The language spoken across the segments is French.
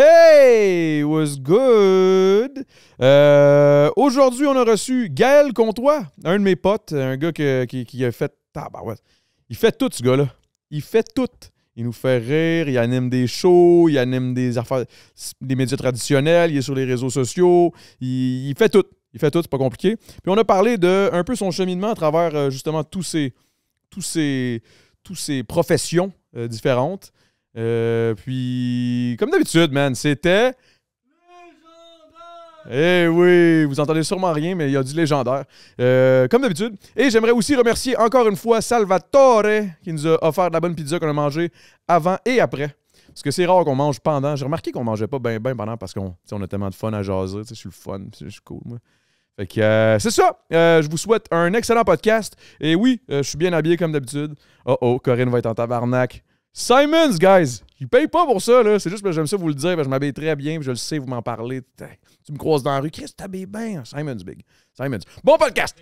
Hey, was good? Euh, aujourd'hui, on a reçu Gaël Comtois, un de mes potes, un gars qui, a fait. Il fait tout, ce gars-là. Il fait tout. Il nous fait rire, il anime des shows, il anime des affaires, des médias traditionnels, il est sur les réseaux sociaux, il, fait tout. Il fait tout, c'est pas compliqué. Puis on a parlé de un peu son cheminement à travers euh, justement tous ces, tous ces, tous ces professions euh, différentes. Euh, puis, comme d'habitude, man, c'était. Eh oui, vous entendez sûrement rien, mais il y a du légendaire, euh, comme d'habitude. Et j'aimerais aussi remercier encore une fois Salvatore qui nous a offert la bonne pizza qu'on a mangée avant et après. Parce que c'est rare qu'on mange pendant. J'ai remarqué qu'on mangeait pas bien ben pendant parce qu'on on a tellement de fun à jaser. Je suis le fun, je suis cool, Fait que euh, c'est ça. je vous souhaite un excellent podcast. Et oui, je suis bien habillé comme d'habitude. Oh oh, Corinne va être en tabarnak. Simons, guys, il paye pas pour ça, là. C'est juste que j'aime ça vous le dire, parce je m'habille très bien, je le sais, vous m'en parlez. Tu me croises dans la rue, qu'est-ce que t'habilles bien? Simons, big. Simons. Bon podcast!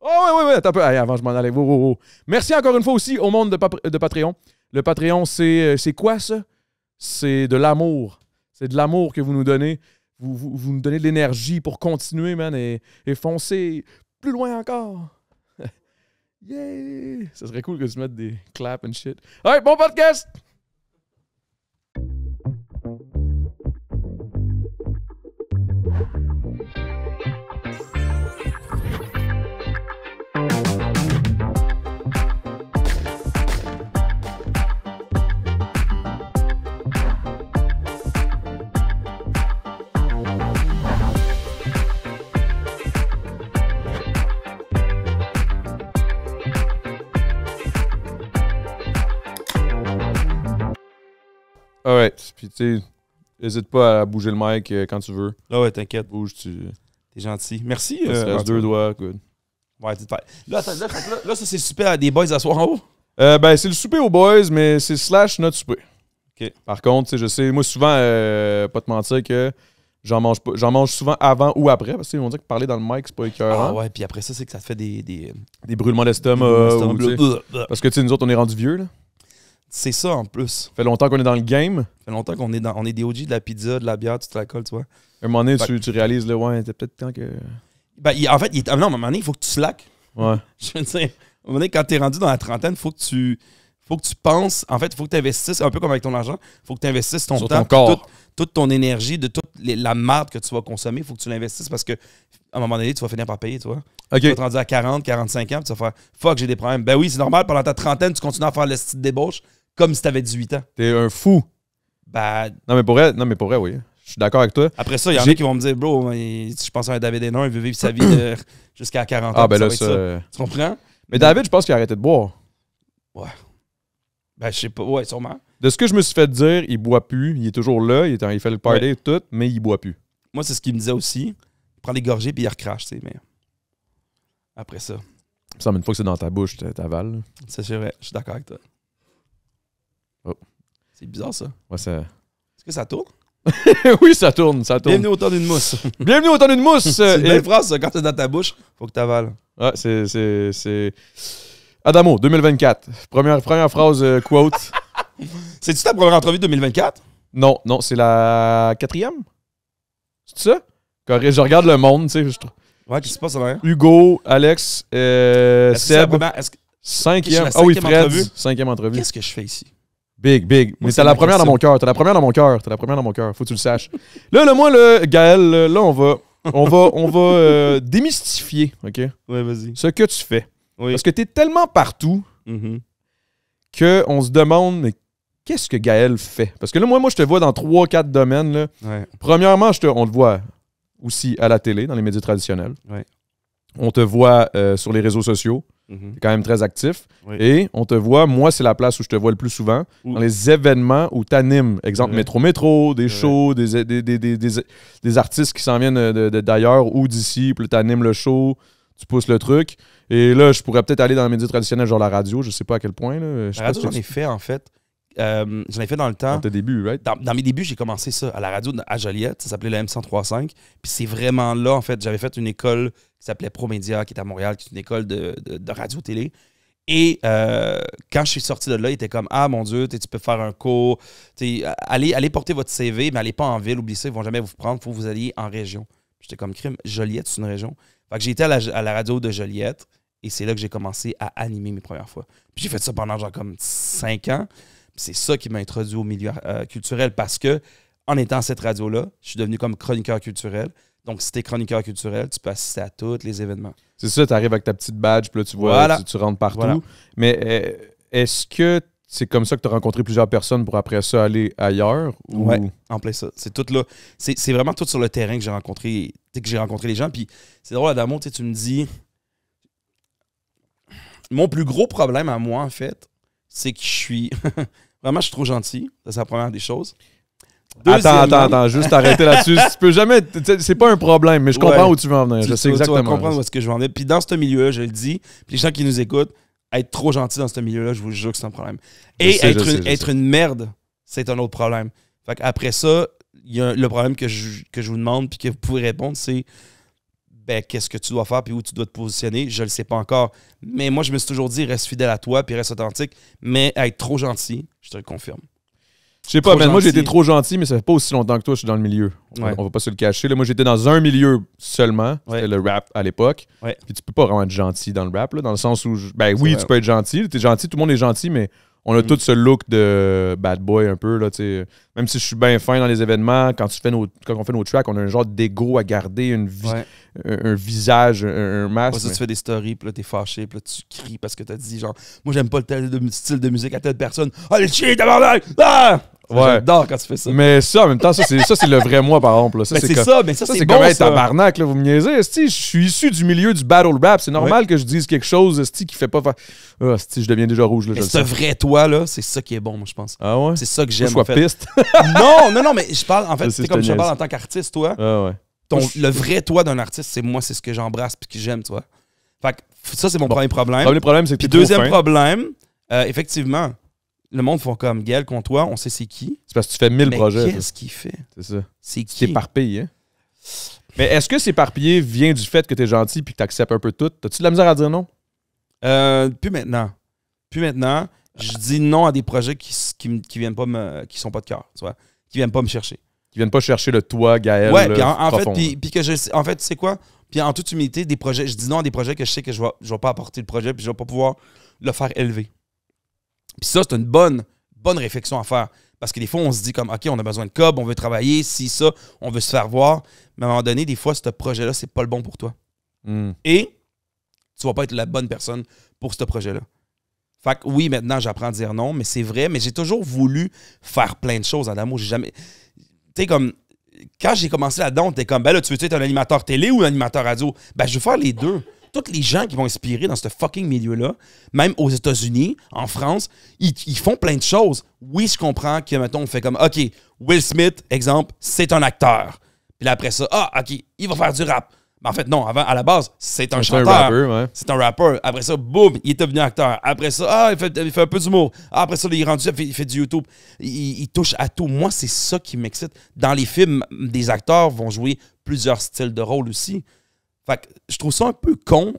Oh, oui, oui, oui, t'as peu. Allez, avant, je m'en allais. Merci encore une fois aussi au monde de, Patreon. Le Patreon, euh, c'est quoi ça? C'est de l'amour. C'est de l'amour que vous nous donnez. Vous, vous, nous donnez de l'énergie pour continuer, man, et foncer plus loin encore. Yeah! Ça serait cool que tu mettes des claps and shit. Allez, bon podcast! Ah ouais. Puis tu sais, n'hésite pas à bouger le mic euh, quand tu veux. Ah ouais, t'inquiète. Bouge, tu. T'es gentil. Merci. Ça euh, deux doigts, good. Ouais, t'es Là, là, ça, c'est super à des boys à soir en haut? Euh, ben, c'est le souper aux boys, mais c'est slash notre souper. Par contre, je sais, moi, souvent, pas te mentir que j'en mange, pas, j'en mange souvent avant ou après, parce que qu'ils vont dire que parler dans le mic, c'est pas écœurant. Ah ouais, puis après ça, c'est que ça te fait des... Des, des brûlements d'estomac. parce que, tu sais, nous autres, on est rendu vieux, là. C'est ça en plus. Fait longtemps qu'on est dans le game. Ça fait longtemps qu'on est dans, on est des OG de la pizza, de la bière, de colles, tu vois. À un moment donné, tu, réalises, le ouais, c'était peut-être temps que. Ben, en fait, il, ah non, à un moment donné, il faut que tu slack. Ouais. Je veux dire, à un moment donné, quand t'es rendu dans la trentaine, il faut que tu faut que tu penses, en fait, il faut que tu investisses, un peu comme avec ton argent, il faut que tu investisses ton temps, Toute, ton énergie, de toute la marde que tu vas consommer, il faut que tu l'investisses parce que à un moment donné, tu vas finir par payer, tu vois. Tu vas te rendre à 40, 45 ans, tu vas faire fuck, j'ai des problèmes. Ben oui, c'est normal, pendant ta trentaine, tu continues à faire le style débauche, comme si t'avais 18 ans. T'es un fou. Ben, Non, mais pour vrai, non, mais pour vrai oui. Je suis d'accord avec toi. Après ça, il y en a qui vont me dire, bro, mais je pense à un David Hénon, il veut vivre sa vie jusqu'à 40 ah, ans. Ah, ben là, ça euh, Tu comprends? Mais David, je pense qu'il a arrêté de boire. Ouais. Ben, je sais pas. Ouais, sûrement. De ce que je me suis fait dire, il boit plus. Il est toujours là. Il, fait le party et tout, mais il boit plus. Moi, c'est ce qu'il me disait aussi. Il prend les gorgées puis il recrache, tu sais, mais. Après ça. Ça, mais une fois que c'est dans ta bouche, t'avales. c'est vrai. Je suis d'accord avec toi. Oh. C'est bizarre ça. Ouais, ça... Est-ce que ça tourne? oui, ça tourne, ça tourne. Bienvenue au temps d'une mousse. Bienvenue au temps d'une mousse. c'est une belle phrase, quand t'es dans ta bouche, faut que t'avales. Ouais, c'est, c'est, c'est... Adamo, 2024. Première, phrase, euh, quote. C'est-tu ta première entrevue 2024? Non, non, c'est la quatrième. C'est ça? Quand je regarde le monde, tu sais. Je... Ouais, qui se passe hein. Hugo, Alex, euh, Seb. Que c'est Cinquième. oui, entrevue. Cinquième entrevue. Qu'est-ce que je fais ici? Big, big. Mais t'as la, première dans mon cœur. T'as la première dans mon cœur. T'as la première dans mon cœur. Faut que tu le saches. là, le moi, le Gaël, là, on va, on va, on va euh, démystifier, OK? vas-y. Ce que tu fais. Parce que t'es tellement partout qu'on mm-hmm. que se demande qu'est-ce que Gaël fait. Parce que là, moi, moi, je te vois dans trois, quatre domaines. Premièrement, on te voit aussi à la télé, dans les médias traditionnels. On te voit euh, sur les réseaux sociaux. Mhm. quand même très actif. Et on te voit, moi, c'est la place où je te vois le plus souvent, dans les événements où tu animes. Exemple, métro-métro, des shows, des des, artistes qui s'en viennent d'ailleurs ou d'ici, puis tu animes le show, tu pousses le truc. Et là, je pourrais peut-être aller dans les médias traditionnels, genre la radio, je sais pas à quel point. la radio, j'en ai fait, en fait. Euh, j'en ai fait dans le temps. Dans Dans, mes débuts, j'ai commencé ça à la radio à Joliette. Ça s'appelait le M1035. Puis c'est vraiment là, en fait. J'avais fait une école qui s'appelait Promédia, qui est à Montréal, qui est une école de, radio-télé. Et euh, quand je suis sorti de là, il était comme Ah mon Dieu, tu peux faire un cours. Allez, allez porter votre CV, mais allez pas en ville, oubliez ça, ils vont jamais vous prendre, il faut que vous alliez en région. J'étais comme crime, Joliette, c'est une région. Fait que j'ai été à la, radio de Joliette et c'est là que j'ai commencé à animer mes premières fois. Puis j'ai fait ça pendant genre comme 5 ans. C'est ça qui m'a introduit au milieu euh, culturel parce que, en étant cette radio-là, je suis devenu comme chroniqueur culturel. Donc, si t'es chroniqueur culturel, tu peux assister à tous les événements. C'est ça, tu arrives avec ta petite badge, puis là, tu vois, tu, rentres partout. Mais eh, est-ce que c'est comme ça que tu as rencontré plusieurs personnes pour après ça aller ailleurs? en plein ça. C'est tout là. C'est vraiment tout sur le terrain que j'ai rencontré, que j'ai rencontré les gens. Puis c'est drôle, Adamo, tu me dis. Mon plus gros problème à moi, en fait, c'est que je suis. Vraiment, je suis trop gentil. Ça, c'est la première des choses. Attends, attends, attends, juste arrêter là-dessus. tu peux jamais. C'est pas un problème, mais je comprends où tu veux en venir. je sais exactement. comprendre ce que je veux en venir. Puis dans ce milieu-là, je le dis, puis les gens qui nous écoutent, être trop gentil dans ce milieu-là, je vous jure que c'est un problème. Et être, une, merde, c'est un autre problème. Fait Après ça, y le problème que je, que je vous demande puis que vous pouvez répondre, c'est ben, qu'est-ce que tu dois faire puis où tu dois te positionner, je ne le sais pas encore. Mais moi, je me suis toujours dit, reste fidèle à toi puis reste authentique, mais être trop gentil, je te le confirme. Je sais pas, mais moi j'ai été trop gentil, mais ça fait pas aussi longtemps que toi, je suis dans le milieu. On, va pas se le cacher. Là, moi j'étais dans un milieu seulement, c'était le rap à l'époque. Puis tu peux pas vraiment être gentil dans le rap, dans le sens où, ben oui, tu peux être gentil, tu es gentil, tout le monde est gentil, mais on a mm. tout ce look de bad boy un peu, là, tu sais même si je suis bien fin dans les événements, quand, tu fais nos, quand on fait nos tracks, on a un genre d'ego à garder, une un, visage, un, masque. tu fais des stories, puis là, t'es fâché, puis là, tu cries parce que t'as dit, genre, moi, j'aime pas le style de musique à telle personne. Allez, ah, chier, tabarnak! Ah! J'adore quand tu fais ça. Mais ça, en même temps, ça, c'est, le vrai moi, par exemple. c'est, ça, mais ça, c'est, comme être tabarnak, vous me niaisez. je suis issu du milieu du battle rap. C'est normal que je dise quelque chose qui fait pas ah, je deviens déjà rouge. Là, mais ce vrai toi, là, c'est ça qui est bon, moi, je pense. Ah ouais? C'est ça que j'aime. En fait. piste. non, non, non, mais je parle, en fait, c'est comme je parle en tant qu'artiste, toi. Ah, le vrai toi d'un artiste, c'est moi, c'est ce que j'embrasse et que j'aime, toi. Fait ça, c'est mon premier problème. Premier problème, c'est que puis deuxième problème, euh, effectivement, le monde font comme Gaël, contre toi, on sait c'est qui. C'est parce que tu fais mille projets. Qu'est-ce qu'il fait C'est ça. C'est qui C'est éparpillé. Hein. Mais est-ce que c'est éparpillé vient du fait que tu es gentil puis que t'acceptes un peu tout T'as-tu de la misère à dire non euh, Plus maintenant. Plus maintenant. Je dis non à des projets qui, qui, viennent pas me, qui sont pas de cœur, tu vois, qui viennent pas me chercher. Qui viennent pas chercher le toi, Gaël. Ouais, puis en, fait, puis, que en fait, tu sais quoi? Puis en toute humilité, des projets, je dis non à des projets que je sais que je vais, je vais pas apporter le projet, puis je vais pas pouvoir le faire élever. Puis ça, c'est une bonne, bonne réflexion à faire. Parce que des fois, on se dit comme, OK, on a besoin de cob, on veut travailler, si, ça, on veut se faire voir. Mais à un moment donné, des fois, ce projet-là, c'est pas le bon pour toi. Hmm. Et tu vas pas être la bonne personne pour ce projet-là. Fait que oui, maintenant, j'apprends à dire non, mais c'est vrai, mais j'ai toujours voulu faire plein de choses, Adamo. J'ai jamais. Tu sais, comme. Quand j'ai commencé là-dedans, t'es comme, ben là, tu veux être un animateur télé ou un animateur radio? Ben, je veux faire les deux. Toutes les gens qui vont inspirer dans ce fucking milieu-là, même aux États-Unis, en France, ils, ils, font plein de choses. Oui, je comprends que, mettons, on fait comme, OK, Will Smith, exemple, c'est un acteur. Puis après ça, ah, OK, il va faire du rap. Mais en fait, non, avant, à la base, c'est un chanteur. C'est un rappeur. Après ça, boum, il est devenu acteur. Après ça, ah, il, fait, il fait un peu d'humour. Ah, après ça, il est rendu, il fait, du YouTube. Il, touche à tout. Moi, c'est ça qui m'excite. Dans les films, des acteurs vont jouer plusieurs styles de rôle aussi. Fait que je trouve ça un peu con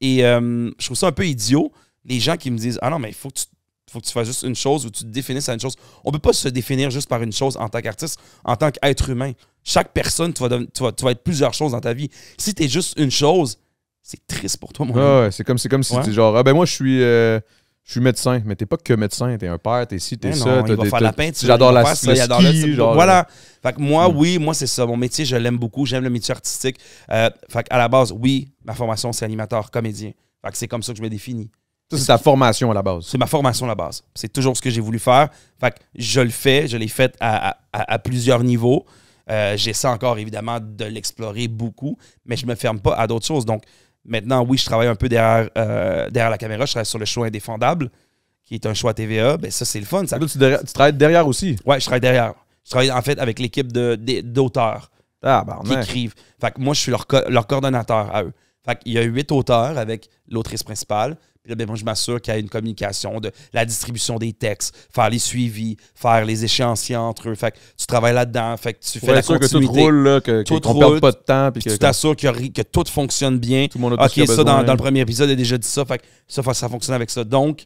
et euh, je trouve ça un peu idiot. Les gens qui me disent Ah non, mais il faut que tu faut que tu fasses juste une chose ou tu te définisses à une chose. On ne peut pas se définir juste par une chose en tant qu'artiste, en tant qu'être humain. Chaque personne, tu vas, être plusieurs choses dans ta vie. Si tu es juste une chose, c'est triste pour toi, ouais, c'est comme, comme si tu tu genre, ah ben moi, je suis. Euh, je suis médecin, mais t'es pas que médecin, t'es un père, t'es ci, es ça, t'as faire la peinture, j'adore la ça, voilà. Fait moi, mm. oui, moi c'est ça, mon métier, je l'aime beaucoup, j'aime le métier artistique. Euh, à la base, oui, ma formation c'est animateur, comédien. Fait c'est comme ça que je me définis c'est ta formation à la base. C'est ma formation à la base. C'est toujours ce que j'ai voulu faire. Fait je le fais, je l'ai fait à, plusieurs niveaux. Euh, j'essaie encore, évidemment, de l'explorer beaucoup, mais je ne me ferme pas à d'autres choses. Donc, maintenant, oui, je travaille un peu derrière, euh, derrière la caméra. Je travaille sur le choix indéfendable, qui est un choix TVA. Ben, ça, c'est le fun. Ah, tu, travailles derrière aussi. Oui, je travaille derrière. Je travaille, en fait, avec l'équipe d'auteurs de, ah, qui écrivent. Fait moi, je suis leur, leur coordonnateur à eux. Fait y a huit auteurs avec l'autrice principale ben, je m'assure qu'il y a une communication de la distribution des textes, faire les suivis, faire les échéanciers entre eux. Fait tu travailles là-dedans, fait que tu fais la continuité. que tout roule, que, tout qu'on pas de temps. Puis que, tu t'assures que, tout fonctionne bien. Tout le monde a OK, ça, dans, le premier épisode, il a déjà dit ça. Fait que ça, ça fonctionne avec ça. Donc,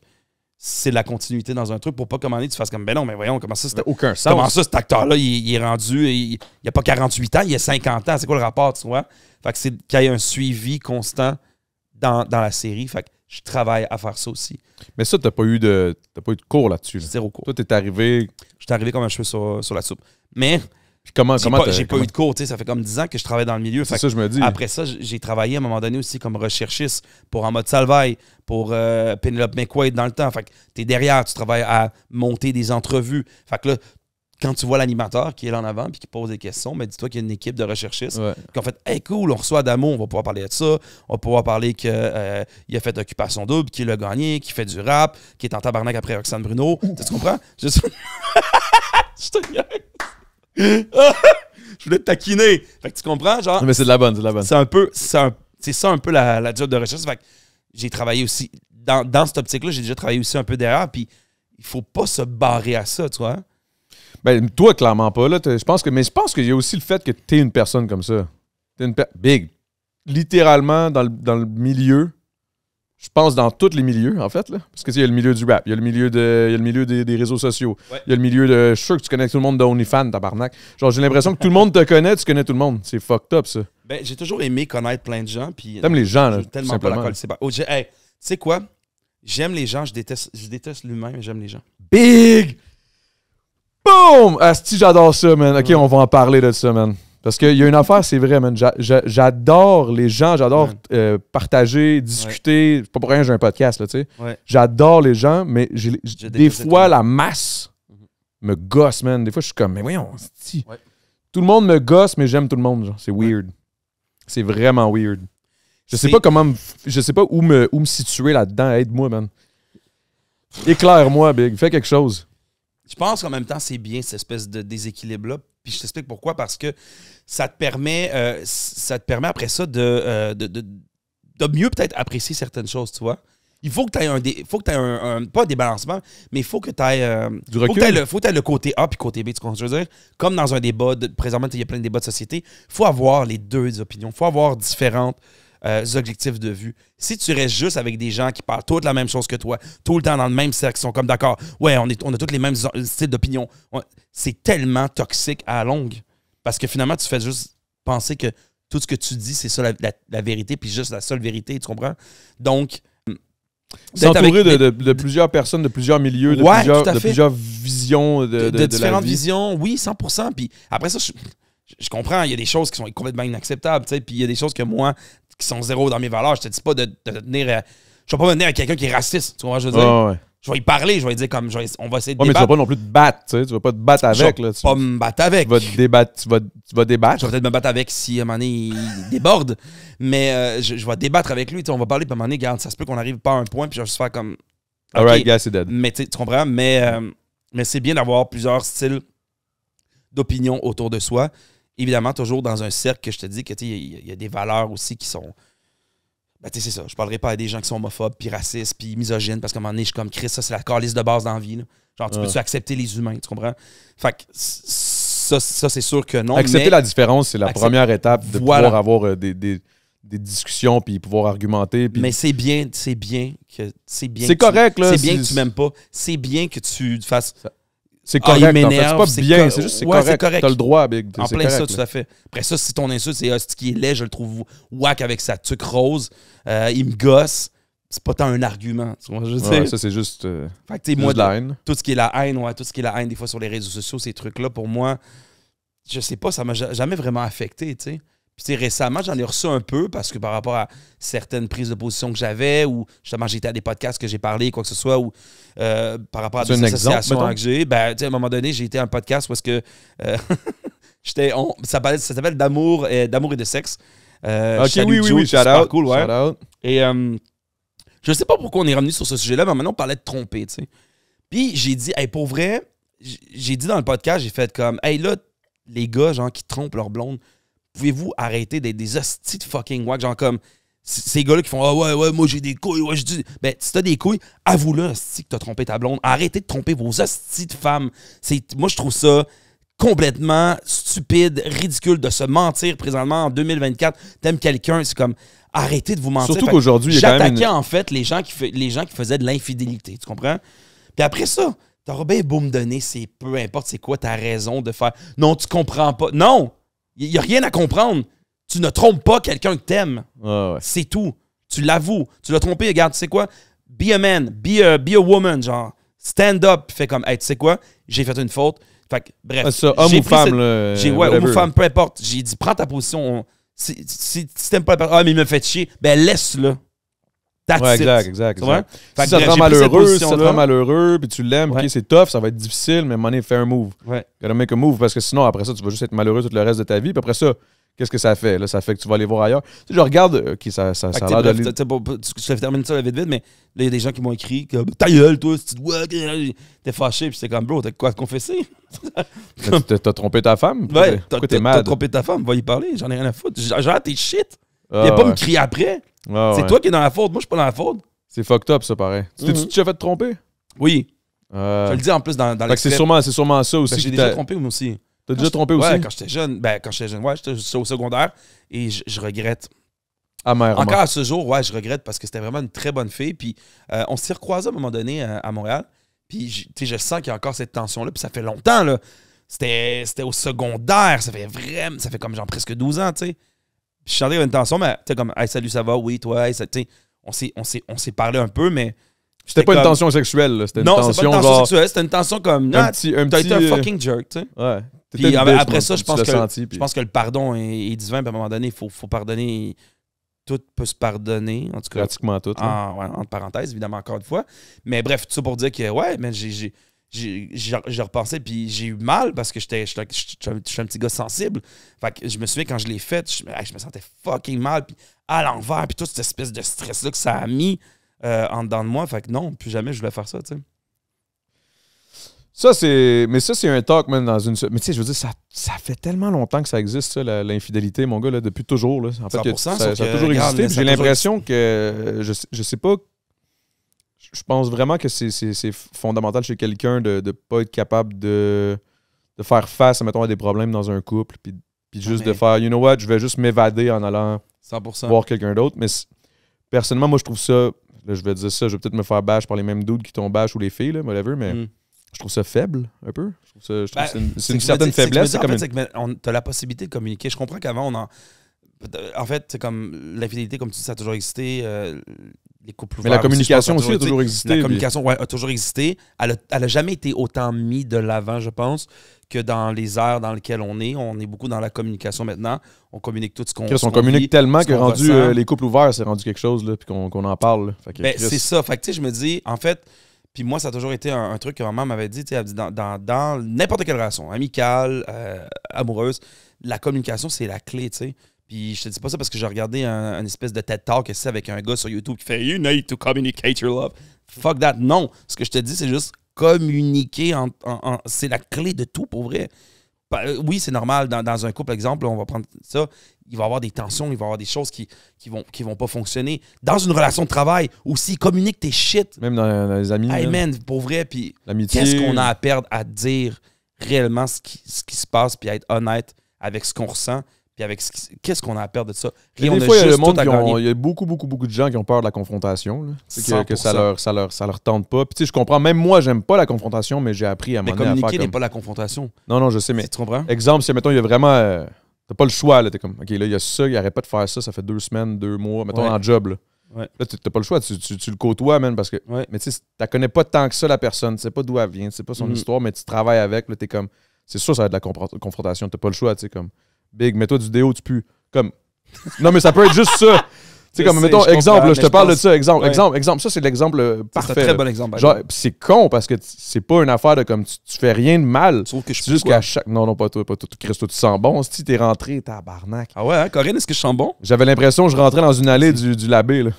c'est de la continuité dans un truc pour pas commander, tu fasses comme, ben non, mais voyons, comment ça, ben, aucun Comment ça, cet acteur-là, il, est rendu, il, y a pas 48 ans, il y a 50 ans, c'est quoi le rapport, tu vois? Fait c'est qu'il y ait un suivi constant dans, la série je travaille à faire ça aussi. Mais ça, tu n'as pas, eu de, pas de cours là-dessus. Zéro cours. Toi, tu es arrivé. Je suis arrivé comme un cheveu sur, la soupe. Mais. comment J'ai pas, eu de cours, ça fait comme 10 ans que je travaille dans le milieu. C'est ça, je me dis. Après ça, j'ai travaillé à un moment donné aussi comme recherchiste pour En mode Salvaille, pour euh, Penelope McQuaid dans le temps. Fait que t'es derrière, tu travailles à monter des entrevues. Fait que là, quand tu vois l'animateur qui est là en avant puis qui pose des questions, mais ben, dis-toi qu'il y a une équipe de recherchistes qui ont fait Hey, cool, on reçoit Adamo, on va pouvoir parler de ça, on va pouvoir parler qu'il euh, a fait Occupation Double, qu'il a gagné, qui fait du rap, qui est en tabarnak après Roxane Bruno. Tu comprends? Je, Je te Je voulais te taquiner. Fait que tu comprends? Genre, mais c'est de la bonne, c'est la bonne. C'est un peu, c'est, ça un peu la, la job de recherche. Fait j'ai travaillé aussi, dans, dans cette optique-là, j'ai déjà travaillé aussi un peu derrière, puis il faut pas se barrer à ça, tu vois. Ben, toi, clairement pas. Là, je pense que, mais je pense qu'il y a aussi le fait que tu es une personne comme ça. une big. Littéralement, dans le, milieu, je pense dans tous les milieux, en fait. Là. Parce que, il y a le milieu du rap, il y a le milieu, le milieu des, réseaux sociaux, il y a le milieu de. Je suis sûr que tu connais tout le monde de OnlyFans, tabarnak. Genre, j'ai l'impression que tout le monde te connaît, tu connais tout le monde. C'est fucked up, ça. Ben, j'ai toujours aimé connaître plein de gens. Euh, T'aimes les gens, là. tellement pas la c'est oh, tu sais quoi? J'aime les gens, je déteste, je déteste l'humain, mais j'aime les gens. Big! Boom! Asti, j'adore ça, man. OK, on va en parler de ça, man. Parce qu'il y a une affaire, c'est vrai, man. J'adore les gens, j'adore euh, partager, discuter. Pas pour rien, j'ai un podcast, là, tu sais. J'adore les gens, mais des fois, la masse me gosse, man. Des fois, je suis comme, mais voyons, asti. Tout le monde me gosse, mais j'aime tout le monde, genre. C'est weird. C'est vraiment weird. Je sais pas comment je sais pas où me, où me situer là-dedans. Aide-moi, man. Éclaire-moi, Big. Fais quelque chose. Je pense qu'en même temps, c'est bien cette espèce de déséquilibre-là. Puis je t'explique pourquoi, parce que ça te permet, euh, ça te permet après ça euh, de, de, mieux peut-être apprécier certaines choses, tu vois. Il faut que tu aies un, dé, faut que aies un, pas un débalancement, mais il faut que tu aies. Euh, du recul. Faut que tu le, aies le côté A puis côté B, tu comprends ce que je veux dire? Comme dans un débat, présentement, il y a plein de débats de société, il faut avoir les deux opinions, Il faut avoir différentes euh, objectifs de vue. Si tu restes juste avec des gens qui parlent toutes la même chose que toi, tout le temps dans le même cercle, qui sont comme d'accord, ouais, on, est, on a toutes les mêmes styles d'opinion, c'est tellement toxique à la longue. Parce que finalement, tu fais juste penser que tout ce que tu dis, c'est ça la, vérité, puis juste la seule vérité, tu comprends? Donc, hum, S'entourer de, de, plusieurs personnes, de plusieurs milieux, de, plusieurs, de plusieurs, visions de, différentes visions, oui, 100%. Puis après ça, je, comprends, il y a des choses qui sont complètement inacceptables, puis il y a des choses que moi, qui sont zéro dans mes valeurs. Je te dis pas de, de tenir. À, euh, je vais pas venir à quelqu'un qui est raciste. je veux dire. Je vais y parler, je vais y dire comme. on va essayer de ouais, débattre. mais tu vas pas non plus te battre, tu sais. vas pas te battre avec. Je vais pas me battre avec. Tu vas, débattre, tu vas, tu vas débattre. Je vais peut-être me battre avec si à un moment donné il déborde. Mais euh, je, vais débattre avec lui. on va parler, puis à un moment donné, ça se peut qu'on arrive pas à un point, puis je vais juste faire comme. All right, yeah, c'est dead. Mais tu comprends? Mais, euh, mais c'est bien d'avoir plusieurs styles d'opinion autour de soi évidemment, toujours dans un cercle que je te dis que il y, a des valeurs aussi qui sont. Ben, tu sais, c'est ça. Je parlerai pas à des gens qui sont homophobes, puis racistes, puis misogynes, parce qu'à un moment je suis comme Chris, ça, c'est la calice de base d'envie Genre, tu peux-tu accepter les humains, tu comprends? Fait ça, c'est sûr que non. Accepter la différence, c'est la première étape de pouvoir avoir euh, des, discussions puis pouvoir argumenter. Mais c'est bien, c'est bien que c'est bien. C'est correct là. C'est bien que tu m'aimes pas. C'est bien que tu fasses c'est ah, correct. il m'énerve. C'est pas bien, c'est juste c'est correct. T'as le droit, Big. En plein ça, tout à fait. Après ça, si ton insulte, c'est ah, ce qui est laid, je le trouve whack avec sa tuque rose, euh, il me gosse, c'est pas tant un argument. Tu vois, je sais. ça, c'est juste. Euh, moi, de la Tout ce qui est la haine, ouais, tout ce qui est la haine, des fois sur les réseaux sociaux, ces trucs-là, pour moi, je sais pas, ça m'a jamais vraiment affecté, tu sais sais, récemment, j'en ai reçu un peu parce que par rapport à certaines prises de position que j'avais ou justement j'étais à des podcasts que j'ai parlé, quoi que ce soit, ou euh, par rapport à des associations que j'ai, ben, à un moment donné, j'ai été à un podcast parce que euh, j'étais, ça, s'appelle D'amour et, d'amour et de sexe. Euh, ok, oui, oui, oui, shout out. Cool, ouais. shout out. Et je sais pas pourquoi on est revenu sur ce sujet-là, mais maintenant on parlait de tromper, tu sais. Puis j'ai dit, hey, pour vrai, j'ai dit dans le podcast, j'ai fait comme, hey là, les gars, genre, qui trompent leur blonde, pouvez-vous arrêter d'être des hosties de fucking wack? Genre comme ces gars-là qui font Ah ouais, ouais, moi j'ai des couilles, ouais, je dis. Ben, si t'as des couilles, avoue-le, hostie, que t'as trompé ta blonde. Arrêtez de tromper vos hosties de femmes. Moi, je trouve ça complètement stupide, ridicule de se mentir présentement en 2024. T'aimes quelqu'un, c'est comme arrêtez de vous mentir. Surtout qu'aujourd'hui, j'attaquais en fait les gens qui, les gens qui faisaient de l'infidélité, tu comprends? Puis après ça, t'auras bien beau me donner, c'est peu importe c'est quoi ta raison de faire. Non, tu comprends pas. Non! Il n'y a rien à comprendre. Tu ne trompes pas quelqu'un que t'aimes. C'est tout. Tu l'avoues. Tu l'as trompé. Regarde, tu sais quoi? Be a man. Be a, be woman. Genre, stand up. Fais comme, hey, tu sais quoi? J'ai fait une faute. Fait que, bref. homme ou femme, Ouais, homme ou femme, peu importe. J'ai dit, prends ta position. Si, si, t'aimes pas la ah, mais il me fait chier, ben laisse-le ouais, exact, exact. c'est Si ça te rend malheureux, si ça te malheureux, puis tu l'aimes, c'est tough, ça va être difficile, mais money, fais un move. Ouais. Gotta make a move parce que sinon, après ça, tu vas juste être malheureux tout le reste de ta vie. Puis après ça, qu'est-ce que ça fait? Là, ça fait que tu vas aller voir ailleurs. Tu sais, je regarde, qui euh, ça, ça, ça a l'air de. termine ça vite vite, mais il y a des gens qui m'ont écrit que Ta gueule, toi, si tu euh, t'es fâché, puis c'est comme bro, t'as quoi à te confesser? t'as trompé ta femme? Ouais, t'as trompé ta femme, va y parler, j'en ai rien à foutre. Genre, t'es shit. Il ah, a pas me crier après. Ah, c'est toi qui es dans la faute. Moi, je suis pas dans la faute. C'est fucked up, ça, pareil. Tu tes mhm. fait tromper? Oui. Euh... Je le dis en plus dans, dans C'est sûrement, sûrement ça aussi. Ben, j'ai déjà trompé, moi aussi. T'as déjà trompé aussi? Ouais, quand j'étais jeune. Ben, quand j'étais jeune, ouais, j'étais au secondaire et je regrette. Amèrement. Encore à ce jour, ouais, je regrette parce que c'était vraiment une très bonne fille. Puis euh, on s'est recroisé à un moment donné euh, à Montréal. Puis je sens qu'il y a encore cette tension-là. Puis ça fait longtemps, là. C'était au secondaire. Ça fait vraiment. Ça fait comme genre presque 12 ans, tu sais je sentais qu'il une tension, mais tu sais, comme, hey, salut, ça va, oui, toi, on s'est, on, s'est, on s'est parlé un peu, mais. C'était pas une tension sexuelle, c'était une non, tension. c'était pas une tension sexuelle, c'était une tension comme. Un petit, un euh, fucking jerk, tu sais. Ouais. Puis après ça, je pense, que, je pense que le pardon est, divin, puis à un moment donné, il faut, faut pardonner. Tout peut se pardonner, en tout cas. Pratiquement tout. Hein. En, ouais, entre parenthèses, évidemment, encore une fois. Mais bref, tout ça pour dire que, ouais, mais j'ai, j'ai repensé, puis j'ai eu mal parce que j'étais je suis un petit gars sensible. Fait que je me souviens quand je l'ai fait, je, me sentais fucking mal, puis à l'envers, puis toute cette espèce de stress-là que ça a mis euh, en dedans de moi. Fait que non, plus jamais je voulais faire ça, tu sais. Ça, c'est. Mais ça, c'est un talk, même dans une. Mais tu sais, je veux dire, ça, fait tellement longtemps que ça existe, ça, l'infidélité, mon gars, là, depuis toujours. 100%, ça, a toujours existé. J'ai l'impression que. Je, je sais pas je pense vraiment que c'est fondamental chez quelqu'un de ne pas être capable de, de faire face, mettons, à des problèmes dans un couple, puis, juste de faire, you know what, je vais juste m'évader en allant voir quelqu'un d'autre. Mais personnellement, moi, je trouve ça, je vais dire ça, je vais peut-être me faire bâche par les mêmes doutes qui tombent bâche ou les filles, là, whatever, mais. Mm. je trouve ça faible un peu. Ben, c'est une, certaine faiblesse. C'est comme tu as la possibilité de communiquer. Je comprends qu'avant on en, en fait, c'est comme l'infidélité, comme tu dis, ça a toujours existé. Euh, les couples ouverts. Mais la communication aussi, a toujours existé. La communication a toujours existé. Elle n'a jamais été autant mise de l'avant, je pense, que dans les airs dans lesquelles on est. On est beaucoup dans la communication maintenant. On communique tout ce qu'on On, on communique tellement que rendu euh, les couples ouverts, c'est rendu quelque chose, là, puis qu'on en parle. Ben, c'est ça. je me dis, en fait, puis moi, ça a toujours été un, truc que ma maman m'avait dit, elle dit dans n'importe quelle relation, amicale, euh, amoureuse, la communication, c'est la clé, tu sais. Puis je te dis pas ça parce que j'ai regardé un, espèce de TED Talk avec un gars sur YouTube qui fait You need to communicate your love. Fuck that. Non. Ce que je te dis, c'est juste communiquer. c'est la clé de tout pour vrai. Euh, oui, c'est normal. Dans, un couple, exemple, on va prendre ça. Il va y avoir des tensions, il va y avoir des choses qui, qui vont, qui vont pas fonctionner. Dans une relation de travail aussi, communique tes shit. Même dans, les amis. Amen. pour vrai. Puis qu'est-ce qu'on a à perdre à dire réellement ce qui, ce qui se passe, puis à être honnête avec ce qu'on ressent puis avec qu'est-ce qu'on a à perdre de ça? des fois, il y a Il y a beaucoup, beaucoup, beaucoup de gens qui ont peur de la confrontation. Que, que, ça leur, ça leur, ça leur tente pas. Puis tu sais, je comprends, même moi, j'aime pas la confrontation, mais j'ai appris à m'en faire. Communiquer n'est pas la confrontation. Non, non, je sais, mais. Tu comprends? Exemple, si, mettons, il y a vraiment. Euh, t'as pas le choix, là. T'es comme, OK, là, il y a ça, il arrête pas de faire ça, ça fait deux semaines, deux mois, mettons, ouais. en job, là. Là, t'as pas le choix, tu, tu, le côtoies, même parce que. Mais tu sais, t'as connais pas tant que ça, la personne. Tu sais pas d'où elle vient, tu sais pas son mm. histoire, mais tu travailles avec, là, t'es comme. C'est sûr, ça va être de la confrontation, t'as pas le choix, tu sais, comme. Big, mets-toi du déo, tu pues. Comme. Non, mais ça peut être juste ça sais, comme, mettons, exemple, je te parle de ça, exemple, exemple, exemple. Ça, c'est l'exemple euh, parfait. C'est très bon exemple. c'est con parce que c'est pas une affaire de comme, tu, fais rien de mal. Sauf que je suis. juste qu'à chaque. Non, non, pas toi, pas toi. Christo, tu sens bon. Si t'es rentré, t'es à tabarnak. Ah ouais, hein, Corinne, est-ce que je sens bon? J'avais l'impression que je rentrais dans une allée du, du labé, là.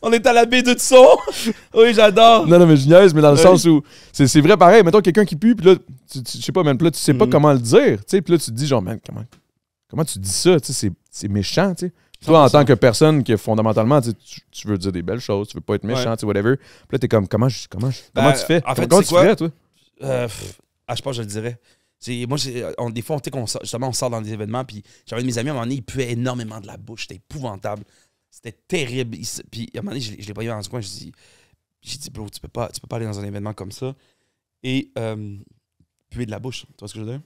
On est à la baie de son. oui, j'adore. Non, non, mais je mais dans le sens où c'est vrai pareil. Mettons quelqu'un qui pue, puis là, tu, sais pas, même là, tu sais pas hmm. comment le dire. Tu sais, puis là, tu te dis, genre, man, comment, Comment tu dis ça? C'est méchant, tu sais. Toi, en tant que personne qui, fondamentalement, tu, veux dire des belles choses, tu veux pas être méchant, tu whatever. Puis là, t'es comme, comment, je, comment, comment ben, tu fais? En fait, comment tu toi? Euh, ah, je pense je le dirais. Moi, des fois, on, sort, justement, on sort dans des événements, puis j'avais mes amis, à un moment donné, ils puaient énormément de la bouche. C'était épouvantable. C'était terrible. puis à un moment donné, je, l'ai pas eu dans ce coin, je dis, j'ai dit, bro, tu peux, pas, tu peux pas aller dans un événement comme ça et euh, puer de la bouche. Tu vois ce que je veux dire?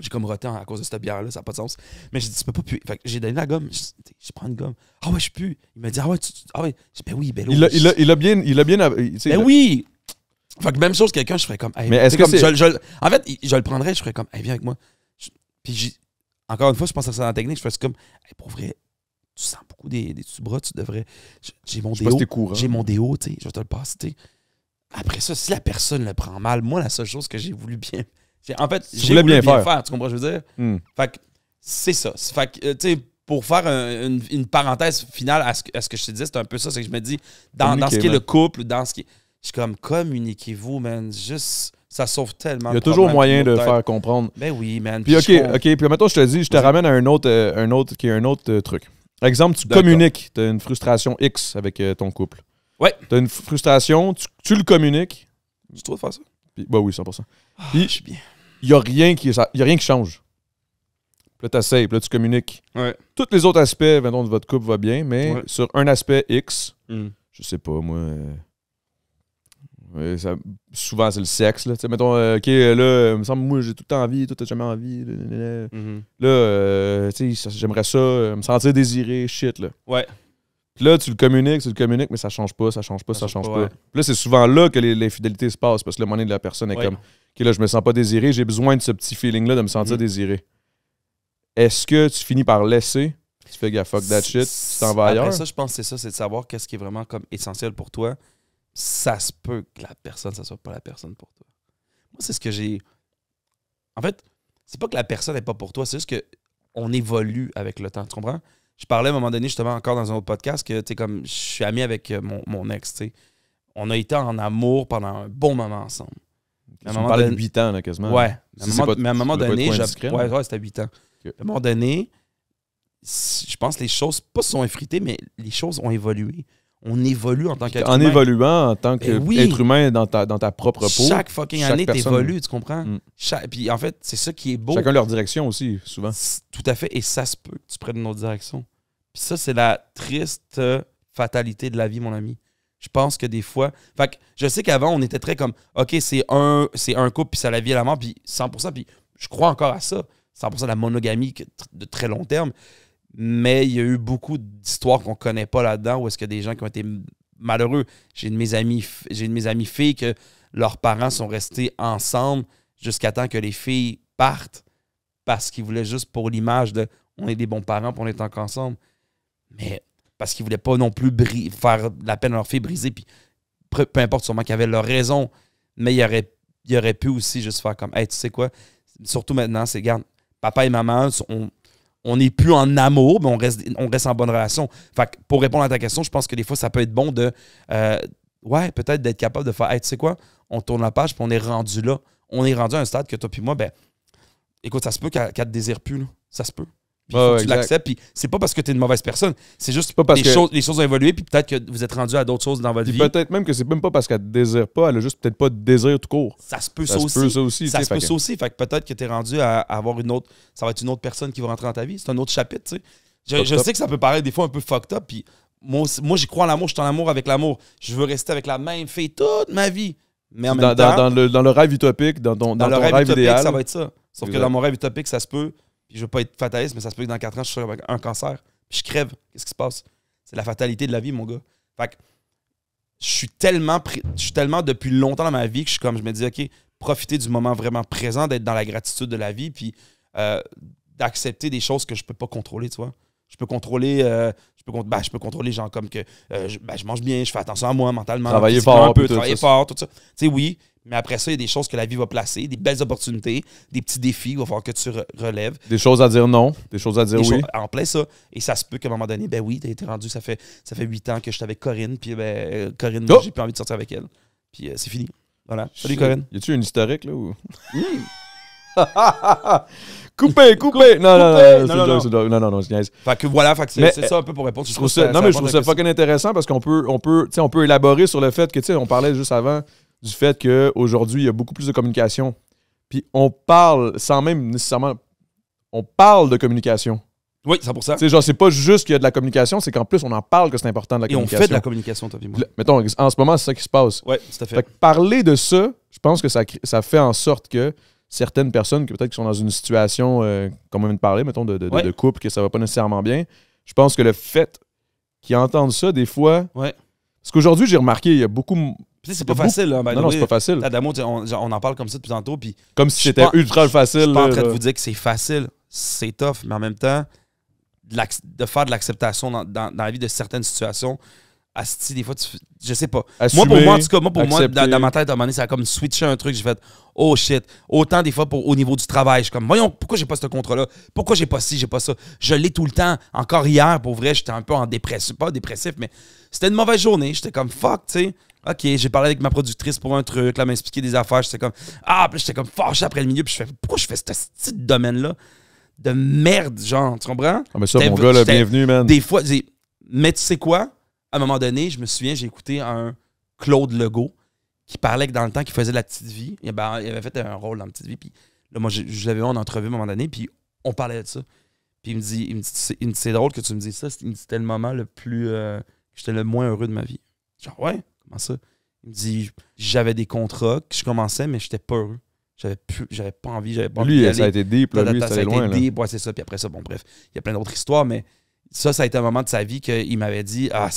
J'ai comme roté à cause de cette bière-là, ça n'a pas de sens. Mais j'ai dit, tu peux pas puer. Fait que j'ai donné la gomme. Je, prends une gomme. Ah ouais, je pue. Il m'a dit, ah ouais, tu, ah ouais. ben oui, ben il il, a, il a bien. Il a bien ben oui! Fait que même chose, quelqu'un, je ferais comme, mais est-ce que comme, en fait, je le prendrais, je ferais comme, Eh viens avec moi. puis encore une fois, je pense à ça dans la technique, je ferais comme, pour vrai, tu sens beaucoup des, des sous-bras, tu devrais. J'ai mon déo. j'ai mon déo, tu sais, je te le passe, tu sais. Après ça, si la personne le prend mal, moi, la seule chose que j'ai voulu bien, en fait, j'ai voulu bien, faire. Tu comprends ce que je veux dire? Hmm. Fait que c'est ça. Fait que, euh, tu sais, pour faire une, parenthèse finale à ce, ce, que je te dis, c'est un peu ça, c'est que je me dis, dans, ce qui est le couple, dans ce qui Je suis comme, communiquez-vous, man. Juste, ça sauve tellement. Il y a toujours moyen de faire comprendre. Ben oui, man. Puis, OK, OK. Puis maintenant, je te dis, je te ramène à euh, un autre, un autre, qui est un autre truc. Exemple, tu communiques, tu as une frustration X avec euh, ton couple. Ouais. Tu as une frustration, tu, le communiques. Tu dois faire ça? bah oui, 100%. pour ah, puis, je suis bien il n'y a, rien qui, rien qui change. Puis là, t'essayes, puis là, tu communiques. Tous les autres aspects, de votre couple va bien, mais sur un aspect X, hmm. je sais pas, moi. Euh, souvent, c'est le sexe. Là. mettons, euh, OK, là, il me semble, moi, j'ai tout le temps envie, tout n'a jamais envie. Là, hmm. euh, j'aimerais ça, me sentir désiré, shit, là. Ouais là, tu le communiques, tu le communiques, mais ça change pas, ça change pas, ça, change, pas. là, c'est souvent là que l'infidélité se passe, parce que le monnaie de la personne est comme OK, là, je me sens pas désiré, j'ai besoin de ce petit feeling-là de me sentir mm. désiré. Est-ce que tu finis par laisser tu fais gaffe, fuck that shit, tu t'en vas ailleurs. Après ça, je pense que c'est ça, c'est de savoir qu'est-ce qui est vraiment comme essentiel pour toi. Ça se peut que la personne, ça soit pas la personne pour toi. Moi, c'est ce que j'ai. En fait, c'est pas que la personne n'est pas pour toi, c'est juste que on évolue avec le temps, tu comprends? Je parlais à un moment donné, justement, encore dans un autre podcast, que, tu comme je suis ami avec euh, mon, mon ex, tu sais. On a été en amour pendant un bon moment ensemble. Tu parlais de 8 ans, là, quasiment. Ouais. mais à un moment donné, j'apprécie. ouais, ouais, c'était 8 ans. À un moment donné, je pense que les choses, pas sont effritées, mais les choses ont évolué on évolue en tant qu'être humain. En évoluant en tant eh qu'être humain dans ta, dans ta propre peau. Chaque fucking année, t'évolues, tu comprends? Mm. puis en fait, c'est ça qui est beau. Chacun leur direction aussi, souvent. Tout à fait, et ça se peut que tu prennes une autre direction. Puis ça, c'est la triste fatalité de la vie, mon ami. Je pense que des fois. Fait que je sais qu'avant, on était très comme OK, c'est un, un couple, puis ça la vie et la mort, puis 100 Puis je crois encore à ça. 100 de la monogamie de très long terme mais il y a eu beaucoup d'histoires qu'on ne connaît pas là-dedans, où est-ce a des gens qui ont été malheureux. J'ai de mes amis, j'ai de mes amis filles que leurs parents sont restés ensemble jusqu'à temps que les filles partent parce qu'ils voulaient juste pour l'image de on est des bons parents, pour on est encore ensemble. Mais parce qu'ils voulaient pas non plus faire la peine à leur fille briser. puis peu, importe sûrement qu'ils avaient leur raison, mais ils auraient, pu aussi juste faire comme, hey, tu sais quoi, surtout maintenant, c'est, garde, papa et maman, sont on n'est plus en amour, mais on reste, on reste en bonne relation. Fait pour répondre à ta question, je pense que des fois, ça peut être bon de. Euh, ouais, peut-être d'être capable de faire, tu sais quoi, on tourne la page, puis on est rendu là. On est rendu à un stade que toi, puis moi, ben, écoute, ça se peut qu'elle ne te désire plus, Ça se peut tu l'acceptes. Puis c'est pas parce que tu es une mauvaise personne. C'est juste que... les choses ont évolué. Puis peut-être que vous êtes rendu à d'autres choses dans votre vie. Peut-être même que c'est même pas parce qu'elle te désire pas. Elle a juste peut-être pas de désir tout court. Ça se peut ça, aussi. ça se peut ça aussi. Fait que peut-être que tu es rendu à, avoir une autre. Ça va être une autre personne qui va rentrer dans ta vie. C'est un autre chapitre, tu sais. Je, sais que ça peut paraître des fois un peu fucked up. Puis moi, moi j'y crois en l'amour. Je suis en amour avec l'amour. Je veux rester avec la même fille toute ma vie. Mais en même temps, dans, le, rêve utopique, dans, ton, dans, le rêve, utopique, idéal. Ça va être ça. Sauf que dans mon rêve utopique, ça se peut puis je veux pas être fataliste, mais ça se peut que dans 4 ans, je sois avec un cancer. Puis je crève. Qu'est-ce qui se passe? C'est la fatalité de la vie, mon gars. Fait je suis tellement, je suis tellement depuis longtemps dans ma vie que je suis comme, je me dis, OK, profiter du moment vraiment présent, d'être dans la gratitude de la vie, puis euh, d'accepter des choses que je peux pas contrôler, tu vois. Je peux contrôler, euh, ben, je, peux, contrôler, genre, comme que euh, ben, je, mange bien, je fais attention à moi mentalement. Travailler travailler fort, tout ça. Tu sais, oui, mais après ça, il y a des choses que la vie va placer, des belles opportunités, des petits défis qu'il va falloir que tu relèves. Des choses à dire non, des choses à dire oui. En plein ça. Et ça se peut qu'à un moment donné, ben oui, t'as été rendu, ça fait, ça fait 8 ans que j'étais avec Corinne, puis ben, Corinne, oh! j'ai plus envie de sortir avec elle. Puis euh, c'est fini. Voilà. Salut Corinne. Y a-tu une historique là ou. coupé, coupé. Non, non, non, non, c'est non, non, non, Fait que voilà, c'est ça un peu pour répondre. Je trouve ça, non, mais je trouve ça fucking intéressant parce qu'on peut, on peut, peut élaborer sur le fait que, tu sais, on parlait juste avant du fait qu'aujourd'hui, il y a beaucoup plus de communication. Puis on parle sans même nécessairement. On parle de communication. Oui, ça C'est genre, c'est pas juste qu'il y a de la communication, c'est qu'en plus, on en parle que c'est important de la communication. Et on fait de la communication, moi. mettons, en ce moment, c'est ça qui se passe. Oui, tout à fait. parler de ça, je pense que ça, ça fait en sorte que certaines personnes qui peut-être sont dans une situation, euh, comme on vient de parler, mettons, de, de, couple, que ça va pas nécessairement bien, je pense que le fait qu'ils entendent ça, des fois, ce qu'aujourd'hui, j'ai remarqué, il y a beaucoup. C'est pas facile, hein, non, c'est pas facile. Adamo, on, en parle comme ça depuis tantôt. comme si c'était ultra facile. Je suis pas en train de vous dire que c'est facile. C'est tough, mais en même temps, de, faire de l'acceptation dans, la vie de certaines situations, Asti, des fois, tu, je sais pas. moi, pour moi, en tout cas, pour moi, dans, ma tête, à un moment donné, ça a comme switché un truc. J'ai fait, oh shit. Autant des fois, pour, au niveau du travail, je suis comme, voyons, pourquoi j'ai pas ce contrat-là? Pourquoi j'ai pas ci, j'ai pas ça? Je l'ai tout le temps. Encore hier, pour vrai, j'étais un peu en dépressif. Pas dépressif, mais c'était une mauvaise journée. J'étais comme, fuck, tu sais. OK, j'ai parlé avec ma productrice pour un truc, là, m'expliquer des affaires. J'étais comme, ah, puis j'étais comme fâché après le milieu. Puis je fais, pourquoi je fais ce petit domaine-là? De merde, genre, tu comprends? Ah, mais ça, mon gars, le bienvenu, man. Des fois, mais tu sais quoi? à un moment donné, je me souviens, j'ai écouté un Claude Legault qui parlait que dans le temps qu'il faisait la petite vie, il avait, il avait, fait un rôle dans la petite vie. Puis là, moi, je, l'avais l'avais en entrevue à un moment donné, puis on parlait de ça. Puis il me dit, dit c'est drôle que tu me dises ça. Il me c'était le moment le plus. Euh, j'étais le moins heureux de ma vie. Genre, ah ouais, comment ça? Il me dit, j'avais des contrats que je commençais, mais j'étais pas heureux. J'avais plus, j'avais pas envie, j'avais pas Lui, ça a été deep, lui, ça a été ouais, c'est ça. Puis après ça, bon, bref, il y a plein d'autres histoires, mais ça, ça a été un moment de sa vie qu'il m'avait dit Ah,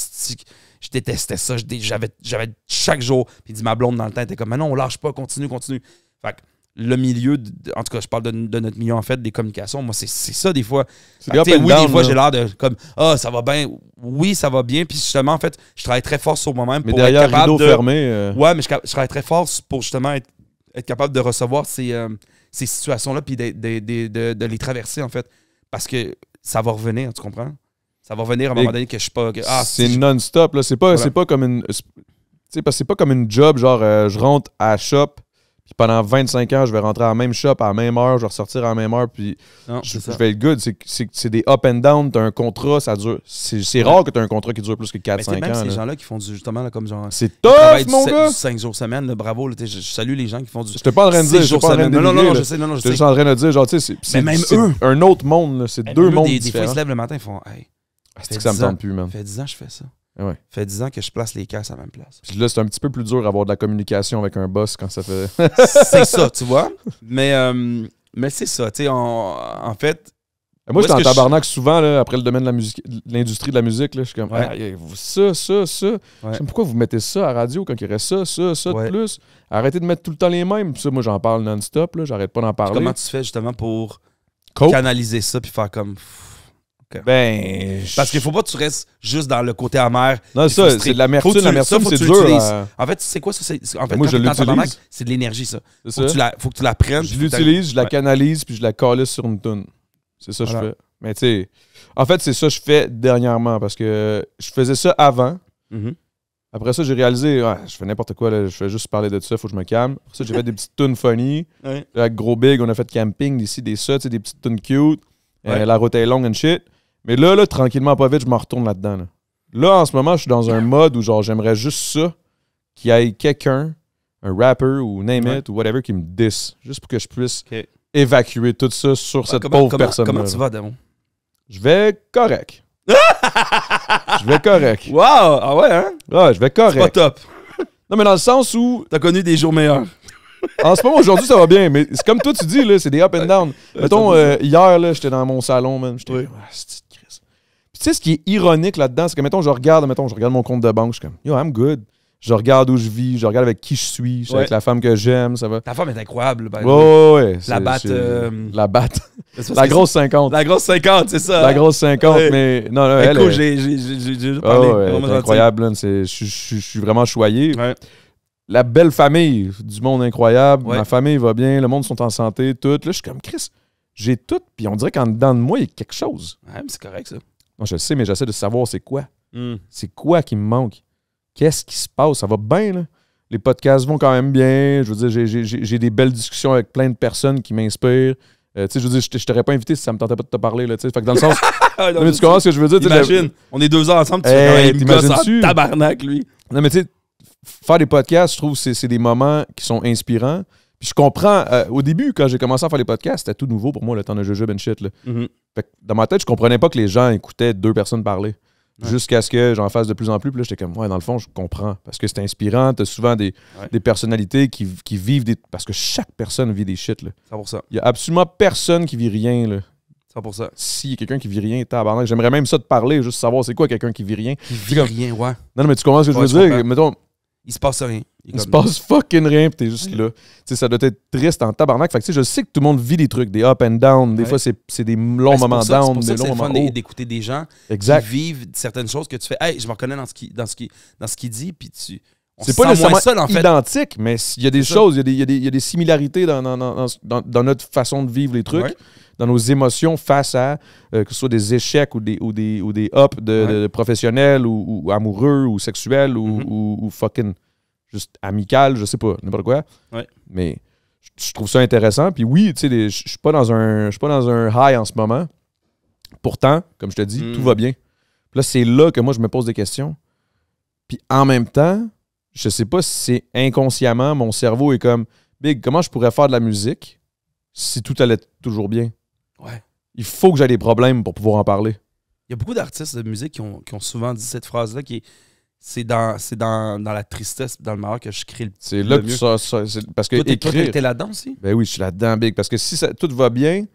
je détestais ça, j'avais chaque jour. Puis il dit Ma blonde dans le temps était comme Mais non, on lâche pas, continue, continue. Fait le milieu, en tout cas, je parle de, notre milieu en fait, des communications, moi, c'est ça des fois. oui, des fois, j'ai l'air de comme Ah, ça va bien, oui, ça va bien. Puis justement, en fait, je travaille très fort sur moi-même pour être capable. de... fermé. Euh. Ouais, mais je, travaille très fort pour justement être, être capable de recevoir ces, euh, ces situations-là, puis de, de les traverser en fait. Parce que ça va revenir, tu comprends? Ça va revenir à un moment donné que je suis pas. ah, c'est non-stop, là. C'est pas, pas comme une. parce que c'est pas comme une job, genre, euh, je rentre à shop, pendant 25 ans, je vais rentrer à la même shop, à la même heure, je vais ressortir à la même heure, puis je, vais être good. C'est des up and down, t'as un contrat, ça dure. C'est rare que tu t'as un contrat qui dure plus que 4-5 ans. Même ces gens-là qui font du, justement, comme genre. C'est top, mon gars! 5 jours semaine, bravo, je, salue les gens qui font du. Je te pas en train de dire, pas Non, non, non, je sais, non, je sais. en train de dire, genre, tu sais, c'est un autre monde, c'est deux mondes différents. Des fois, ils se lèvent le matin, ils font, C'est que ça me tente plus, man. Ça fait 10 ans que je fais ça. Ah ouais. Fait 10 ans que je place les caisses à la même place. là, c'est un petit peu plus dur d'avoir de la communication avec un boss quand ça fait. c'est ça, tu vois. Mais, euh, mais c'est ça. Tu sais, en fait, moi, je suis en tabarnak souvent après le domaine de la musique, l'industrie de la musique. je suis comme, ça ça, ça, ça. Pourquoi vous mettez ça à radio quand il y aurait ça, ça, ça de plus? Arrêtez de mettre tout le temps les mêmes. moi, j'en parle non-stop. J'arrête pas d'en parler. Comment tu fais justement pour canaliser ça puis faire comme. Ben. Parce qu'il faut pas que tu restes juste dans le côté amer. Non, ça, c'est de la merde, c'est dur. En fait, c'est quoi ça? En fait, moi, je l'utilise. C'est de l'énergie, ça. Faut, Que tu la... faut que tu la prennes. Je l'utilise, je la canalise, puis je la colle sur une tonne. C'est ça que je fais. Mais tu en fait, c'est ça que je fais dernièrement parce que je faisais ça avant. Mm-hmm. Après ça, j'ai réalisé, je fais n'importe quoi, je fais juste parler de ça, faut que je me calme. Après ça, j'ai fait des petites tunes funny. Avec Gros Big, on a fait camping, d'ici, des ça, des petites tunes cute. Euh, la route est longue and shit. Mais là, là, tranquillement, pas vite, je m'en retourne là-dedans. Là. en ce moment, je suis dans un mode où genre j'aimerais juste ça, qu'il y ait quelqu'un, un rapper ou name it ou whatever, qui me diss. juste pour que je puisse évacuer tout ça sur cette pauvre personne. Comment tu vas, Damon? Je vais correct. je vais correct. Wow! Ah ouais, hein? je vais correct. Pas top. Non, mais dans le sens où. T'as connu des jours meilleurs. En ce moment, aujourd'hui, ça va bien, mais c'est comme toi, tu dis, là, c'est des up and down. Mettons, euh, hier, là, j'étais dans mon salon, même J'étais, ah, tu sais, ce qui est ironique là-dedans, c'est que, mettons, je regarde, mettons, je regarde mon compte de banque, je suis comme, yo, I'm good. Je regarde où je vis, je regarde avec qui je suis, avec la femme que j'aime, ça va. Ta femme est incroyable. Ben, La batte. La batte. La grosse 50. La grosse 50, c'est ça. La grosse 50, mais non, non, Écoute, j'ai, j'ai, parlé. ouais, c'est incroyable, je suis vraiment choyé. La belle famille du monde incroyable. Ma famille va bien, le monde sont en santé, tout. Là, je suis comme Chris, j'ai tout, puis on dirait qu'en dedans de moi, il y a quelque chose. Ouais, mais c'est correct, ça. Moi, je le sais, mais j'essaie de savoir c'est quoi. Hmm. C'est quoi qui me manque? Qu'est-ce qui se passe? Ça va bien, là? Les podcasts vont quand même bien. Je veux dire, j'ai des belles discussions avec plein de personnes qui m'inspirent. Euh, je veux dire, je, t'aurais pas invité si ça me tentait pas de te parler, là, Fait que dans le sens. mais tu comprends ce que je veux dire, Imagine, on est deux ans ensemble, tu hey, t'imagines-tu? tabarnak, lui. Non, mais tu sais, faire des podcasts, je trouve que c'est des moments qui sont inspirants. Puis je comprends, euh, au début, quand j'ai commencé à faire les podcasts, c'était tout nouveau pour moi, le temps de jeu ben shit. Mhm. fait dans ma tête, je comprenais pas que les gens écoutaient deux personnes parler. Jusqu'à ce que j'en fasse de plus en plus. Puis là, j'étais comme, ouais, dans le fond, je comprends. Parce que c'est inspirant. tu as souvent des, personnalités qui, vivent des. Parce que chaque personne vit des shit. Là. pour ça Il y a absolument personne qui vit rien. Là. 100%. Si quelqu'un qui vit rien, tabarnak, j'aimerais même ça te parler, juste savoir c'est quoi quelqu'un qui vit rien. Qui vit rien, ouais. Non, non, mais tu comprends ce que je veux dire? Mettons... Il se passe rien. Il, se passe fucking rien, puis t'es juste là. sais ça doit être triste en tabarnak. Fait je sais que tout le monde vit des trucs, des up and down. Des fois, c'est des longs moments down, des longs moments C'est d'écouter des gens exact. qui vivent certaines choses que tu fais. Hey, je m'en connais dans ce qu'il dans ce qui, dans ce qui dit, puis tu. C'est pas nécessairement seul, en fait. identique, mais il y a des choses, il y, y, a des similarités dans, dans, dans, notre façon de vivre les trucs, dans nos émotions face à, euh, que ce soit des échecs ou des, ou des, ou des ups de, professionnels ou, amoureux ou sexuels ou, mm-hmm. fucking juste amical, je sais pas, n'importe quoi. Mais je trouve ça intéressant. Puis oui, tu sais, je suis pas dans un. Je suis pas dans un high en ce moment. Pourtant, comme je te dis, hmm. tout va bien. là, c'est là que moi, je me pose des questions. Puis en même temps, je sais pas si c'est inconsciemment, mon cerveau est comme Big, comment je pourrais faire de la musique si tout allait toujours bien? Ouais. Il faut que j'aie des problèmes pour pouvoir en parler. Il y a beaucoup d'artistes de musique qui ont, qui ont souvent dit cette phrase-là qui est c'est dans, dans, dans, la tristesse, dans le malheur que je crée le C'est là que ça, ça parce que écrire... t'es là-dedans aussi? Ben oui, je suis là-dedans, big. Parce que si ça, tout va bien,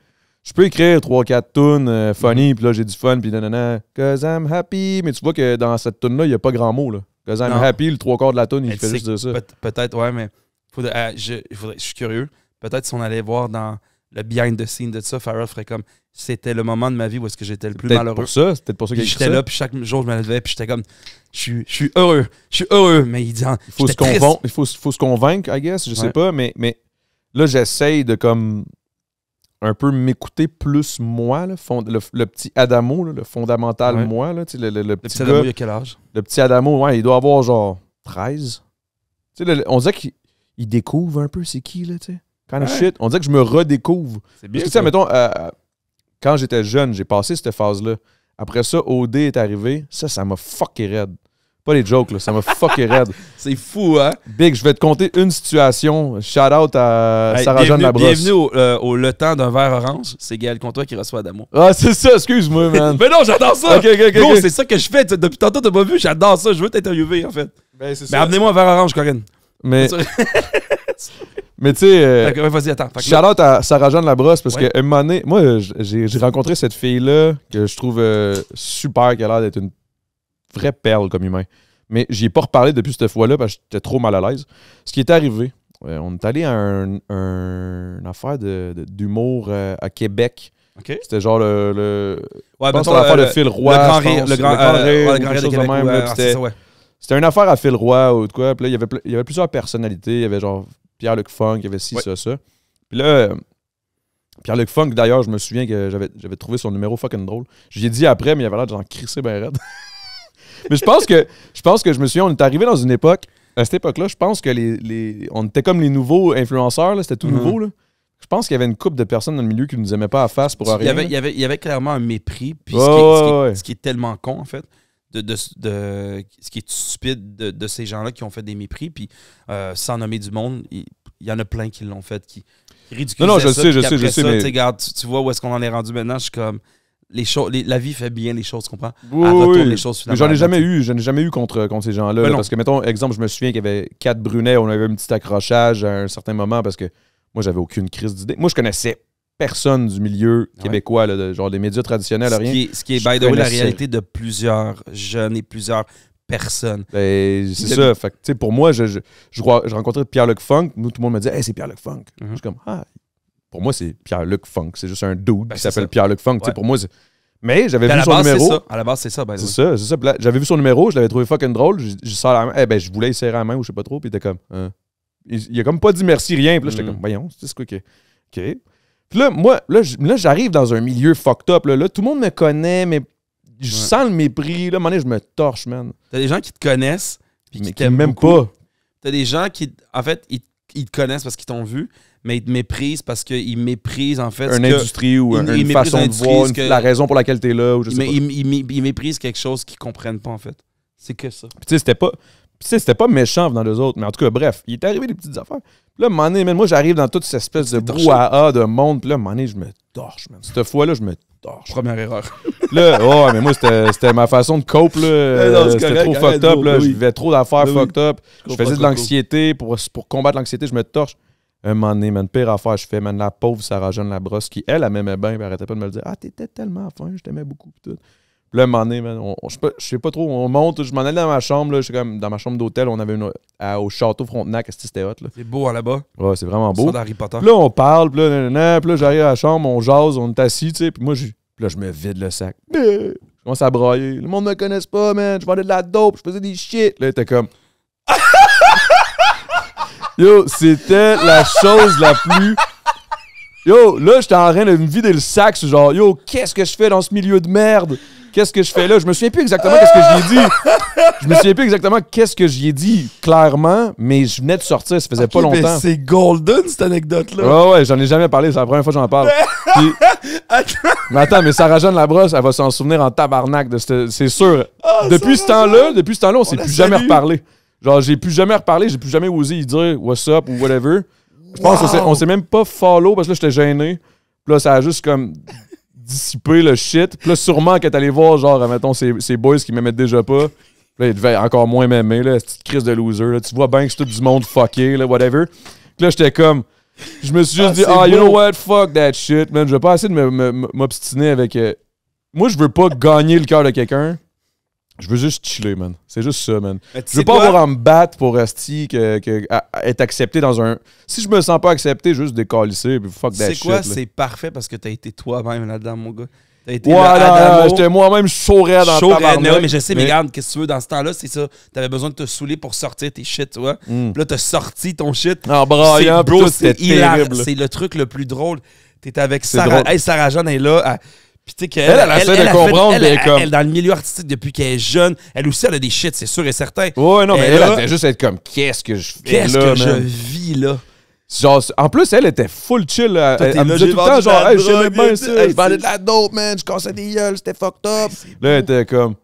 je peux écrire 3-4 tunes euh, funny, pis puis là, j'ai du fun, puis nanana, cause I'm happy. Mais tu vois que dans cette tune-là, il n'y a pas grand mot, là. Cause I'm happy, le trois quarts de la tune, il fait juste de ça. Peut-être, ouais, mais ah, je, je suis curieux. Peut-être si on allait voir dans le behind the scene de ça, Farrell ferait comme c'était le moment de ma vie où est-ce que j'étais le plus malheureux. Pour ça, c'était pour ça que j'étais là, puis chaque jour je me levais, puis j'étais comme je suis heureux, je suis heureux, mais il dit hein, il faut se convaincre, il faut, se convaincre, I guess, je sais pas, mais là j'essaye de comme un peu m'écouter plus moi, le, petit Adamo, le fondamental moi. le, petit, Adamo, il a quel âge? Le petit Adamo, ouais, il doit avoir genre 13. on dirait qu'il découvre un peu c'est qui, là, tu sais of shit. On dirait que je me redécouvre. C'est bien. Parce que, ça. mettons, euh, euh, quand j'étais jeune, j'ai passé cette phase-là. Après ça, OD est arrivé. Ça, ça m'a fucké raide. Pas les jokes, là. Ça m'a fucké raide. C'est fou, hein? Big, je vais te conter une situation. Shout out à Sarah-Jeanne Labrosse. Bienvenue au, euh, au Le Temps d'un verre orange. C'est Gaël toi qui reçoit d'amour. Ah, c'est ça, excuse-moi, man. Mais non, j'adore ça! c'est ça que je fais. Depuis tantôt, t'as pas vu, j'adore ça. Je veux t'interviewer, en fait. Ben, Mais amenez-moi un verre orange, Corinne. Mais. Mais tu sais. Euh, vas Charlotte à Sarah-Jeanne Labrosse, parce que un moment donné, moi, j'ai rencontré cette fille-là que je trouve euh, super, qu'elle a l'air d'être une vraie perle comme humain. Mais j'y ai pas reparlé depuis cette fois-là parce que j'étais trop mal à l'aise. Ce qui est arrivé, euh, on est allé à un, une affaire d'humour de, à Québec. C'était genre le. ouais, l'affaire de Phil Roy. Le Grand Rire. Le Grand, le grand de C'était une affaire à Phil Roy ou de quoi. il y avait plusieurs personnalités. Il y avait genre Pierre-Luc Funk, il y avait ci, ça, ça. Puis là, euh, Pierre-Luc Funk, d'ailleurs, je me souviens que j'avais trouvé son numéro fucking drôle. lui ai dit après, mais il avait l'air de genre crisser ben mais je pense que je pense que je me souviens, on est arrivé dans une époque. À cette époque-là, je pense que les, on était comme les nouveaux influenceurs, c'était tout mhm. nouveau. Là. Je pense qu'il y avait une couple de personnes dans le milieu qui nous aimaient pas à face pour il y, il y avait, clairement un mépris, puis ce, qui est, tellement con, en fait, de, ce qui est stupide de, ces gens-là qui ont fait des mépris. Puis euh, sans nommer du monde, il y, en a plein qui l'ont fait, qui, qui Non, non, je ça, sais, je sais, je sais. Regarde, tu, vois où est-ce qu'on en est rendu maintenant, je suis comme. Les la vie fait bien les choses, tu comprends? Oui, oui. les choses J'en ai jamais eu, je n'ai jamais eu contre, ces gens-là. parce que, mettons, exemple, je me souviens qu'il y avait quatre brunets, on avait un petit accrochage à un certain moment parce que moi, j'avais aucune crise d'idée. Moi, je connaissais personne du milieu québécois, là, genre des médias traditionnels, ce rien. Qui ce qui est, by the way, la réalité de plusieurs jeunes et plusieurs personnes. Ben, c'est ça. Fait pour moi, je, je, je, rencontrais Pierre-Luc Funk. Nous, tout le monde me disait hey, c'est Pierre-Luc Funk. Je suis mhm. comme Ah, pour moi, c'est Pierre-Luc Funk. C'est juste un dude ben, qui s'appelle Pierre-Luc Funk. Pour moi, mais j'avais vu son numéro. À la base, c'est ça. c'est ça, J'avais vu son numéro, je l'avais trouvé fucking drôle. Je, je eh ben, je voulais essayer serrer la main ou je sais pas trop. Puis il était comme. Hein. Il, a comme pas dit merci, rien. Puis j'étais mhm. comme, voyons, c'est quoi que. OK là, moi, là, j'arrive dans un milieu fucked up. Là, là, tout le monde me connaît, mais je sens le mépris. Là, à un je me torche, man. T'as des gens qui te connaissent, puis qui t'aiment même pas. T'as des gens qui, en fait, ils, te connaissent parce qu'ils t'ont vu, mais ils te méprisent parce qu'ils méprisent, en fait. Une industrie ou une, façon de voir, la raison pour laquelle t'es là, ou je sais mais Ils, méprisent quelque chose qu'ils comprennent pas, en fait. C'est que ça. Puis tu sais, c'était pas c'était pas méchant dans les autres, mais en tout cas, bref, il est arrivé des petites affaires. Puis là, mané, moi, j'arrive dans toute cette espèce de brouhaha de monde. Puis là, mané, je me torche, man. Cette fois-là, je me torche. Première erreur. là, mais moi, c'était ma façon de cope, là. C'était trop fucked up, là. Je vivais trop d'affaires fucked up. Je faisais de l'anxiété. Pour, pour combattre l'anxiété, je me torche. Un moment donné, man, pire affaire, je fais, man, la pauvre Sarah Jeanne Labrosse, qui, elle, elle m'aimait bien, elle arrêtait pas de me le dire. Ah, t'étais tellement fin, je t'aimais beaucoup, tout. Là, un je, sais pas, trop, on monte, je m'en allais dans ma chambre, là, je suis comme dans ma chambre d'hôtel, on avait une au château Frontenac, c'était hot. C'est beau là-bas. Ouais, c'est vraiment beau. Potter. là, on parle, puis là, là j'arrive à la chambre, on jase, on est assis, tu sais, puis moi, je, là, je me vide le sac. Je commence à broyer. Le monde me connaisse pas, man, je vendais de la dope, je faisais des shit. Là, il était comme. Yo, c'était la chose la plus. Yo, là, j'étais en train de me vider le sac, genre, yo, qu'est-ce que je fais dans ce milieu de merde? qu'est-ce que je fais là? Je me souviens plus exactement qu'est-ce que j'y ai dit. Je me souviens plus exactement qu'est-ce que j'y ai dit, clairement, mais je venais de sortir, ça faisait pas ben longtemps. C'est golden, cette anecdote là Ouais, ouais, j'en ai jamais parlé, c'est la première fois que j'en parle. Mais attends, mais Sarah-Jeanne Labrosse, elle va s'en souvenir en tabarnak, de c'est sûr. Ah, depuis, ce temps -là, depuis ce temps-là, on, s'est plus jamais reparlé. Genre, j'ai plus jamais reparlé, j'ai plus jamais osé y dire what's up ou whatever. Je pense qu'on s'est même pas follow parce que là, j'étais gêné. là, ça a juste comme dissiper le shit. Puis là, sûrement que t'allais voir, genre, mettons, ces, ces boys qui m'aimaient déjà pas. là, ils devaient encore moins m'aimer, là, cette petite crise de loser. Là. Tu vois bien que c'est tout du monde fucké, là, whatever. Puis là, j'étais comme. Je me suis juste ah, dit, ah, oh, you know what, fuck that shit, man. Je vais pas essayer de m'obstiner avec. Euh, moi, je veux pas gagner le cœur de quelqu'un. Je veux juste chiller, man. C'est juste ça, man. Je veux pas avoir à me battre pour Asti, que, être accepté dans un. Si je me sens pas accepté, juste décalisser puis fuck that C'est quoi? C'est parfait parce que t'as été toi-même là-dedans, mon gars. T'as été j'étais moi-même à dans le ta mais, mais je sais, mais, regarde, qu'est-ce que tu veux dans ce temps-là, c'est ça. T'avais besoin de te saouler pour sortir tes shit, tu vois. Hmm. Là, t'as sorti ton shit. En braillant, bro, c'est terrible. C'est le truc le plus drôle. T'es avec Sarah. Hey, Sarah Jeanne est là. Puis tu sais qu'elle elle, a essaie de comprendre. mais elle, comme... elle, dans le milieu artistique depuis qu'elle est jeune, elle aussi, elle a des shit, c'est sûr et certain. Ouais, non, mais elle, elle, juste être comme, qu'est-ce que je fais Qu'est-ce que je vis là? Genre, en plus, elle était full chill. Là. Elle, me disait tout le temps, genre, hey, bien ça. Je vendais de la dope, man. Je cassais des gueules, c'était fucked up. Là, elle était comme.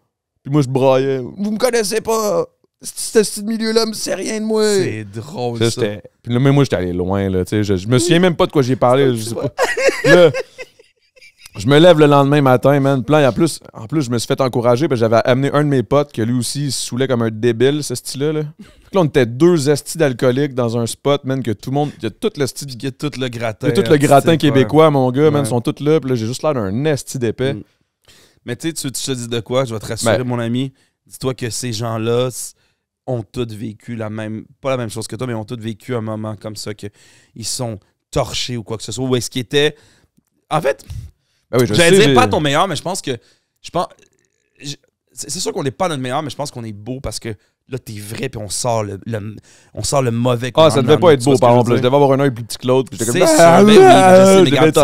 Puis moi, je braillais. Vous me connaissez pas. Ce milieu-là me sait rien de moi. C'est drôle, ça. Puis là, même moi, j'étais allé loin, là. Tu sais, je, me souviens même pas de quoi j'ai parlé. Je sais pas. Je me lève le lendemain matin, man. Plan, en plus, en plus, je me suis fait encourager, parce que j'avais amené un de mes potes que lui aussi il se saoulait comme un débile, ce style-là. Là. on était deux estis d'alcooliques dans un spot, man, que tout le monde. Il y a tout le style. Il y a tout le gratin. Il tout le gratin québécois, mon gars, man. Ils sont tous là. Puis là, j'ai juste l'air d'un esti d'épais. Mm. Mais tu sais, tu te dis de quoi? Je vais te rassurer, ben. mon ami. Dis-toi que ces gens-là ont tous vécu la même. Pas la même chose que toi, mais ont tous vécu un moment comme ça, qu'ils sont torchés ou quoi que ce soit. Ou est-ce qu'ils étaient. En fait, ah je J'allais pas ton meilleur, mais je pense que. Je pense, c'est sûr qu'on n'est pas notre meilleur, mais je pense qu'on est beau parce que là, t'es vrai, puis on sort le, on sort le mauvais. côté. Ah, ça ne devait pas être beau, par exemple. Je devais avoir un œil plus petit que l'autre. C'est comme, t'en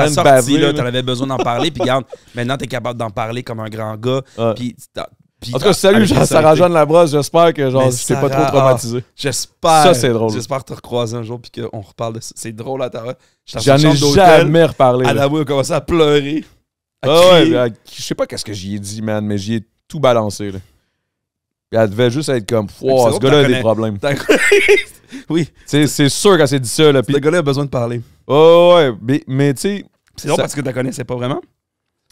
avais besoin d'en parler, puis regarde, maintenant t'es capable d'en parler comme un grand gars, puis... En tout cas, ah, salut, Sarah-Jeanne Labrosse. J'espère que genre, ne je pas trop traumatisé. Ah, j'espère... Ça, c'est drôle. J'espère te recroiser un jour, puis qu'on reparle de ça. C'est drôle, à ta... J'en ai jamais reparlé. à la a commencé à pleurer. Ah ouais, je sais pas qu'est-ce que j'y ai dit, man, mais j'y ai tout balancé. elle devait juste être comme, wow, ce gars-là a des problèmes. oui. C'est sûr qu'elle s'est dit ça. Là, gars-là a besoin de parler. Oh, ouais, mais, tu sais. C'est parce que tu la connaissais pas vraiment.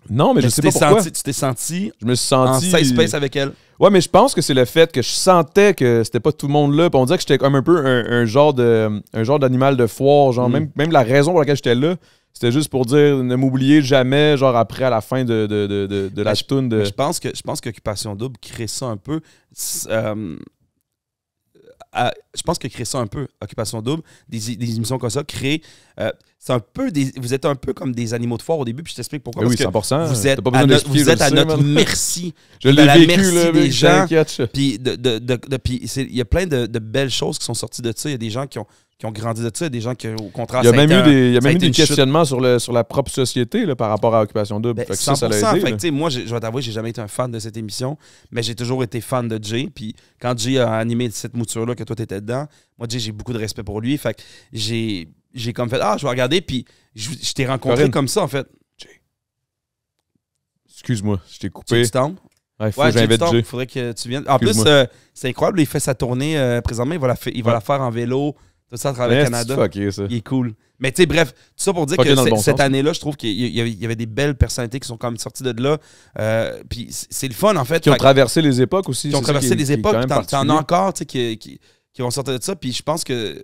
Non, mais, je sais pas pourquoi. tu t'es senti. Je me suis senti. En space avec elle. Ouais, mais je pense que c'est le fait que je sentais que c'était pas tout le monde là. Puis on dirait que j'étais comme un peu un, genre de, d'animal de foire. Genre, hmm. même, même la raison pour laquelle j'étais là, c'était juste pour dire ne m'oubliez jamais, genre après à la fin de, de, la ben, je, de. Je pense que je pense qu'Occupation Double crée ça un peu. Euh, je pense que crée ça un peu, Occupation Double, des, émissions comme ça, crée... Euh, un peu vous êtes un peu comme des animaux de foire au début, puis je t'explique pourquoi. Ben oui, 100%, vous êtes à, notre, vous êtes à notre merci. Je l'ai la merci des gens. Puis il y a plein de, belles choses qui sont sorties de ça. Il y a des gens qui ont, qui ont grandi de ça, des gens qui, au contraire, Il y a même eu des, il y a même eu des questionnements sur, le, sur la propre société là, par rapport à Occupation Double. Ben, fait ça, fait, moi, je vais t'avouer, j'ai jamais été un fan de cette émission, mais j'ai toujours été fan de Jay. Puis quand Jay a animé cette mouture-là que toi, tu étais dedans, moi, Jay, j'ai beaucoup de respect pour lui. Fait j'ai, j'ai comme fait, ah, je vais regarder, puis je, t'ai rencontré comme ça, en fait. Jay. Excuse-moi, je t'ai coupé. Tu Ouais, ouais, Faudrait que tu viennes. En plus, euh, c'est incroyable, il fait sa tournée euh, présentement, il va, la, il va la faire en vélo tout ça Canada. Il est cool. Mais tu sais, bref, tout ça pour dire que cette année-là, je trouve qu'il y, avait des belles personnalités qui sont quand même sorties de là. Euh, puis c'est le fun, en fait. Qui ont traversé les époques aussi. Qui ont traversé les époques. T'en as encore, qui, qui, vont sortir de ça. Puis je pense que.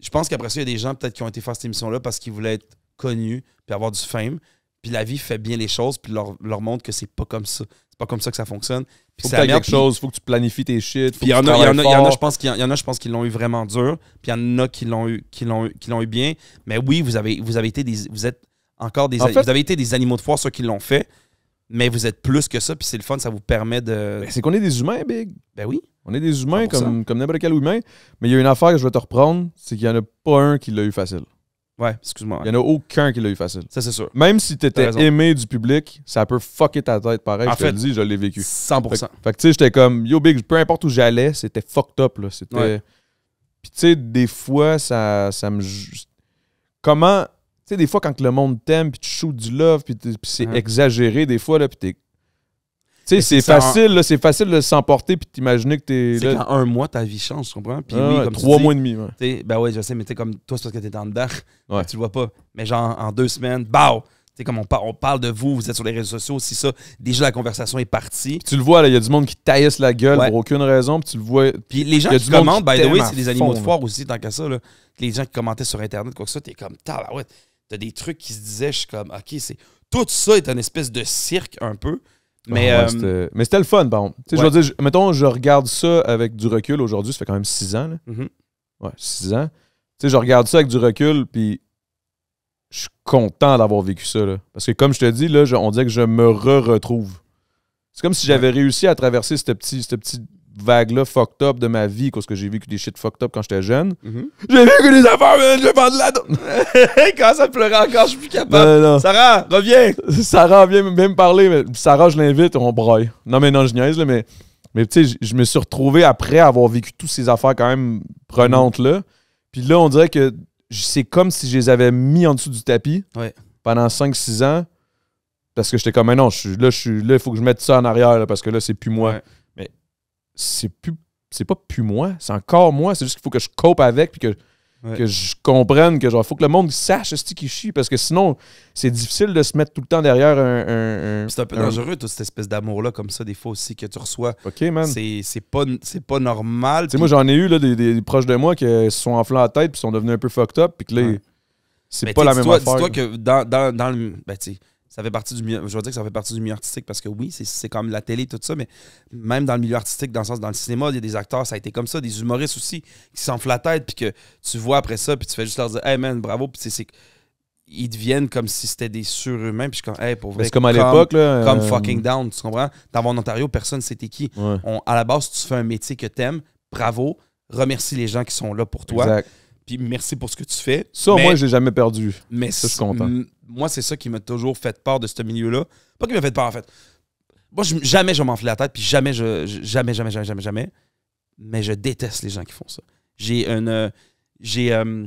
Je pense qu'après ça, il y a des gens peut-être qui ont été faire cette émission-là parce qu'ils voulaient être connus puis avoir du fame. Puis la vie fait bien les choses puis leur, leur montre que c'est pas comme ça pas comme ça que ça fonctionne. Puis faut que quelque chose, faut que tu planifies tes shit. Puis il y, y, en a, je pense qu'il y en a, je pense qu'ils l'ont eu vraiment dur. Puis il y en a qui l'ont eu, qui l'ont, qui l'ont eu bien. Mais oui, vous avez, vous avez été des, vous êtes encore des, vous avez été des animaux de foire ceux qui l'ont fait. Mais vous êtes plus que ça, puis c'est le fun, ça vous permet de. Ben, c'est qu'on est des humains, Big. Ben oui. On est des humains comme, comme n'importe quel humain. Mais il y a une affaire que je vais te reprendre, c'est qu'il n'y en a pas un qui l'a eu facile. Ouais, excuse-moi. Il n'y en a aucun qui l'a eu facile. Ça, c'est sûr. Même si tu étais aimé du public, ça peut fucker ta tête pareil. je te dis, je l'ai vécu. 100%. Fait, que tu sais, j'étais comme, yo, Big, peu importe où j'allais, c'était fucked up. Là. C'était... Puis tu sais, des fois, ça, ça me. Comment. Tu sais, des fois, quand le monde t'aime, puis tu shoots du love, puis, c'est exagéré, des fois, là, puis t'es c'est facile, c'est facile de s'emporter puis t'imaginer que t'es. C'est qu'en un mois, ta vie change, tu comprends? Puis ah trois mois et demi. Ben ouais, je sais, mais tu comme toi, c'est parce que t'es dans le ben, Ouais. Tu le vois pas. Mais genre, en deux semaines, tu es comme on, on, parle de vous, vous êtes sur les réseaux sociaux, si ça, déjà la conversation est partie. tu le vois, il y a du monde qui taillisse la gueule pour aucune raison, puis tu le vois. Puis les gens qui commentent, by the way, c'est des animaux de foire aussi, tant qu'à ça. Là. Les gens qui commentaient sur Internet, quoi que ça, t'es comme, T'as des trucs qui se disaient, je suis comme, ok, c'est. Tout ça est un espèce de cirque un peu. Ah mais, euh, mais c'était le fun, par contre. Je mettons, je regarde ça avec du recul aujourd'hui, ça fait quand même 6 ans. Là. Mm-hmm. Ouais, six ans. je regarde ça avec du recul, puis je suis content d'avoir vécu ça. Parce que comme je te dis, là, on dirait que je me re-retrouve. C'est comme si j'avais réussi à traverser ce petit, cette petit vague-là fucked up de ma vie, parce que j'ai vécu des shit fucked up quand j'étais jeune. j'ai mhm. J'ai vécu des affaires, mais je prendre de la. quand ça pleurait encore, je suis plus capable. Sarah, reviens. Sarah, viens, me parler. Mais Sarah, je l'invite, on broye. Non, mais non, je niaise, là, mais. Mais tu sais, je me suis retrouvé après avoir vécu toutes ces affaires quand même prenantes là. Puis là, on dirait que c'est comme si je les avais mis en dessous du tapis pendant 5-6 ans. Parce que j'étais comme, mais non, là, je suis là, il faut que je mette ça en arrière parce que là, c'est plus moi c'est plus c'est pas plus moi, c'est encore moi, c'est juste qu'il faut que je cope avec puis que, je comprenne que genre faut que le monde sache ce qui chie parce que sinon c'est difficile de se mettre tout le temps derrière un, c'est un peu dangereux toute cette espèce d'amour là comme ça des fois aussi que tu reçois. OK man. C'est pas c'est pas normal. moi j'en ai eu des, proches de moi qui se sont enflés la tête puis sont devenus un peu fucked up puis que là c'est pas la même toi, affaire. Dis-toi que dans, le ben, ça fait partie du milieu, je veux dire que ça fait partie du milieu artistique parce que oui, c'est comme la télé, tout ça, mais même dans le milieu artistique, dans le sens, dans le cinéma, il y a des acteurs, ça a été comme ça, des humoristes aussi, qui s'enflent la tête, puis que tu vois après ça, puis tu fais juste leur dire, hey man, bravo, puis c'est. Ils deviennent comme si c'était des surhumains, puis je hey, pour C'est comme à l'époque, là. Comme euh, fucking down, tu comprends? Dans mon Ontario, personne ne s'était qui. à la base, tu fais un métier que t'aimes, bravo, remercie les gens qui sont là pour toi. Exact puis merci pour ce que tu fais. Ça, moi, je n'ai jamais perdu. Mais content. Moi, c'est ça qui m'a toujours fait peur de ce milieu-là. Pas qui m'a fait peur, en fait. Moi, je, jamais je m'enfle la tête, puis jamais, je, jamais, jamais, jamais, jamais, Mais je déteste les gens qui font ça. J'ai une. Euh, j'ai. Euh,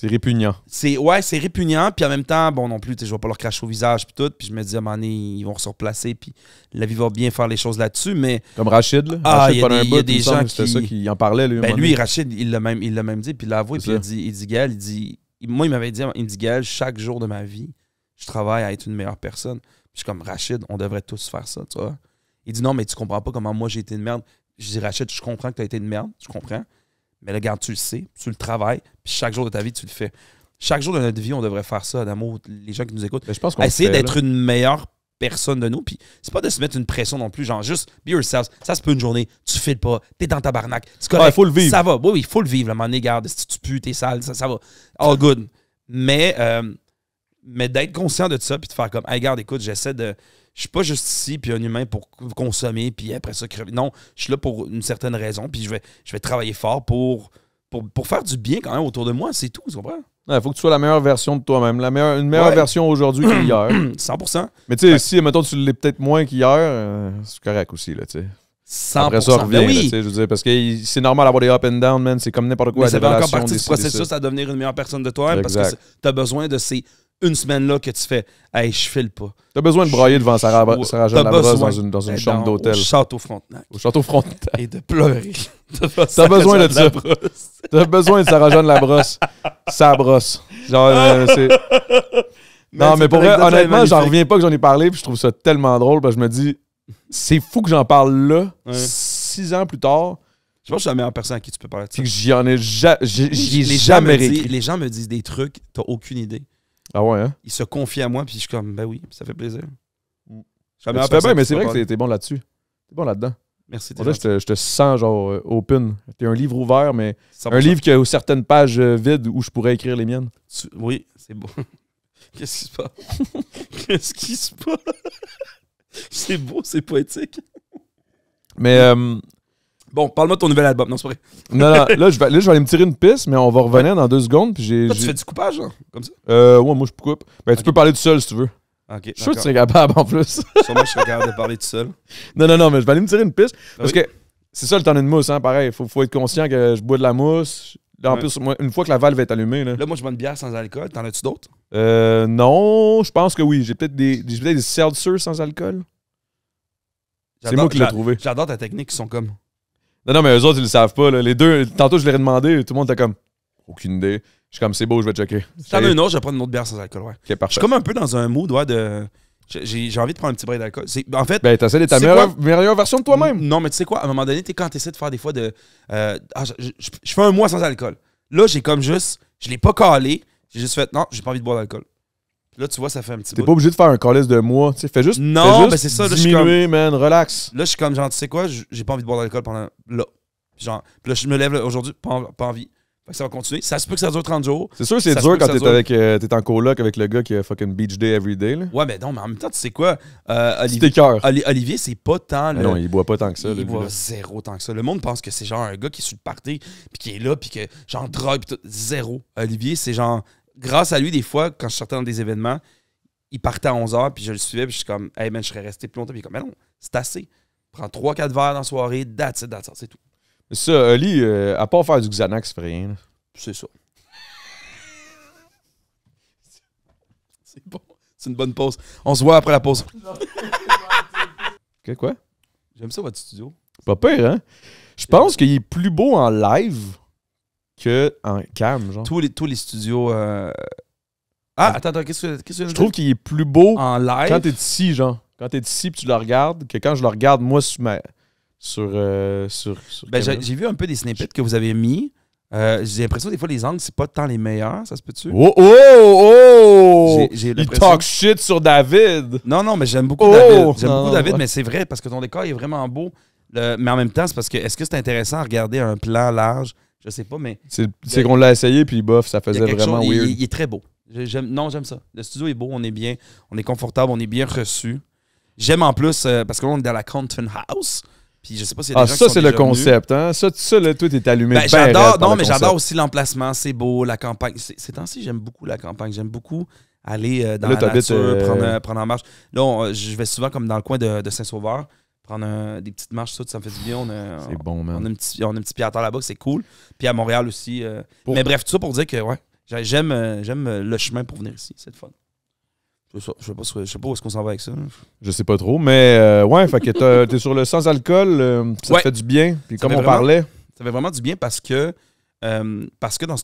c'est répugnant. C'est ouais, c'est répugnant. Puis en même temps, bon non plus, je vais pas leur cracher au visage puis tout. Puis je me dis, à un moment donné, ils vont se replacer. Puis la vie va bien faire les choses là-dessus. Mais comme Rachid, là. Ah, il y a des, gens qui. ça qui en parlait. Lui, ben lui, Rachid, il l'a même, dit. Puis il l'a avoué. Puis il dit, il il dit, moi, il m'avait dit, il dit, chaque jour de ma vie, je travaille à être une meilleure personne. Puis je suis comme Rachid, on devrait tous faire ça, tu vois. Il dit non, mais tu comprends pas comment moi j'ai été une merde. Je dis Rachid, je comprends que tu as été une merde, tu comprends. Mais là, garde, tu le sais, tu le travailles, puis chaque jour de ta vie, tu le fais. Chaque jour de notre vie, on devrait faire ça, d'amour, les gens qui nous écoutent. Ben, Essayer d'être une meilleure personne de nous. Puis c'est pas de se mettre une pression non plus, genre juste be yourself. Ça se peut une journée, tu files pas, t'es dans ta barnaque. C'est faut le vivre. Ça va. Oui, il faut le vivre. À un moment donné, garde, si tu pues, t'es sale, ça, ça va. All good. Mais, euh, mais d'être conscient de ça, puis de faire comme, hey, garde, écoute, j'essaie de je suis pas juste ici puis un humain pour consommer puis après ça crever. Non, je suis là pour une certaine raison puis je vais, je vais travailler fort pour, pour, pour faire du bien quand même autour de moi. C'est tout, tu comprends? Il faut que tu sois la meilleure version de toi-même. meilleure, une meilleure version aujourd'hui qu'hier. 100%. Mais tu sais, si, mettons, tu l'es peut-être moins qu'hier, euh, c'est correct aussi, là, tu sais. 100%. Après ça, revient, ben oui. je veux dire, parce que c'est normal d'avoir des up and down, man. C'est comme n'importe quoi. Mais ça fait encore partie du processus à devenir une meilleure personne de toi-même parce que tu as besoin de ces une semaine là que tu fais Hey, je file pas. T'as besoin de brailler devant Sarah, Sarah Jeanne Labrosse dans une, dans une chambre d'hôtel. Au château Frontenac. Au château Frontenac. Et de pleurer. T'as besoin de ça. T'as besoin de Sarah Jeanne Labrosse. Sa brosse. Genre, euh, c'est. Non, mais pour vrai, honnêtement, j'en reviens pas que j'en ai parlé, puis je trouve ça tellement drôle, parce que je me dis, c'est fou que j'en parle là, six ans plus tard. Je pense que je suis la meilleure personne à qui tu peux parler. j'y ai, jamais, gens les gens me disent des trucs, t'as aucune idée. Ah ouais, hein? Il se confie à moi, puis je suis comme, ben oui, ça fait plaisir. Mm. Ça fait bien, mais c'est vrai que t'es bon là-dessus. T'es bon là-dedans. Merci. je, te, je te sens genre euh, open. T'es un livre ouvert, mais un livre qui a certaines pages euh, vides où je pourrais écrire les miennes. Oui, c'est bon. Qu'est-ce qui se passe? Qu'est-ce qui se passe? c'est beau, c'est poétique. Mais euh, Bon, parle-moi de ton nouvel album. Non, c'est vrai. Non, non, là, je vais, je vais aller me tirer une piste, mais on va revenir dans deux secondes. Puis j'ai, tu fais du coupage, hein? comme ça? Euh, ouais, moi, je coupe. Ben, tu peux parler tout seul si tu veux. Ok, Je suis sûr que tu es capable en plus. moi, je serais capable de parler tout seul. non, non, non, mais je vais aller me tirer une piste. Ah parce que c'est ça le temps d'une mousse, hein, pareil. Faut, faut être conscient que je bois de la mousse. En plus, une fois que la valve est allumée, là. Là, moi, je bois une bière sans alcool. T'en as-tu d'autres? Euh, non, je pense que oui. J'ai peut-être des, j'ai peut-être des seltzers sans alcool. C'est moi qui l'ai trouvé. J'adore ta technique. qui sont comme. Non, non, mais eux autres, ils le savent pas. Là. Les deux, tantôt, je leur ai demandé, tout le monde était comme, aucune idée. Je suis comme, c'est beau, je vais checker. J'en ai une autre, je vais prendre une autre bière sans alcool, ouais. je suis comme un peu dans un mood, ouais, de. J'ai envie de prendre un petit brin d'alcool. En fait. Ben, t'essaies d'être ta meilleure, version de toi-même. Non, mais tu sais quoi, à un moment donné, tu quand t'essaies de faire des fois de. Euh, ah, je, fais un mois sans alcool. Là, j'ai comme juste. Je l'ai pas calé. J'ai juste fait, non, j'ai pas envie de boire d'alcool. Là, tu vois, ça fait un petit peu. T'es pas obligé de faire un colis de mois. Tu sais, fais juste. Non, mais ben, c'est ça. diminuer, comme... man, relax. Là, je suis comme, genre, tu sais quoi, j'ai pas envie de boire d'alcool pendant. Là. Genre, là, je me lève aujourd'hui, pas, pas envie. que ça va continuer. Ça se peut que ça dure 30 jours. C'est sûr, c'est dur quand t'es avec euh, en coloc avec le gars qui a fucking beach day every day. Là. Ouais, mais non, mais en même temps, tu sais quoi euh, Olivier, Olivier c'est pas tant. non, il boit pas tant que ça. Il boit zéro tant que ça. Le monde pense que c'est genre un gars qui est sur le party, puis qui est là, puis que genre drogue, pis tout. Zéro. Olivier, c'est genre grâce à lui, des fois, quand je sortais dans des événements, il partait à 11h, puis je le suivais, puis je suis comme, hey man, je serais resté plus longtemps. Puis il est comme, mais non, c'est assez. Prends 3-4 verres dans la soirée, date it, that's c'est tout. Mais ça, Ali, euh, à part faire du Xanax, c'est rien. C'est ça. c'est bon. C'est une bonne pause. On se voit après la pause. que quoi? J'aime ça, votre studio. Pas pire, hein? Je pense qu'il est plus beau en live que en cam, genre. Tous les, tous les studios. Euh, ah, ah, attends, attends, qu'est-ce que, qu'est-ce que je trouve qu'il est plus beau en live quand t'es ici, genre. Quand t'es ici puis tu le regardes, que quand je le regarde moi sur ma... sur, euh, sur, ben, j'ai vu un peu des snippets que vous avez mis. Euh, j'ai l'impression des fois les angles c'est pas tant les meilleurs, ça se peut-tu? Oh oh oh! Il talk shit sur David! Non, non, mais j'aime beaucoup oh! David. J'aime beaucoup ah, David, mais c'est vrai parce que ton décor il est vraiment beau. mais en même temps, c'est parce que est-ce que c'est intéressant à regarder un plan large? Je sais pas, mais. C'est qu'on l'a essayé, puis bof, ça faisait vraiment weird. Il, est très beau. non, j'aime ça. Le studio est beau, on est bien, on est confortable, on est bien reçu. J'aime en plus, euh, parce que là, on est dans la Compton House. Puis je sais pas si y a des ah, ça, c'est le concept, hein? Ça, ça tout est allumé. Ben, j'adore, non, mais j'adore aussi l'emplacement. C'est beau, la campagne. Ces temps-ci, j'aime beaucoup la campagne. J'aime beaucoup aller euh, dans la nature, euh, prendre, en marche. Là, je vais souvent comme dans le coin de Saint-Sauveur des petites marches, ça, ça me fait du bien. On a, bon, man. On a un petit, on a là-bas, c'est cool. Puis à Montréal aussi. Euh, mais bref, tout ça pour dire que, ouais, j'aime, euh, j'aime euh, le chemin pour venir ici. C'est le fun. Je sais pas, où est-ce qu'on s'en va avec ça. Je sais pas trop, mais ouais, fait que t'es sur le sans alcool, ça te fait du bien. Puis comme on parlait. Ça fait vraiment du bien parce que, parce que dans ce...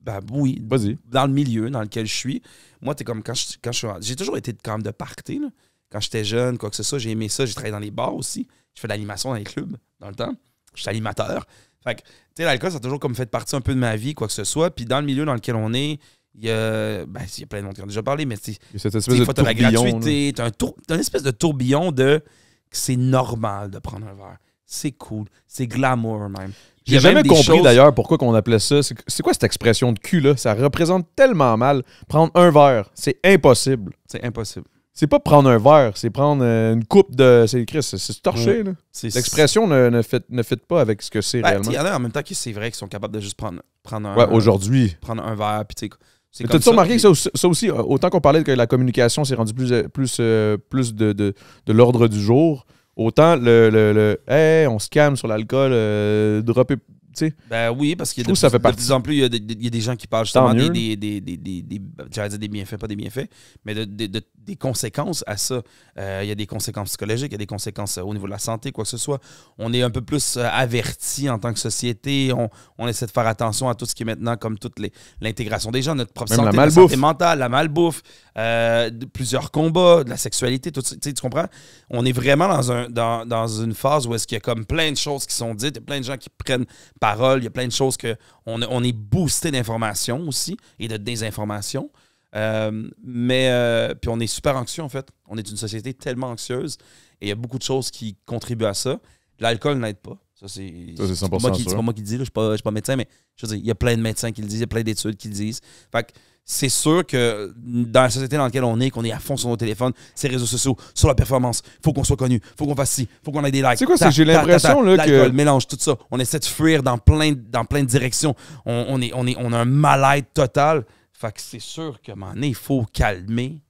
Ben oui, dans le milieu dans lequel je suis, moi, t'es comme quand je, quand J'ai toujours été quand même de parqueté, là quand j'étais jeune, quoi que ce soit. J'ai aimé ça. J'ai travaillé dans les bars aussi. Je fais de l'animation dans les clubs dans le temps. Je suis animateur. Fait que, tu sais, l'alcool, ça a toujours comme fait partie un peu de ma vie, quoi que ce soit. Puis dans le milieu dans lequel on est, il y a, ben, il y a plein de monde qui en déjà parlé, mais c'est une fois, la gratuité. Tu as, une espèce de tourbillon de c'est normal de prendre un verre. C'est cool. C'est glamour même. J'ai jamais compris d'ailleurs pourquoi qu'on appelait ça. C'est quoi cette expression de cul là? Ça représente tellement mal. Prendre un verre, c'est impossible. C'est impossible c'est pas prendre un verre, c'est prendre euh, une coupe de. C'est c'est torché, là. L'expression ne, ne, fit, ne pas avec ce que c'est ben, réellement. Il y en a en même temps qui, c'est vrai, qu'ils sont capables de juste prendre, prendre un. Ouais, aujourd'hui. Prendre un verre, puis tu sais. T'as-tu remarqué que ça, aussi, autant qu'on parlait que la communication s'est rendue plus, plus, euh, plus de, l'ordre du jour, autant le, le, on se calme sur l'alcool, euh, ben oui, parce qu'il y a de, plus, en plus, il y, a des gens qui parlent justement des, des, des, bienfaits, pas des bienfaits, mais des conséquences à ça. Euh, il y a des conséquences psychologiques, il y a des conséquences euh, au niveau de la santé, quoi que ce soit. On est un peu plus euh, averti en tant que société. On, essaie de faire attention à tout ce qui est maintenant, comme toute l'intégration des gens, notre propre santé, santé mentale, la malbouffe, euh, de plusieurs combats, de la sexualité, tout ça. Tu comprends? On est vraiment dans, un, dans, une phase où est-ce qu'il y a comme plein de choses qui sont dites, il y a plein de gens qui prennent parole, il y a plein de choses que on, est boosté d'informations aussi et de désinformations, euh, mais euh, puis on est super anxieux en fait. On est une société tellement anxieuse et il y a beaucoup de choses qui contribuent à ça. L'alcool n'aide pas. Ça, c'est pas, moi qui, moi qui le dis, je ne suis, pas médecin, mais je veux dire, il y a plein de médecins qui le disent, il y a plein d'études qui le disent. Fait que c'est sûr que dans la société dans laquelle on est, qu'on est à fond sur nos téléphones, ces réseaux sociaux, sur la performance, il faut qu'on soit connu, il faut qu'on fasse ci, faut qu'on ait des likes. C'est quoi ça? J'ai l'impression là que le mélange tout ça, on essaie de fuir dans plein dans plein de directions. On, est on est on a un mal-être total. Fait que c'est sûr que mané, il faut calmer.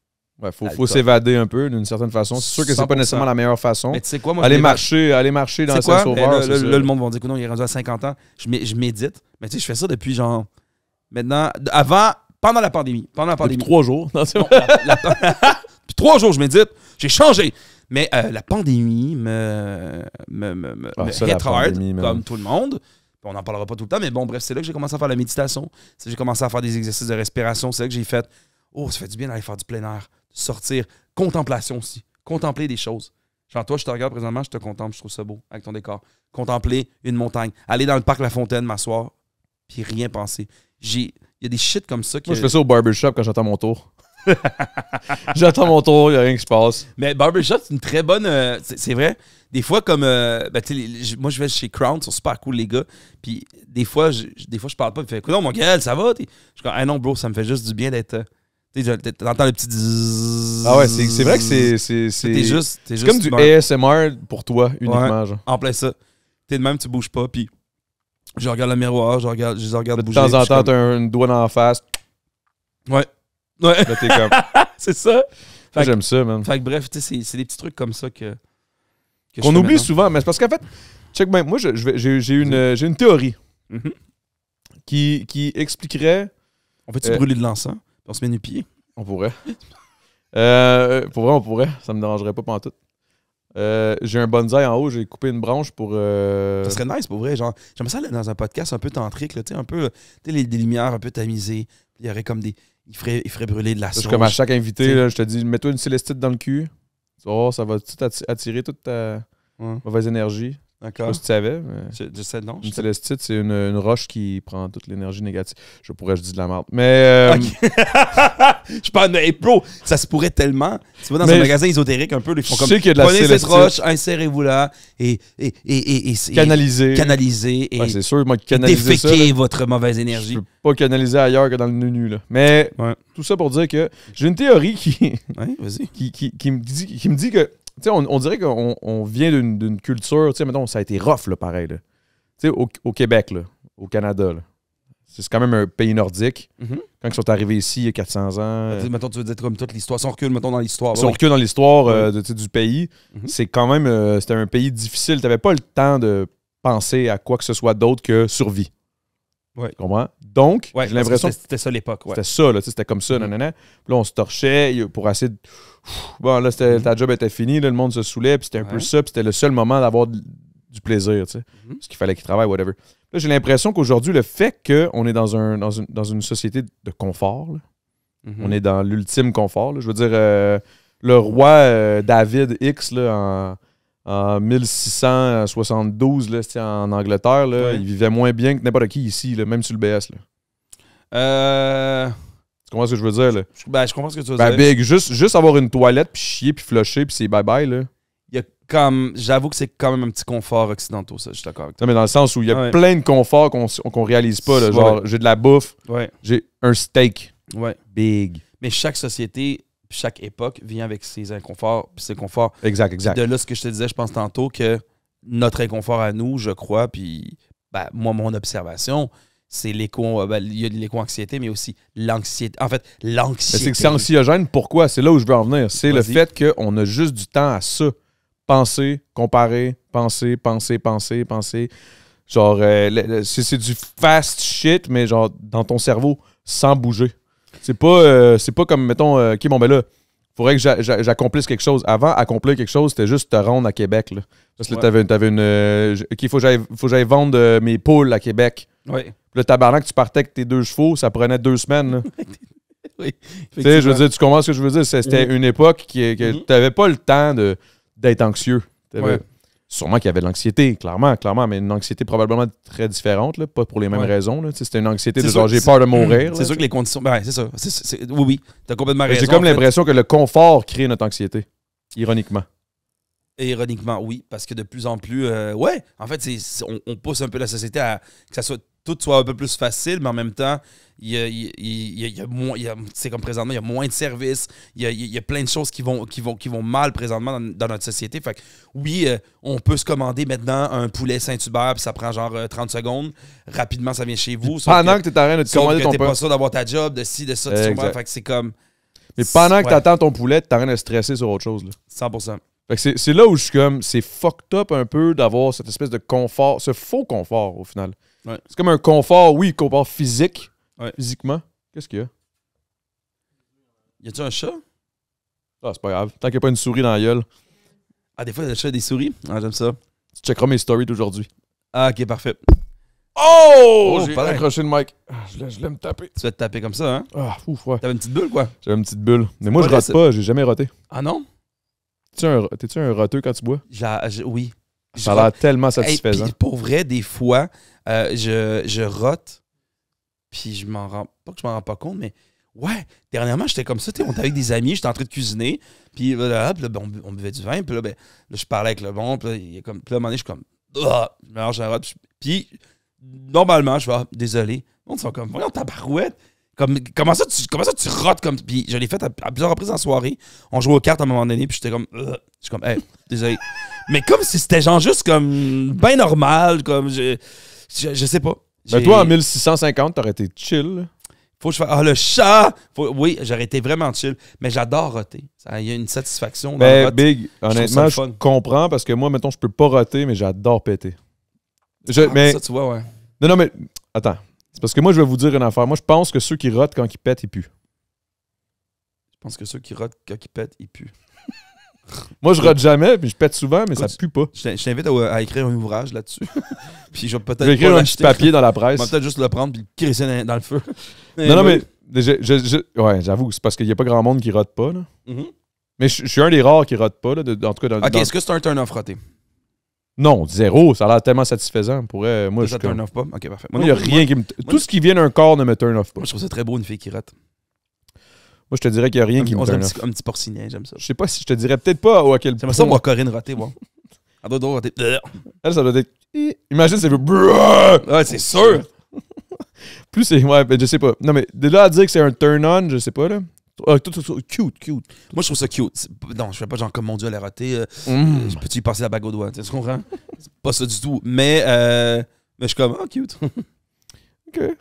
Ouais, faut, faut s'évader un peu d'une certaine façon. C'est sûr que c'est pas nécessairement la meilleure façon. Mais tu sais quoi, moi, aller marcher, aller marcher dans le sauveur ben Là, le monde va dire que non, il est rendu à 50 ans. Je, je médite. Mais tu sais, je fais ça depuis genre. Maintenant, avant, pendant la pandémie. Pendant la pandémie. trois jours. trois jours, je médite. J'ai changé. Mais euh, la pandémie me, me, me, ah, comme tout le monde. On n'en parlera pas tout le temps, mais bon, bref, c'est là que j'ai commencé à faire la méditation. J'ai commencé à faire des exercices de respiration. C'est là que j'ai fait Oh, ça fait du bien d'aller faire du plein air, sortir. Contemplation aussi. Contempler des choses. Genre, toi, je te regarde présentement, je te contemple, je trouve ça beau avec ton décor. Contempler une montagne, aller dans le parc La Fontaine, m'asseoir, puis rien penser. J'ai il y a des shit comme ça. Que... Moi, je fais ça au barbershop quand j'attends mon tour. j'attends mon tour, il n'y a rien qui se passe. Mais barbershop, c'est une très bonne. Euh, c'est vrai. Des fois, comme. Euh, ben, moi, je vais chez Crown, ils sont super cool, les gars. Puis des fois, je, des fois, je parle pas. Puis, non, mon gars, ça va. Je suis comme « ah non, bro, ça me fait juste du bien d'être. Euh, tu entends le petit. Ah ouais, c'est, vrai que c'est. C'est, juste, C'est comme du ASMR pour toi, uniquement. En plein ça. T'es de même, tu bouges pas, puis je regarde le miroir, je regarde, je les regarde de bouger. De temps en temps, t'as un doigt dans la face. Ouais. Ouais. c'est ça. j'aime ça, man. bref, c'est des petits trucs comme ça que. Qu'on oublie souvent, mais c'est parce qu'en fait, check moi, j'ai je, une, théorie mm-hmm. qui, expliquerait. En fait-tu brûler de l'encens? On se met nu pied? On pourrait. Euh, pour vrai, on pourrait. Ça me dérangerait pas tout. Euh, j'ai un bonsaï en haut, j'ai coupé une branche pour. Euh... Ça serait nice pour vrai. Genre, j'aimerais ça dans un podcast un peu tantrique, là, un peu les, des lumières un peu tamisées. Il y aurait comme des. Il ferait, il brûler de la sauce. Comme à chaque invité, je te dis, mets-toi une célestite dans le cul. Oh, ça va tout attirer toute ta mauvaise énergie. D'accord. tu savais. une célestite, c'est une, roche qui prend toute l'énergie négative. Je pourrais, je dis de la merde. Mais. Euh... je parle de. Hey, ça se pourrait tellement. Tu vas dans un magasin ésotérique un peu, ils font comme. ça. Prenez cette roche, insérez-vous là et. et, et, et canaliser. Canaliser. Et c'est sûr, moi, canaliser. Déféquer votre mauvaise énergie. Je peux pas canaliser ailleurs que dans le nunu, là. Mais tout ça pour dire que j'ai une théorie qui. Ouais, vas-y. Qui, qui, qui, qui me dit que on, dirait qu'on vient d'une culture, tu ça a été rough, pareil. au, Québec, au Canada, C'est quand même un pays nordique. Mhm. Quand ils sont arrivés ici il y a 400 ans. maintenant euh, euh, tu veux dire comme toute l'histoire. Si on recule, mettons, dans l'histoire. recule dans l'histoire euh, du pays, mhm. c'est quand même. c'était un pays difficile. Tu n'avais pas le temps de penser à quoi que ce soit d'autre que survie. Ouais. Donc, j'ai l'impression. C'était ça l'époque. C'était ça, là. C'était comme ça, mm-hmm. là, on se torchait pour assez... Bon, là, mm-hmm. ta job était fini le monde se saoulait, puis c'était un peu ça, puis c'était le seul moment d'avoir du plaisir, tu sais. Mm-hmm. Parce qu'il fallait qu'il travaille, whatever. Là, j'ai l'impression qu'aujourd'hui, le fait qu'on est dans, un, dans, une, société de confort, on est dans l'ultime confort, je veux dire, euh, le roi euh, David X, là, en en 1672 là, en Angleterre. Là, Il vivait moins bien que n'importe qui ici, là, même sur le BS. Là. Euh, tu comprends ce que je veux dire? Là? Je, ben, comprends ce que tu veux ben, dire. Big, juste, juste avoir une toilette, puis chier, puis flusher, puis c'est bye-bye. comme. J'avoue que c'est quand même un petit confort occidental ça, je suis d'accord avec toi. mais dans le sens où il y a plein de confort qu'on ne réalise pas. Là, genre, j'ai de la bouffe, j'ai un steak. Big. Mais chaque société chaque époque vient avec ses inconforts, ses conforts. Exact, exact. de là, ce que je te disais, je pense tantôt que notre inconfort à nous, je crois, puis ben, moi, mon observation, c'est l'éco. Euh, ben, il y a de anxiété mais aussi l'anxiété. En fait, l'anxiété. C'est que c'est anxiogène, pourquoi C'est là où je veux en venir. C'est le fait qu'on a juste du temps à ça. Penser, comparer, penser, penser, penser, penser. Genre, euh, c'est du fast shit, mais genre dans ton cerveau, sans bouger. C'est pas, euh, c'est pas comme, mettons, qui euh, bon, ben là, faudrait que j'accomplisse quelque chose. Avant, accomplir quelque chose, c'était juste te rendre à Québec. Là. Parce que là, t'avais, une. qu'il euh, faut que faut vendre mes poules à Québec. Oui. Le tabarnak, tu partais avec tes deux chevaux, ça prenait deux semaines. Oui. Tu sais, je veux dire, tu comprends ce que je veux dire? C'était une époque qui, que tu mhm. t'avais pas le temps de, d'être anxieux. Sûrement qu'il y avait de l'anxiété, clairement, clairement, mais une anxiété probablement très différente, là, pas pour les mêmes raisons. C'était une anxiété de genre j'ai peur de mourir. C'est sûr que les conditions. Ben, oui, oui, oui. as complètement raison. J'ai comme l'impression que le confort crée notre anxiété, ironiquement. Ironiquement, oui, parce que de plus en plus, euh, ouais, en fait, on, pousse un peu la société à que ça soit tout soit un peu plus facile, mais en même temps, il y a, c'est comme présentement, il y a moins de services, il y a, plein de choses qui vont, qui vont, qui vont mal présentement dans, notre société. Fait que, oui, euh, on peut se commander maintenant un poulet Saint-Hubert, puis ça prend genre 30 euh, secondes. Rapidement, ça vient chez vous. Pendant que, t'es en train de te commander ton poulet. pas sûr d'avoir ta job, de ci, de ça, Fait que c'est comme. Mais pendant que tu attends ton poulet, tu en train de stresser sur autre chose. Là. 100 c'est là où je suis comme, c'est fucked up un peu d'avoir cette espèce de confort, ce faux confort au final. C'est comme un confort, oui, confort physique. Physiquement. Qu'est-ce qu'il y a? Y a-tu un chat? Ah, c'est pas grave. Tant qu'il n'y a pas une souris dans la gueule. Ah, des fois, le chat a des souris? Ah, j'aime ça. Tu checkeras mes stories d'aujourd'hui. Ah, ok, parfait. Oh! je oh, oh, j'ai pas accroché le mic. Ah, je vais me taper. Tu vas te taper comme ça, hein? Ah, ouf, ouais. T'avais une petite bulle, quoi? J'avais une petite bulle. Mais moi, je rate pas. J'ai jamais roté. Ah non? T'es-tu un, es quand tu bois? j'ai oui. Ça a l'air tellement satisfaisant. Hey, pour vrai, des fois, euh, je, je rote, puis je m'en rends pas que je m'en rends pas compte, mais ouais, dernièrement, j'étais comme ça, on était avec des amis, j'étais en train de cuisiner, puis euh, là, ben, on, buvait du vin, puis là, ben, je parlais avec le bon, puis là, comme, là, à un moment donné, je suis comme, ah, je puis, normalement, je vais, ah, désolé, on sont comme, voyons ta barouette comment, ça, tu, comment ça tu rotes comme. Puis je l'ai fait à, plusieurs reprises en soirée. On jouait aux cartes à un moment donné, puis j'étais comme. Euh, je suis comme, hey, désolé. Mais comme si c'était genre juste comme. Ben normal, comme. Je, je, sais pas. Mais ben, toi, en 1650, t'aurais été chill. Faut que je fasse. Ah, le chat! Oui, j'aurais été vraiment chill. Mais j'adore roter. Il y a une satisfaction. Dans ben, le Big, honnêtement, je, comprends parce que moi, mettons, je peux pas roter, mais j'adore péter. Je, ah, Ça, tu vois, ouais. Non, non, mais attends parce que moi, je vais vous dire une affaire. Moi, je pense que ceux qui rotent quand ils pètent, ils puent. Je pense que ceux qui rotent quand ils pètent, ils puent. Moi, je rote jamais, puis je pète souvent, mais ça pue pas. Je t'invite à, écrire un ouvrage là-dessus. puis je vais peut-être. écrire un petit papier dans la presse. Je vais peut-être juste le prendre puis le crisser dans, le feu. non, non, mais. ouais, j'avoue, c'est parce qu'il n'y a pas grand monde qui rote pas. Mm-hmm. Mais je, suis un des rares qui rote pas, là, en tout cas dans, Ok, est-ce que c'est un turn-off roté? Non, zéro, ça a l'air tellement satisfaisant. moi, je turn off pas? Ok, parfait. Moi, il a rien qui me. Tout ce qui vient d'un corps ne me turn off pas. Moi, je trouve ça très beau, une fille qui rate. Moi, je te dirais qu'il n'y a rien qui me turn off. Un petit porcinien, j'aime ça. Je sais pas si je te dirais peut-être pas à quel point. C'est ça, moi, Corinne rater, moi. Elle doit rater. Elle, ça doit être. Imagine, c'est. Ouais, c'est sûr! Plus c'est. Ouais, ben, je sais pas. Non, mais de là à dire que c'est un turn-on, je sais pas, là. Euh, cute, cute. Moi, je trouve ça cute. Non, je fais pas genre comme mon Dieu, elle a raté. Euh, mm. Je Peux-tu passer la bague au doigt? Tu comprends? c'est pas ça du tout. Mais, euh, mais je suis comme, oh, cute. ok. Ouais.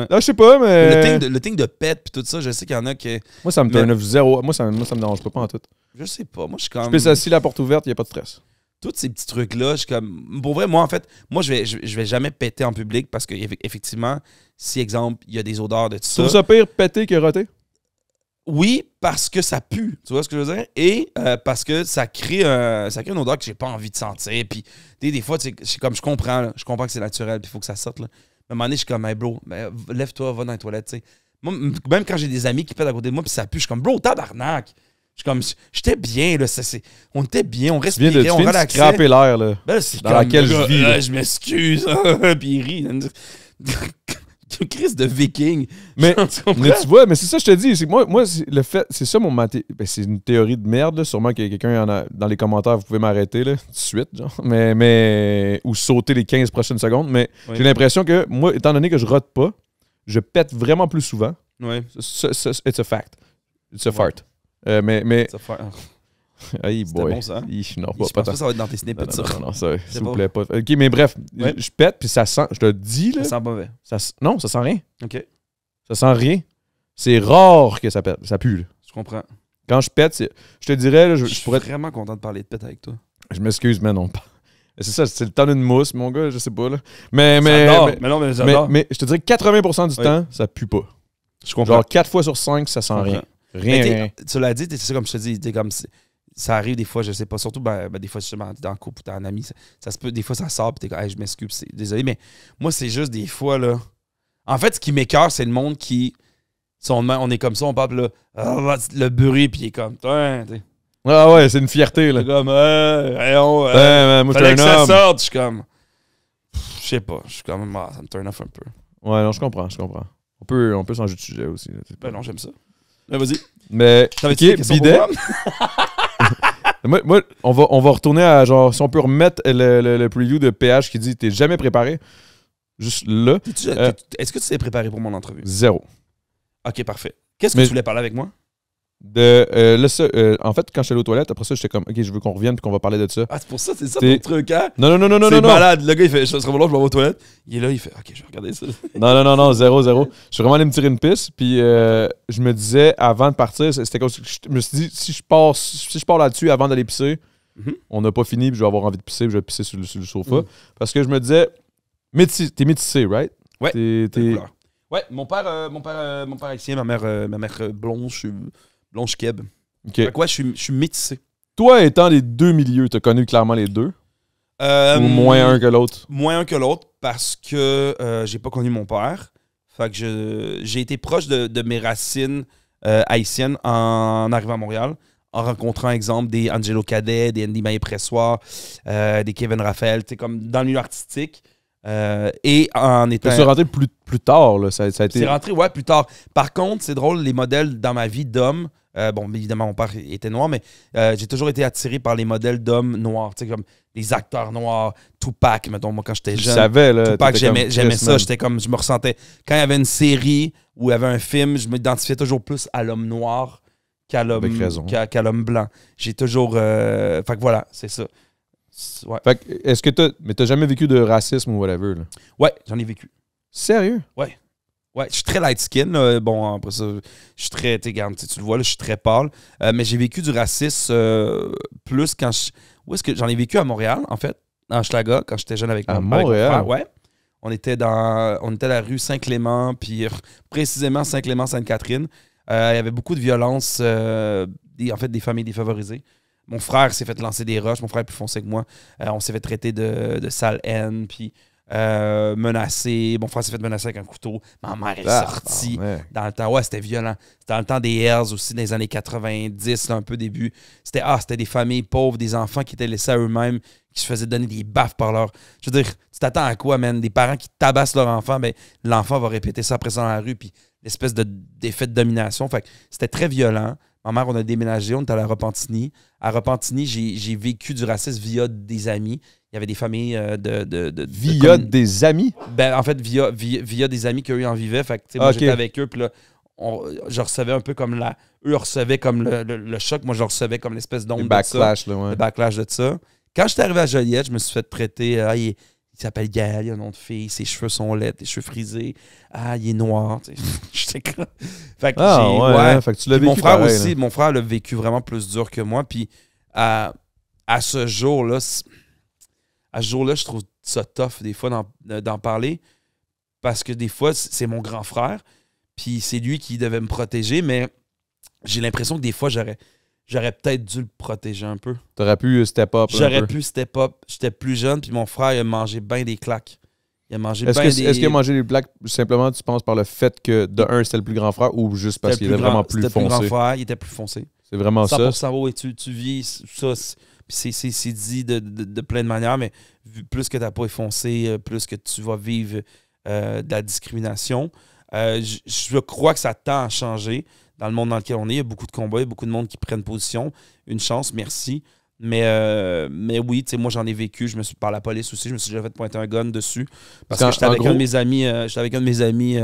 Là, ah, je sais pas, mais. Le thing de, le thing de pet puis tout ça, je sais qu'il y en a qui. Moi, ça me donne zéro. Moi ça, moi, ça me dérange pas, en tout. Je sais pas. Moi, je suis comme... Je peux la porte ouverte, il n'y a pas de stress. Tous ces petits trucs-là, je suis comme. Pour vrai, moi, en fait, moi, je vais, je, vais jamais péter en public parce que, effectivement, si, exemple, il y a des odeurs de tout ça. Tu ça pire péter que roter? Oui, parce que ça pue, tu vois ce que je veux dire? Et euh, parce que ça crée, un, ça crée une odeur que j'ai pas envie de sentir. Puis des, des fois, comme je comprends, je comprends que c'est naturel, puis il faut que ça sorte. Là. À un moment donné, je suis comme, hey bro, lève-toi, va dans les toilettes, tu sais. même quand j'ai des amis qui pètent à côté de moi, puis ça pue, je suis comme, bro, tabarnak! Je suis comme, j'étais bien, là. on était bien, on respirait, on tu viens relaxait. l'air, là. Ben, dans laquelle je vis. Euh, je m'excuse, hein, puis il rit de crise de viking. Mais tu, mais vois, mais c'est ça je te dis. C'est moi, moi le fait, c'est ça mon ben, c'est une théorie de merde. Sûrement que quelqu'un en a dans les commentaires, vous pouvez m'arrêter là, tout de suite, genre. Mais, mais ou sauter les 15 prochaines secondes. Mais j'ai l'impression que moi, étant donné que je rote pas, je pète vraiment plus souvent. Oui. it's a fact. It's a fart. Euh, mais mais Hey bon ça. Hein? non, pas, je que ça va être dans tes snippets. Non, s'il vous plaît pas. Ok, mais bref, je pète puis ça sent. Je te dis là. Ça sent mauvais. Ça, non, ça sent rien. Ok. Ça sent rien. C'est rare que ça pète, ça pue. Je comprends. Quand je pète, je te dirais, je, pourrais. être vraiment content de parler de pète avec toi. Je m'excuse, mais non. C'est ça, c'est le temps d'une mousse, mon gars, je sais pas là. Mais mais, mais, non, mais, mais, je te dirais 80% du temps, ça pue pas. Je comprends. Genre 4 fois sur 5, ça sent rien. Rien. rien. Tu l'as dit, c'est comme je te dis, t'es comme ça arrive des fois, je sais pas, surtout ben, ben, des fois, justement, t'es dans le couple ou t'es en ami, ça, se peut, des fois, ça sort, puis t'es comme, hey, je m'excuse, désolé, mais moi, c'est juste des fois, là. En fait, ce qui m'écœure, c'est le monde qui. Si on, est comme ça, on parle, là, ah, le bruit, puis il est comme, t'sais. Ah ouais, c'est une fierté, là. comme, euh, moi, que ça sort. » je suis comme. Je sais pas, je suis comme ah, « ça me turn off un peu. Ouais, non, je comprends, je comprends. On peut, on peut changer de sujet aussi. ben non, j'aime ça. Ben vas-y. Mais. ok, bidet. on, va, on va retourner à genre, si on peut remettre le, le, preview de PH qui dit T'es jamais préparé. Juste là. Euh, est-ce que tu t'es préparé pour mon entrevue Zéro. Ok, parfait. Qu'est-ce que tu voulais parler avec moi de, euh, là, ça, euh, en fait, quand je suis allé aux toilettes, après ça, j'étais comme, OK, je veux qu'on revienne puis qu'on va parler de ça. Ah, c'est pour ça, c'est ça ton truc, hein? Non, non, non, non, non. C'est malade. Le gars, il fait, je vais aux toilettes. Il est là, il fait, OK, je vais regarder ça. non, non, non, non, zéro, zéro. Je suis vraiment allé me tirer une piste, puis euh, je me disais, avant de partir, c'était comme, je me suis dit, si je pars, si je pars là-dessus avant d'aller pisser, mhm. on n'a pas fini, puis je vais avoir envie de pisser, puis je vais pisser sur le, sur le sofa. Mhm. Parce que je me disais, t'es métissé, right? Ouais. T'es. Ouais, mon père, mon père, mon père haïtien, ma mère, ma mère blonde, je suis Longe Keb. quoi, je suis, je suis métissé. Toi, étant les deux milieux, tu t'as connu clairement les deux? Euh, moins un que l'autre? Moins un que l'autre parce que euh, j'ai pas connu mon père. Fait que j'ai été proche de, mes racines euh, haïtiennes en arrivant à Montréal, en rencontrant, exemple, des Angelo Cadet, des Andy Maé Pressoir, des Kevin Raphaël, tu comme dans le milieu artistique. et en étant. es rentré plus, tard, là. Ça, rentré, ouais, plus tard. Par contre, c'est drôle, les modèles dans ma vie d'homme... Euh, bon, évidemment, mon père était noir, mais euh, j'ai toujours été attiré par les modèles d'hommes noirs, tu sais, comme les acteurs noirs, Tupac, mettons, moi, quand j'étais jeune. Je savais, là. Tupac, j'aimais ça, j'étais comme, je me ressentais. Quand il y avait une série ou il y avait un film, je m'identifiais toujours plus à l'homme noir qu'à l'homme blanc. J'ai toujours. Euh, fait que voilà, c'est ça. Fait que, est-ce que t'as. Mais t'as jamais vécu de racisme ou whatever, là? Ouais, j'en ai vécu. Sérieux? Ouais. Ouais, je suis très light skin. Bon, hein, après ça, je suis très. tu le vois, là, je suis très pâle. Euh, mais j'ai vécu du racisme euh, plus quand je. Où est-ce que j'en ai vécu à Montréal, en fait, en Schlaga, quand j'étais jeune avec, mon, père. À Montréal? ouais. On était dans. On était à la rue Saint-Clément, puis précisément Saint-Clément-Sainte-Catherine. Euh, il y avait beaucoup de violence, des, en fait, des familles défavorisées. Mon frère s'est fait lancer des rushs, Mon frère est plus foncé que moi. on s'est fait traiter de, de sale haine. Puis euh, menacé. Mon frère s'est fait menacer avec un couteau. Ma mère est ah, sortie. dans le temps, ouais, c'était violent. C'était dans le temps des Hells aussi, dans les années 90, un peu début. C'était ah, c'était des familles pauvres, des enfants qui étaient laissés à eux-mêmes, qui se faisaient donner des baffes par leur. Je veux dire, tu t'attends à quoi, man? Des parents qui tabassent leur enfant, ben, l'enfant va répéter ça après ça dans la rue, puis l'espèce d'effet de, de domination. Fait c'était très violent. Ma mère, on a déménagé, on est allé à Repentigny. À Repentigny, j'ai vécu du racisme via des amis il y avait des familles euh, de. de, via des amis? Ben, en fait, via, des amis qu'eux en vivaient. Fait moi, ah, j'étais avec eux, puis là, je recevais un peu comme la. Eux recevaient comme le, choc, moi, je recevais comme l'espèce d'ombre Le backlash, de ça, Le backlash de ça. Quand j'étais arrivé à Joliette, je me suis fait traiter. Ah, il, s'appelle Gaël, il a un nom de fille, ses cheveux sont laids, Ses cheveux frisés. Ah, il est noir. J'étais Fait que ah, ouais, hein, Fait tu l'as Mon frère aussi, mon frère l'a vécu vraiment plus dur que moi. Puis à, à ce jour-là, à ce jour-là, je trouve ça tough des fois d'en parler parce que des fois, c'est mon grand frère, puis c'est lui qui devait me protéger, mais j'ai l'impression que des fois, j'aurais, j'aurais peut-être dû le protéger un peu. T'aurais pu euh, step up. J'aurais pu step up. J'étais plus jeune, puis mon frère, il a mangé bien des claques. Il a mangé est-ce Est-ce qu'il a mangé des claques simplement, tu penses, par le fait que, de un, c'était le plus grand frère ou juste parce qu'il était, vraiment plus foncé? plus grand frère, il était plus foncé. C'est vraiment ça. 100% et tu, tu vis ça c'est dit de, de, de, plein de manières, mais plus que tu n'as pas foncée, euh, plus que tu vas vivre euh, de la discrimination. Euh, je, crois que ça tend à changer dans le monde dans lequel on est. Il y a beaucoup de combats, il y a beaucoup de monde qui prennent position. Une chance, merci. Mais, mais oui, moi j'en ai vécu. Je me suis par la police aussi. Je me suis déjà fait pointer un gun dessus. Parce que j'étais avec, avec, un de mes amis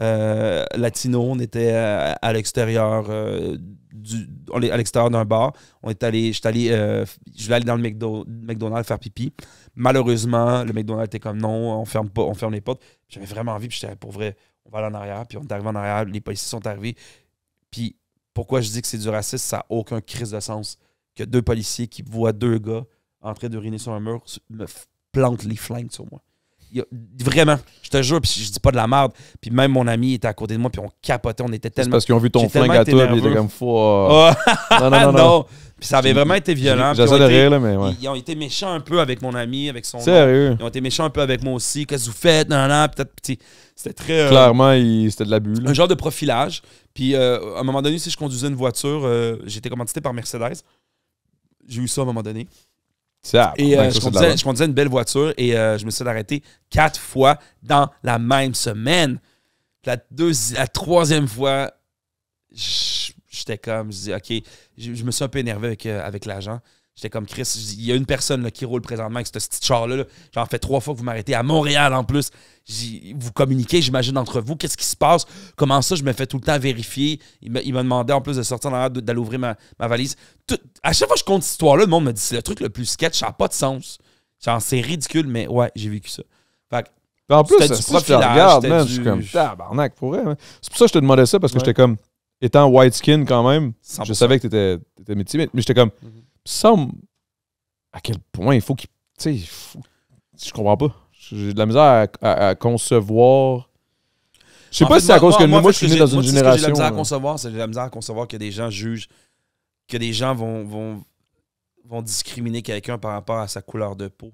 euh, latino. On était euh, à, l'extérieur euh, à l'extérieur d'un bar. On est allé, je voulais aller dans le McDonald's faire pipi. Malheureusement, le McDonald's était comme non, on ferme pas, on ferme les portes. J'avais vraiment envie, puis j'étais pour vrai, on va aller en arrière. Puis on est en arrière, les policiers sont arrivés. Puis pourquoi je dis que c'est du racisme, ça n'a aucun crise de sens que deux policiers qui voient deux gars en train d'uriner sur un mur me plantent les flingues sur moi. Vraiment, je te jure, puis je dis pas de la merde. Puis même mon ami était à côté de moi, puis on capotait, on était tellement. parce qu'ils ont vu ton flingue à toi, ils comme fou. non, non, non. Puis ça avait vraiment été violent. Ils, ont été méchants un peu avec mon ami, avec son. Sérieux. Ils ont été méchants un peu avec moi aussi. Qu'est-ce que vous faites? Non, non, peut-être. C'était très. Euh, Clairement, c'était de la bulle Un genre de profilage. Puis euh, à un moment donné, si je conduisais une voiture, euh, j'étais commandité par Mercedes. J'ai eu ça à un moment donné et ah, euh, je, conduisais, je, une belle voiture et euh, je me suis arrêté quatre fois dans la même semaine. La, la troisième fois, j'étais comme, je OK, je, me suis un peu énervé avec, euh, avec l'agent. J'étais comme Chris, il y a une personne qui roule présentement avec ce petit char-là. J'en fais trois fois que vous m'arrêtez à Montréal en plus. Vous communiquez, j'imagine, entre vous. Qu'est-ce qui se passe? Comment ça, je me fais tout le temps vérifier? Il m'a demandé en plus de sortir dans d'aller ouvrir ma, valise. à chaque fois que je compte cette histoire-là, le monde me dit c'est le truc le plus sketch, ça n'a pas de sens. C'est ridicule, mais ouais, j'ai vécu ça. en plus, du je suis pour vrai. C'est pour ça que je te demandais ça, parce que j'étais comme, étant white skin quand même, je savais que tu étais métier, mais j'étais comme, mhm ça, à quel point il faut qu'il. Tu sais, je comprends pas. J'ai de la misère à, concevoir. Je sais pas si c'est à cause que moi, je suis né dans une génération. J'ai euh. de la misère à concevoir que des gens jugent, que des gens vont, vont, vont discriminer quelqu'un par rapport à sa couleur de peau.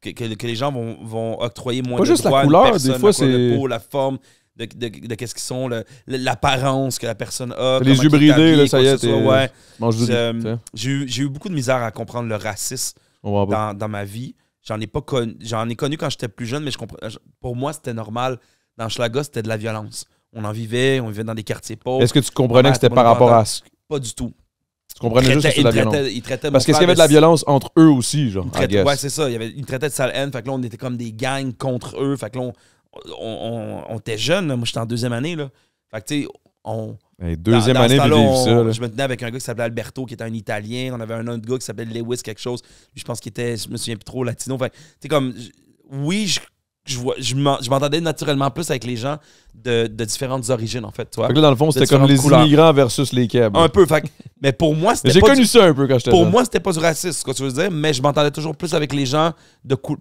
Que, que, les gens vont, vont octroyer moins pas de juste droits la couleur, à personne, des fois, la couleur de peau, la forme, de, qu'est-ce qu'ils sont, l'apparence que la personne a. Les yeux bridés, ça y est. ouais. Euh, j'ai eu, beaucoup de misère à comprendre le racisme oh, dans, ma vie. J'en ai pas connu, j'en ai connu quand j'étais plus jeune, mais je comprends, pour moi, c'était normal. Dans Schlaga, c'était de la violence. On en vivait, on vivait dans des quartiers pauvres. Est-ce que tu comprenais que c'était par rapport à ce. Pas du tout. Tu comprenais juste que c'était de la violence. Parce qu'est-ce qu'il y avait de la violence entre eux aussi, genre. ouais, c'est ça. ils traitaient de sale haine. Fait que là, on était comme des gangs contre eux. Fait que là, on, était jeune, Moi, j'étais en deuxième année. Là. Fait que, tu sais, on. Ben, deuxième année, Je me tenais avec un gars qui s'appelait Alberto, qui était un Italien. On avait un autre gars qui s'appelait Lewis, quelque chose. Je pense qu'il était, je me souviens plus trop, latino. Fait tu sais, comme, oui, je je, vois, je m'entendais naturellement plus avec les gens de, différentes origines, en fait. Toi, dans le fond, c'était comme les immigrants versus les câbles. Un peu. mais pour moi, c'était. J'ai connu ça un peu quand j'étais Pour moi, c'était pas du racisme, ce que tu veux dire, mais je m'entendais toujours plus avec les gens de couleur.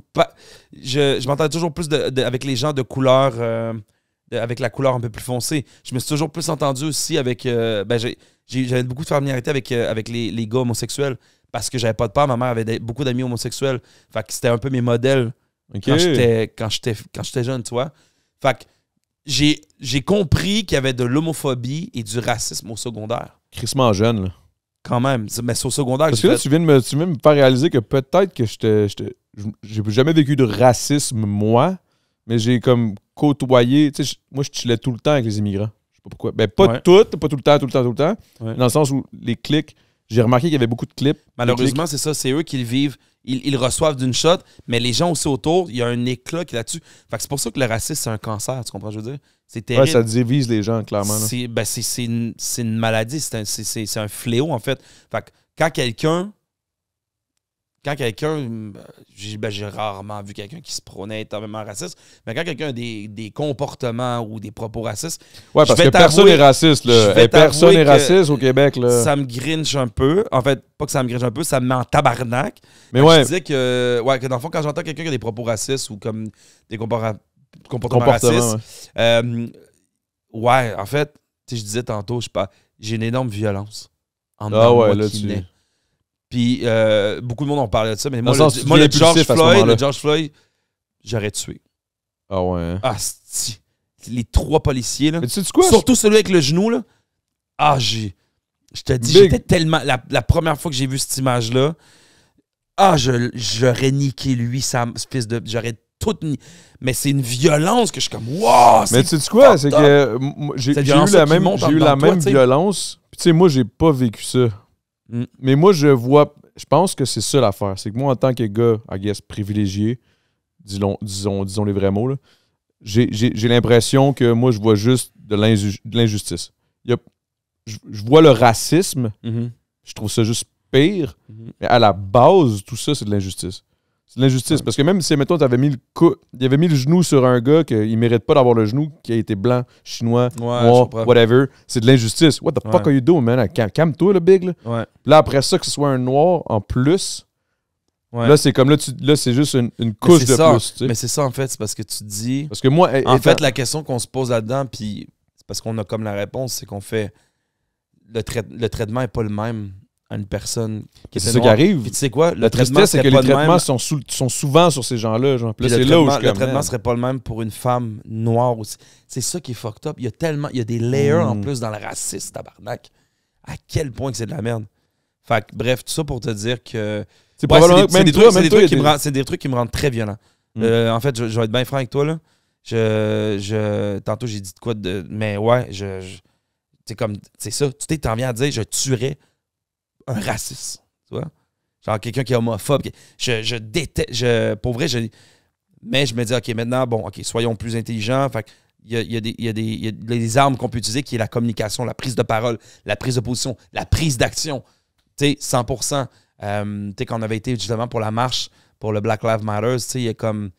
Je, m'entendais toujours plus avec les gens de couleur. Euh, avec la couleur un peu plus foncée. Je me suis toujours plus entendu aussi avec. Euh, ben, j'avais beaucoup de familiarité euh, avec, les, les, gars homosexuels parce que j'avais pas de père. Ma mère avait beaucoup d'amis homosexuels. Fait c'était un peu mes modèles quand j'étais jeune, tu vois. Fait que j'ai, compris qu'il y avait de l'homophobie et du racisme au secondaire. Crissement jeune, là. Quand même. Mais c'est au secondaire Parce que, tu, viens de me, tu viens me faire réaliser que peut-être que j'ai jamais vécu de racisme, moi, mais j'ai comme côtoyé. Tu sais, moi, je chillais tout le temps avec les immigrants. Je sais pas pourquoi. Ben, pas tout, pas tout le temps, tout le temps, tout le temps. Dans le sens où les clics j'ai remarqué qu'il y avait beaucoup de clips. Malheureusement, c'est ça. C'est eux qui le vivent. Ils, reçoivent d'une shot, mais les gens aussi autour, il y a un éclat qui est là-dessus. Fait c'est pour ça que le racisme, c'est un cancer. Tu comprends ce que je veux dire? C'est terrible. ça divise les gens, clairement. Ben, c'est une, maladie. C'est un, un, fléau, en fait. Fait que quand quelqu'un quand quelqu'un. Euh, ben, j'ai rarement vu quelqu'un qui se prônait énormément raciste, mais quand quelqu'un a des, comportements ou des propos racistes. Ouais, parce que personne n'est raciste, là. Et personne n'est raciste au Québec, là. Ça me gringe un peu. En fait, pas que ça me grinche un peu, ça me met en tabarnak. Mais ouais. Je disais que, ouais, que dans le fond, quand j'entends quelqu'un qui a des propos racistes ou comme des comportements racistes, euh, ouais. en fait, je disais tantôt, je pas, j'ai une énorme violence en moi ah ouais, puis euh, beaucoup de monde en parlait de ça, mais moi, le, moi, George, Floyd, le George Floyd, j'aurais tué. Ah ouais. Ah, les trois policiers, là. Mais tu sais quoi? Surtout celui avec le genou, là. Ah, j'ai. Je te dis, j'étais tellement. La, première fois que j'ai vu cette image-là, ah, j'aurais niqué lui, sa espèce de. J'aurais tout. Mais c'est une violence que je suis comme, wow! Mais tu sais quoi? C'est que j'ai eu la même, eu la même violence. Puis tu sais, moi, j'ai pas vécu ça Mm. Mais moi, je vois, je pense que c'est ça l'affaire. C'est que moi, en tant que gars, I guess, privilégié, disons, disons, les vrais mots, j'ai l'impression que moi, je vois juste de l'injustice. Je, je, vois le racisme, mm-hmm. je trouve ça juste pire, mm-hmm. mais à la base, tout ça, c'est de l'injustice. C'est l'injustice. Parce que même si, mettons, t'avais mis le il avait mis le genou sur un gars qu'il mérite pas d'avoir le genou, qui a été blanc, chinois, noir, whatever, c'est de l'injustice. What the fuck are you doing, man? Calme-toi, le big. Là. là, après ça, que ce soit un noir en plus, Là, c'est comme là, là c'est juste une, une couche de plus. Mais c'est ça, en fait, c'est parce que tu dis. Parce que moi. En fait, la question qu'on se pose là-dedans, puis c'est parce qu'on a comme la réponse, c'est qu'on fait. Le, le traitement est pas le même à une personne qui C'est ce qui arrive. Puis tu sais quoi? Le, traitement, c'est que les traitements sont, sont, souvent sur ces gens-là. le, traitement, le traitement serait pas le même pour une femme noire aussi. C'est ça qui est fucked up. Il y a tellement. Il y a des layers en mm. plus dans le racisme, tabarnak. À quel point que c'est de la merde. Fait que, bref, tout ça pour te dire que. C'est probablement des, trucs, qui Me rendent très violent. Mm. Euh, en fait, je, vais être bien franc avec toi. Là. Je, tantôt, j'ai dit de quoi de. Mais ouais, je. je c'est comme. C'est ça. Tu t'en viens à dire, je tuerais un raciste. Tu vois? Genre quelqu'un qui est homophobe. Je, déteste. Je, pour vrai, je. Mais je me dis, OK, maintenant, bon, OK, soyons plus intelligents. Fait il y a, des, armes qu'on peut utiliser qui est la communication, la prise de parole, la prise de position, la prise d'action. Tu sais, 100 euh, Tu sais, quand on avait été justement pour la marche, pour le Black Lives Matter, tu sais, il y a comme.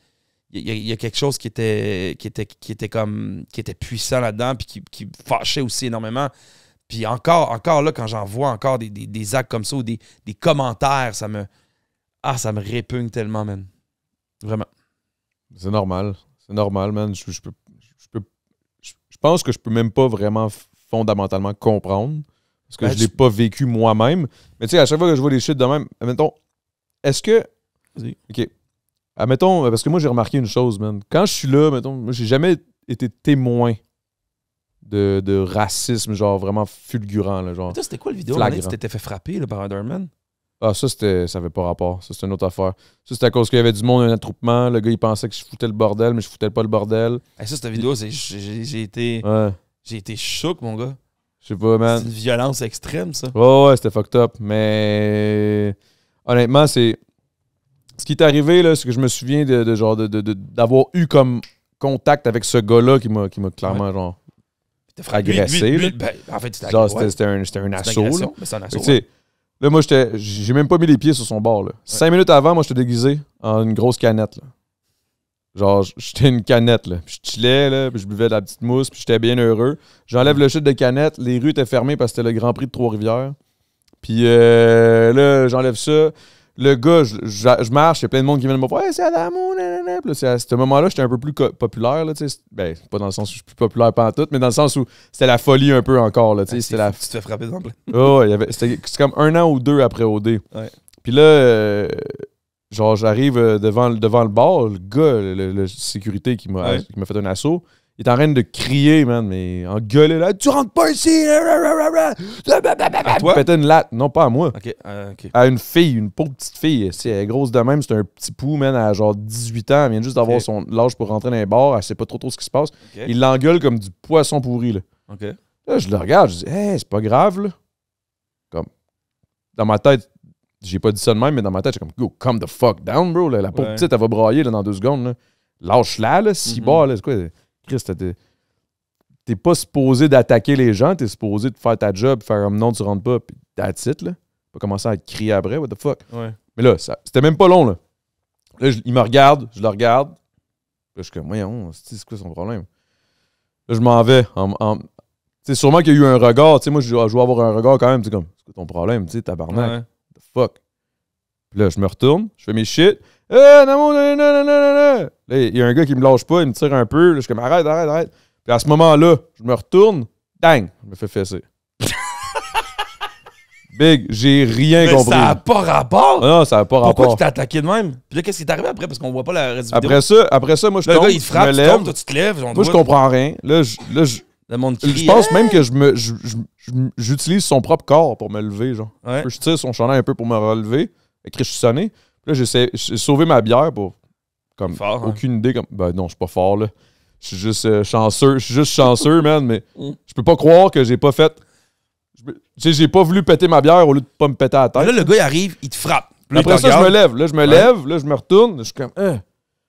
Il y, a, quelque chose qui était, qui était, qui était, comme, qui était puissant là-dedans, puis qui, qui fâchait aussi énormément. Puis encore, encore là, quand j'en vois encore des, des, actes comme ça ou des, commentaires, ça me. Ah, ça me répugne tellement, man. Vraiment. C'est normal. C'est normal, man. Je, peux, je, pense que je peux même pas vraiment fondamentalement comprendre. Parce que je ben, je l'ai pas vécu moi-même. Mais tu sais, à chaque fois que je vois des shit de même, admettons, est-ce que. OK. Admettons, parce que moi, j'ai remarqué une chose, man. Quand je suis là, mettons, j'ai jamais été témoin de, racisme, genre vraiment fulgurant. Là, genre, c'était quoi le vidéo là, tu t'étais fait frapper par un Ah, ça, c'était, ça avait pas rapport. Ça, c'était une autre affaire. Ça, c'était à cause qu'il y avait du monde, un attroupement. Le gars, il pensait que je foutais le bordel, mais je foutais pas le bordel. et eh, ça, cette vidéo, j'ai, été. J'ai été choc, mon gars. Je sais pas, man. C'est une violence extrême, ça. Oh, ouais, c'était fucked up. Mais. Honnêtement, c'est. Ce qui est arrivé, là, c'est que je me souviens de, genre d'avoir eu comme contact avec ce gars-là qui m'a, qui m'a clairement, genre te faire agresser. Ben, en fait, c'était un, assaut. C'est un assaut. Là, moi, j'ai même pas mis les pieds sur son bord. Cinq minutes avant, moi, j'étais déguisé en une grosse canette. Genre, j'étais une canette, là. je chillais, puis je buvais de la petite mousse, puis j'étais bien heureux. J'enlève le chute de canette, les rues étaient fermées parce que c'était le Grand Prix de Trois-Rivières. Puis euh, là, j'enlève ça le gars, je, marche, il y a plein de monde qui vient de me voir, hey, c'est Adamo, nanana. à ce moment-là, j'étais un peu plus populaire, Ben, pas dans le sens où je suis plus populaire pendant tout, mais dans le sens où c'était la folie un peu encore, là, tu la... Tu te fais frapper dans le Oh, c'était comme un an ou deux après OD. Ouais. Puis là, euh, genre, j'arrive euh, devant, devant le bar, le gars, le, sécurité qui m'a fait un assaut. Il est en train de crier, man, mais en là. Tu rentres pas ici! Tu toi? une latte. Non, pas à moi. Euh, à une fille, une pauvre petite fille. Si elle est grosse de même, c'est un petit pou, man, à genre 18 ans. Elle vient juste d'avoir son lâche pour rentrer dans les bars. Elle sait pas trop trop ce qui se passe. Il l'engueule comme du poisson pourri, là. Là, je le regarde, je dis, hey, c'est pas grave, là. Comme, dans ma tête, j'ai pas dit ça de même, mais dans ma tête, j'ai comme, go, come the fuck down, bro. La pauvre petite, elle va brailler là, dans deux secondes. Lâche-la, là, si mhm. là, c'est quoi? Christ, t'es pas supposé d'attaquer les gens, t'es supposé de faire ta job, faire un non, tu rentres pas, puis t'as là. Pas commencer à crier après, what the fuck. Mais là, c'était même pas long, là. Là, il me regarde, je le regarde. Là, je suis comme, voyons, c'est quoi son problème? Là, je m'en vais. C'est sûrement qu'il y a eu un regard. Tu sais, moi, je, dois avoir un regard quand même. Tu comme, c'est quoi ton problème, tu sais, tabarnak? Ouais. The fuck. Puis là, je me retourne, je fais mes shit. Eh, il y a un gars qui me lâche pas, il me tire un peu. Là, je suis comme arrête, arrête, arrête. Puis à ce moment-là, je me retourne, dang, je me fais fesser. Big, j'ai rien Mais compris. Ça n'a pas rapport. Ah non, ça n'a pas rapport. Pourquoi tu t'es attaqué de même? Puis là, qu'est-ce qui est arrivé après? Parce qu'on voit pas la résultat. Après ça, après ça, moi, je là, tombe. Le gars, il te frappe, tu tombes, toi, tu te lèves. Moi, je comprends rien. Là, je, là, je, je pense hein. même que je me, j'utilise son propre corps pour me lever, genre. Je tire son chandail un peu pour me relever. Écrit, je suis sonné. Là, j'essaie, j'ai sauvé ma bière pour. Comme, fort, hein. aucune idée. Comme, ben non, je suis pas fort, là. Je suis juste euh, chanceux. Je suis juste chanceux, man, mais je peux pas croire que j'ai pas fait. J'ai, j'ai pas voulu péter ma bière au lieu de pas me péter à la tête. là, le gars, il arrive, il te frappe. Après ça, je me lève. Là, je me lève. Là, je me retourne. Je suis comme, Je hein,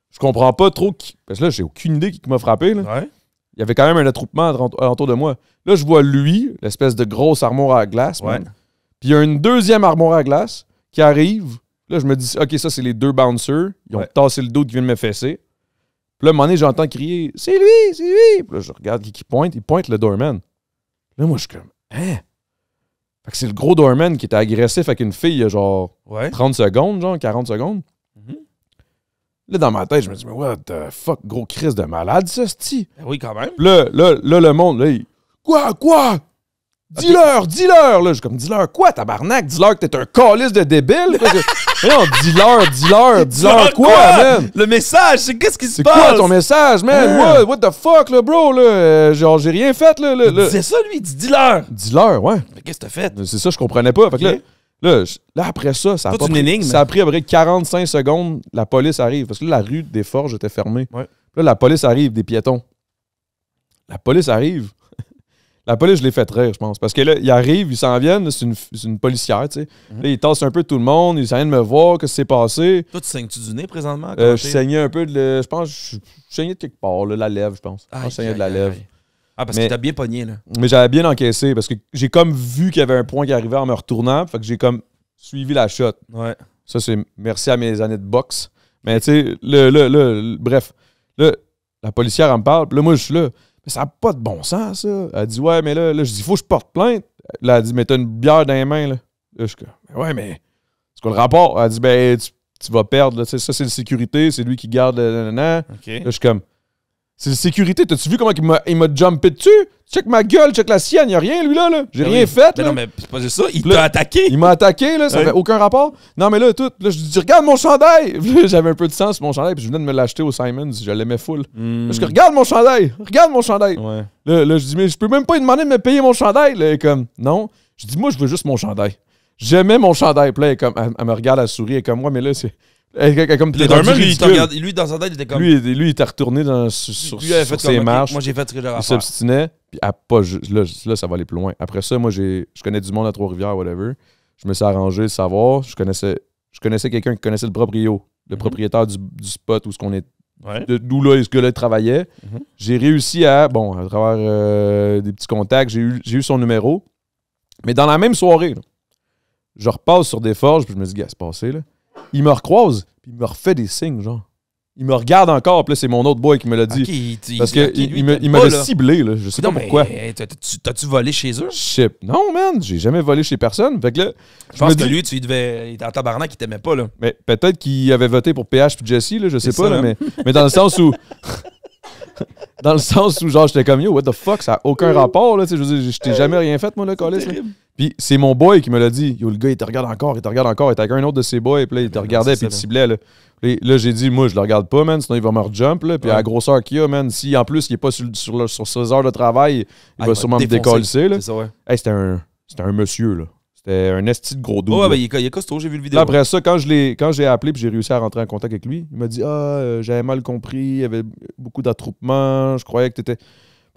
je comprends pas trop. Parce que là, j'ai aucune idée qui m'a frappé. Il y avait quand même un attroupement autour de moi. Là, je vois lui, l'espèce de grosse armoire à glace. Puis il y a une deuxième armoire à glace qui arrive Là, je me dis, OK, ça, c'est les deux bouncers. Ils ont tassé le dos qui vient de me fesser. Puis là, à un moment donné, j'entends crier C'est lui, c'est lui. Puis là, je regarde qui, pointe. Il pointe le doorman. Là, moi, je suis comme Hein Fait que c'est le gros doorman qui était agressif avec une fille genre 30 secondes, genre 40 secondes. Mhm. Là, dans ma tête, je me dis Mais what the fuck, gros crise de malade, ça, c'ti. Ben oui, quand même. là, là, là, le monde, là, il Quoi, quoi ah, dis-leur, dis-leur! Là, je comme, dis-leur quoi, tabarnak? Dis-leur que t'es un calice de débile? dis-leur, dis-leur, dis-leur quoi, man? Le message, c'est qu'est-ce qui se passe? C'est quoi ton message, man? What, the fuck, là, bro? Là? Euh, genre, j'ai rien fait, là. là, C'est ça, lui, dis-leur! Dis-leur, ouais. Mais qu'est-ce que t'as fait? C'est ça, je comprenais pas. là, Là, après ça, ça a, pris, énigme, ça a pris à peu près 45 secondes. La police arrive. Parce que là, la rue des Forges était fermée. Là, la police arrive, des piétons. La police arrive. La police, je l'ai fait rire, je pense. Parce que là, ils arrivent, ils s'en viennent, c'est une, policière, tu sais. Il hmm ils un peu tout le monde, ils viennent me voir, qu'est-ce qui s'est passé. Toi, tu saignes-tu du nez présentement? Euh, je saignais un peu de. Je pense, je, saignais de quelque part, la lèvre, je pense. je saignais de la lèvre. Ah, parce que t'as bien pogné, là. Mais j'avais bien encaissé, parce que j'ai comme vu qu'il y avait un point qui arrivait en me retournant, fait que j'ai comme suivi la shot. Ouais. Ça, c'est merci à mes années de boxe. Mais tu sais, le, le, le, bref. Là, la policière, en me parle, puis là, moi, je suis là ça n'a pas de bon sens, ça. Elle dit Ouais, mais là, je dis il Faut que je porte plainte. Là, elle dit Mais t'as une bière dans les mains, là. Là, je comme... Ouais, mais c'est quoi le rapport Elle dit Ben, tu, vas perdre, Ça, c'est la sécurité, c'est lui qui garde. le Là, je suis comme c'est sécurité. T'as-tu vu comment il m'a, m'a jumpé dessus? Check ma gueule, check la sienne, y a rien, lui, là, J'ai ben rien fait, ben non, mais c'est pas ça, il t'a attaqué. Il m'a attaqué, là, ça fait aucun rapport. Non, mais là, tout, là, je dis, regarde mon chandail! J'avais un peu de sens sur mon chandail, puis je venais de me l'acheter au Simons, je l'aimais full. Hmm. je regarde mon chandail! Regarde mon chandail! Là, je dis, mais je peux même pas lui demander de me payer mon chandail, comme, non. Je dis, moi, je veux juste mon chandail. J'aimais mon chandail, puis là, elle, me regarde, à sourire, elle comme, moi, mais là, c'est comme, le Dorman, lui, dans sa tête, il était comme. Lui, lui il était retourné dans, sur, ses marches. moi, j'ai fait ce que j'avais à faire. Il s'obstinait, puis là, ça va aller plus loin. Après ça, moi, je connais du monde à Trois-Rivières, whatever. Je me suis arrangé de savoir. Je connaissais, je connaissais quelqu'un qui connaissait le proprio, le mhm. propriétaire du, spot où ce qu'on est. D'où là, ce gars-là travaillait. Mhm. J'ai réussi à, bon, à travers euh, des petits contacts, j'ai eu, eu son numéro. Mais dans la même soirée, je repasse sur des forges, puis je me dis, gars, c'est passé, là il me recroise, puis il me refait des signes, genre. Il me regarde encore, puis là, c'est mon autre boy qui me l'a dit. parce qu'il il, ciblé, là. Je sais pas pourquoi. T'as-tu volé chez eux? Non, man, j'ai jamais volé chez personne. Fait que Je pense que lui, tu devais. Il était en tabarnak, il t'aimait pas, là. Mais peut-être qu'il avait voté pour PH puis Jesse, là, je sais pas, là, hein. mais, mais dans le sens où. dans le sens où, genre, j'étais comme, yo, what the fuck, ça a aucun rapport, là. Tu sais, je t'ai euh, jamais rien fait, moi, là, collé. Puis c'est mon boy qui me l'a dit. Yo, le gars, il te regarde encore, il te regarde encore. Il était avec un autre de ses boys, puis là, il te regardait, puis il te ciblait, là. là, j'ai dit, moi, je le regarde pas, man, sinon il va me rejump. Là. Puis à la grosseur qu'il y a, man, si en plus il est pas sur, sur, sur ses heures de travail, il ah, va, sûrement me décoller. C'était ouais. hey, un, un monsieur, là. C'était un esti de gros double. ben, il, est, j'ai vu le vidéo. après ça, quand j'ai appelé puis j'ai réussi à rentrer en contact avec lui, il m'a dit Ah, euh, j'avais mal compris, il y avait beaucoup d'attroupements, je croyais que t'étais.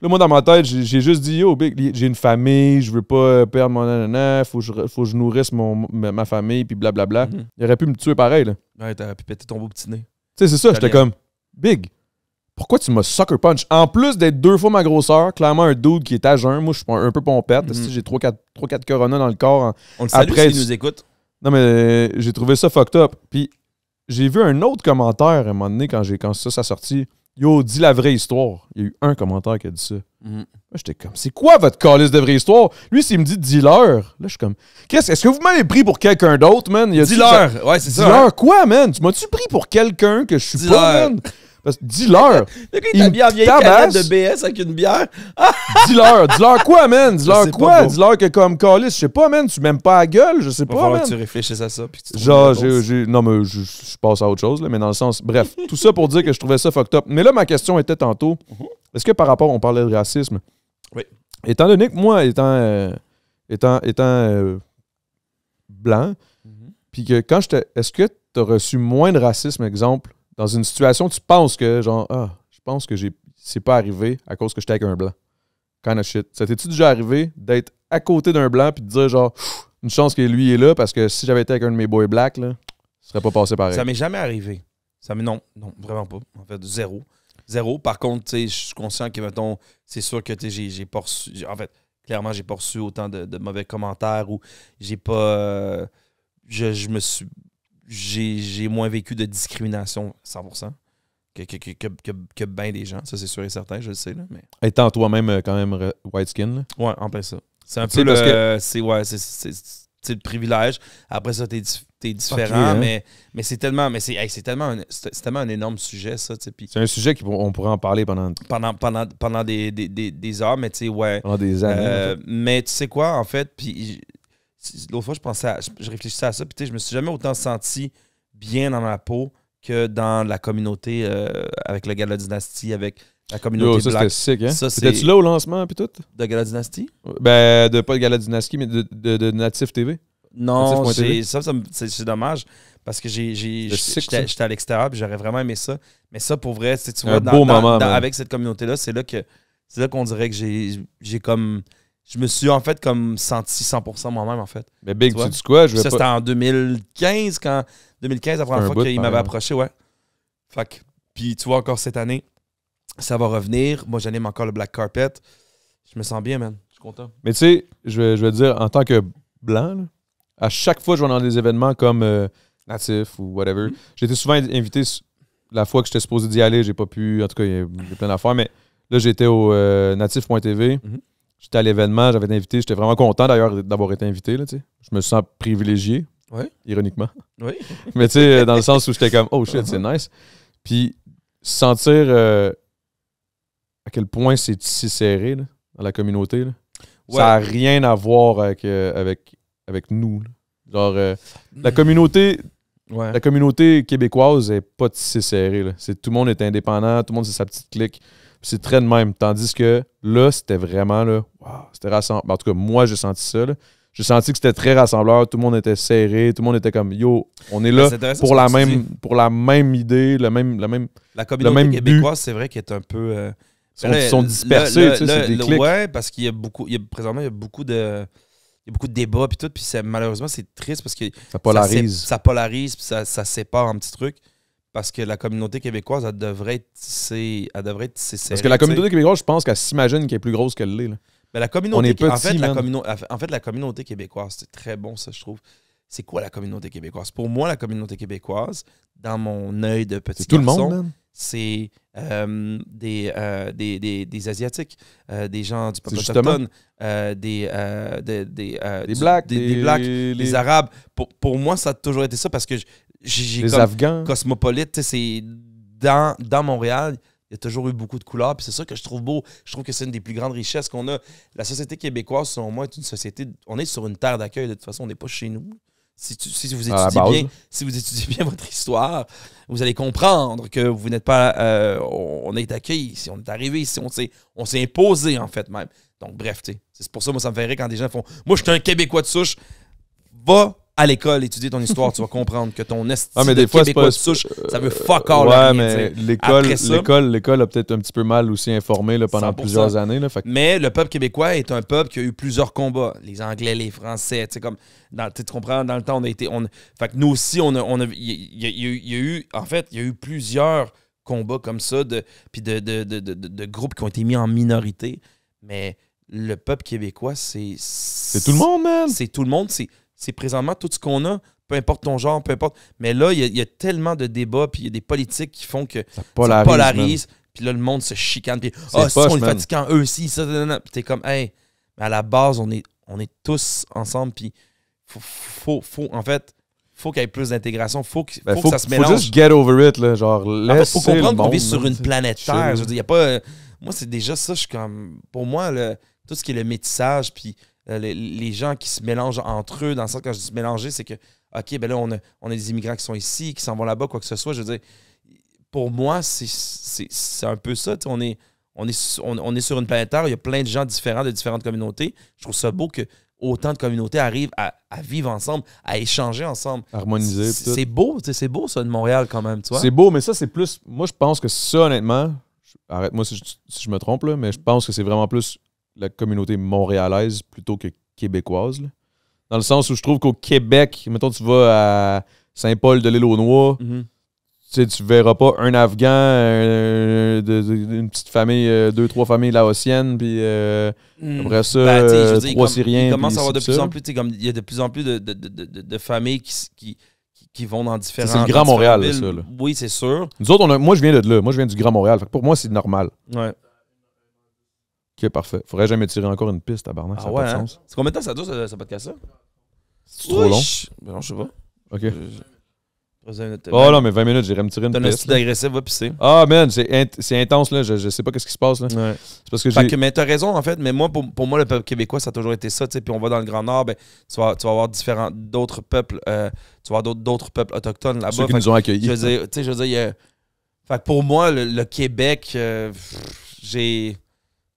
Là, moi, dans ma tête, j'ai juste dit Yo, Big, j'ai une famille, je veux pas perdre mon nanana, faut je, faut que je nourrisse mon, ma, famille, puis blablabla. Mhm. Il aurait pu me tuer pareil, là. Ouais, t'as pu péter ton beau petit nez. Tu sais, c'est ça, j'étais comme Big, pourquoi tu m'as sucker punch? En plus d'être deux fois ma grosseur, clairement un dude qui est à jeun, moi je suis un peu pompette, mm -hmm. j'ai 3-4 corona dans le corps. On le Après, salue si nous écoute. Non mais euh, j'ai trouvé ça fucked up. Puis j'ai vu un autre commentaire à un moment donné quand, quand ça s'est sorti. Yo, dis la vraie histoire. Il y a eu un commentaire qui a dit ça. Mhm. Moi, j'étais comme, c'est quoi votre calice de vraie histoire? Lui, s'il me dit dealer, là, je suis comme, qu'est-ce, est-ce que vous m'avez pris pour quelqu'un d'autre, man? dealer, ouais, c'est ça. Dealer hein. quoi, man? Tu m'as-tu pris pour quelqu'un que je suis pas, man? Parce que dis-leur. il est bien vieille canette de BS avec une bière. Ah! dis-leur. Dis-leur quoi, man? Dis-leur quoi? Dis-leur que comme Calis, je sais pas, man, tu m'aimes pas à gueule, je sais pas, man. tu réfléchis à ça. Puis Genre, non, mais je, passe à autre chose, là, mais dans le sens. Bref, tout ça pour dire que je trouvais ça fucked up. Mais là, ma question était tantôt mhm. est-ce que par rapport, on parlait de racisme? Oui. Étant donné que moi, étant, euh, étant, étant euh, blanc, mhm. puis que quand j'étais. Est-ce que tu as reçu moins de racisme, exemple, dans une situation, tu penses que, genre, ah, je pense que j'ai, c'est pas arrivé à cause que j'étais avec un blanc. Kind of shit. Ça t'es-tu déjà arrivé d'être à côté d'un blanc puis de dire, genre, une chance que lui est là parce que si j'avais été avec un de mes boys black, là, ça serait pas passé pareil. Ça m'est jamais arrivé. Ça m'est, non, non, vraiment pas. En fait, zéro. Zéro. Par contre, tu sais, je suis conscient que, mettons, c'est sûr que, tu j'ai pas reçu. En fait, clairement, j'ai pas reçu autant de, mauvais commentaires ou j'ai pas. Euh, je, je, me suis j'ai moins vécu de discrimination 100% que, que, que, bien des gens. Ça, c'est sûr et certain, je le sais. Là, mais... Étant toi-même euh, quand même euh, white skin. Là. Ouais, en plein ça. C'est un peu le, c'est ouais, c'est le privilège. Après ça, t'es es différent, hein. mais, mais c'est tellement, mais c'est tellement, un, tellement un énorme sujet, ça. C'est un sujet qu'on pourrait en parler pendant... Pendant, pendant, des, des, heures, mais tu sais, ouais. Euh, mais tu sais quoi, en fait, puis L'autre fois, je pensais je, réfléchissais à ça, puis je me suis jamais autant senti bien dans ma peau que dans la communauté euh, avec le la avec la communauté Yo, ça, black. Sick, hein? Ça, tu là au lancement, puis tout? De la Ben, de, pas de Gala mais de, de, Natif TV. Non, ça, c'est dommage parce que j'étais à l'extérieur, puis j'aurais vraiment aimé ça. Mais ça, pour vrai, tu vois, dans, avec cette communauté-là, c'est là que c'est là qu'on dirait que j'ai comme je me suis en fait comme senti 100% moi-même en fait. Mais Big, tu, dis quoi? Je ça, c'était en 2015, quand 2015, la première fois qu'il m'avait approché, ouais. Fait que, Puis tu vois, encore cette année, ça va revenir. Moi, j'anime encore le Black Carpet. Je me sens bien, man. Je suis content. Mais tu sais, je vais, dire, en tant que blanc, à chaque fois que je vais dans des événements comme euh, Natif ou whatever, mm-hmm. j'étais souvent invité. La fois que j'étais supposé d'y aller, j'ai pas pu. En tout cas, il y a plein d'affaires, mais là, j'étais au euh, natif.tv. J'étais à l'événement, j'avais été invité. J'étais vraiment content d'ailleurs d'avoir été invité. je me sens privilégié, ironiquement. Mais tu sais, euh, dans le sens où j'étais comme, oh shit, c'est nice. Puis sentir euh, à quel point c'est si serré là, dans la communauté. Ça n'a rien à voir avec, euh, avec, avec nous. Genre, la communauté. La communauté québécoise n'est pas si serrée. C'est tout le monde est indépendant, tout le monde c'est sa petite clique. C'est très de même. Tandis que là, c'était vraiment là, c'était rassembleur. Ben, en tout cas, moi, j'ai senti ça. J'ai senti que c'était très rassembleur. Tout le monde était serré. Tout le monde était comme yo, on est ben, là pour la même, pour la même idée, le même, la même. La communauté québécoise, c'est vrai qu'elle est un peu. Euh, ils sont, ben, dispersés, tu sais, c'est des clics. Ouais, parce qu'il y a beaucoup, il y a, présentement, il y a beaucoup de il y a beaucoup de débats puis tout puis malheureusement c'est triste parce que ça polarise ça, polarise ça, ça, sépare un petit truc parce que la communauté québécoise, elle devrait être tissée. devrait parce que la communauté québécoise, je pense qu'elle s'imagine qu'elle est plus grosse qu'elle l'est. la communauté, On est en, fait, la en fait, la communauté québécoise, c'est très bon, ça, je trouve. C'est quoi la communauté québécoise? Pour moi, la communauté québécoise, dans mon œil de petit garçon, tout le monde, c'est euh, euh, des, des, Asiatiques, euh, des gens du peuple autochtone, des, des, des, des, Blacks, des Arabes. Pour, pour, moi, ça a toujours été ça parce que les Afghans. Cosmopolite, c'est dans, dans Montréal, il y a toujours eu beaucoup de couleurs. Puis c'est ça que je trouve beau. Je trouve que c'est une des plus grandes richesses qu'on a. La société québécoise, selon moi, est une société. On est sur une terre d'accueil. De toute façon, on n'est pas chez nous. Si, vous étudiez bien, si vous étudiez bien votre histoire, vous allez comprendre que vous n'êtes pas. Euh, on est accueilli, si on est arrivé ici, on s'est imposé, en fait, même. Donc, bref, c'est pour ça, moi, ça me fait rire quand des gens font Moi, je suis un Québécois de souche. Va à l'école, étudier ton histoire, tu vas comprendre que ton ah, estime ah, mais des fois, québécois pas... ça veut euh, fuck all mais l'école, l'école, a peut-être un petit peu mal aussi informé là, pendant plusieurs années. Là, Mais le peuple québécois est un peuple qui a eu plusieurs combats. Les Anglais, les Français, tu comme... Dans, tu comprends, dans le temps, on a été... On... Fait que nous aussi, on a... Il, y a, eu, En fait, il y a eu plusieurs combats comme ça, de, puis de, de, de, groupes qui ont été mis en minorité. Mais le peuple québécois, c'est. C'est tout le monde, même, C'est tout le monde. C'est c'est présentement tout ce qu'on a, peu importe ton genre, peu importe. Mais là, il y, a tellement de débats, puis il y a des politiques qui font que ça polarise. puis là, le monde se chicane, puis ah, oh, si on est quand eux aussi, ça, puis t'es comme, hey, mais à la base, on est, on est tous ensemble, puis faut, faut, faut, en fait, faut qu'il y ait plus d'intégration, faut, que, ben, faut, que ça se mélange. Faut juste get over it, là, genre, faut comprendre qu'on vit sur une planète Terre, je veux dire, y a pas... moi, c'est déjà ça, je suis comme, pour moi, le, tout ce qui est le métissage, puis euh, les, gens qui se mélangent entre eux. Dans le sens, quand je dis mélanger, c'est que, OK, ben là, on a, on a des immigrants qui sont ici, qui s'en vont là-bas, quoi que ce soit. Je veux dire, pour moi, c'est un peu ça. On est, on, est, on, est sur une planète Terre, il y a plein de gens différents de différentes communautés. Je trouve ça beau que autant de communautés arrivent à, vivre ensemble, à échanger ensemble. Harmoniser. C'est beau, c'est beau ça de Montréal quand même, C'est beau, mais ça c'est plus. Moi je pense que ça honnêtement, arrête-moi si, si, je me trompe là, mais je pense que c'est vraiment plus la communauté montréalaise plutôt que québécoise. Dans le sens où je trouve qu'au Québec, mettons, tu vas à Saint-Paul de l'île aux Noix, mhm. tu, ne verras pas un Afghan, euh, une petite famille, euh, deux, trois familles laotiennes, puis euh, hmm. après ça, ben, trois Syriens. Il commence à avoir de plus en plus, comme il y a de plus en plus de, familles qui, qui qui vont dans différents. C'est le Grand Montréal, ça. Oui, c'est sûr. moi, je viens de là. Moi, je viens du Grand Montréal. pour moi, c'est normal. Ouais. Ok, parfait. Faudrait jamais tirer encore une piste, à Ah ça pas hein? sens. C'est combien de temps ça dure, ça podcast ça? C'est trop long? Ben non, je sais pas. Ok. Oh non, mais 20 minutes, j'irai me tirer une piste. T'as un style agressif, va pisser. Ah, man, c'est intense, là. Je, je sais pas ce qui se passe, là. Ouais. C'est parce que j'ai... mais t'as raison, en fait. Mais moi, pour, pour, moi, le peuple québécois, ça a toujours été ça, tu sais. Puis on va dans le Grand Nord, ben, tu vas, tu vas avoir différents, d'autres peuples, euh, tu vas avoir d'autres, peuples autochtones là-bas. Ceux qui nous ont accueillis. Je tu sais, je veux dire, il Fait que pour moi, le, Québec, euh, j'ai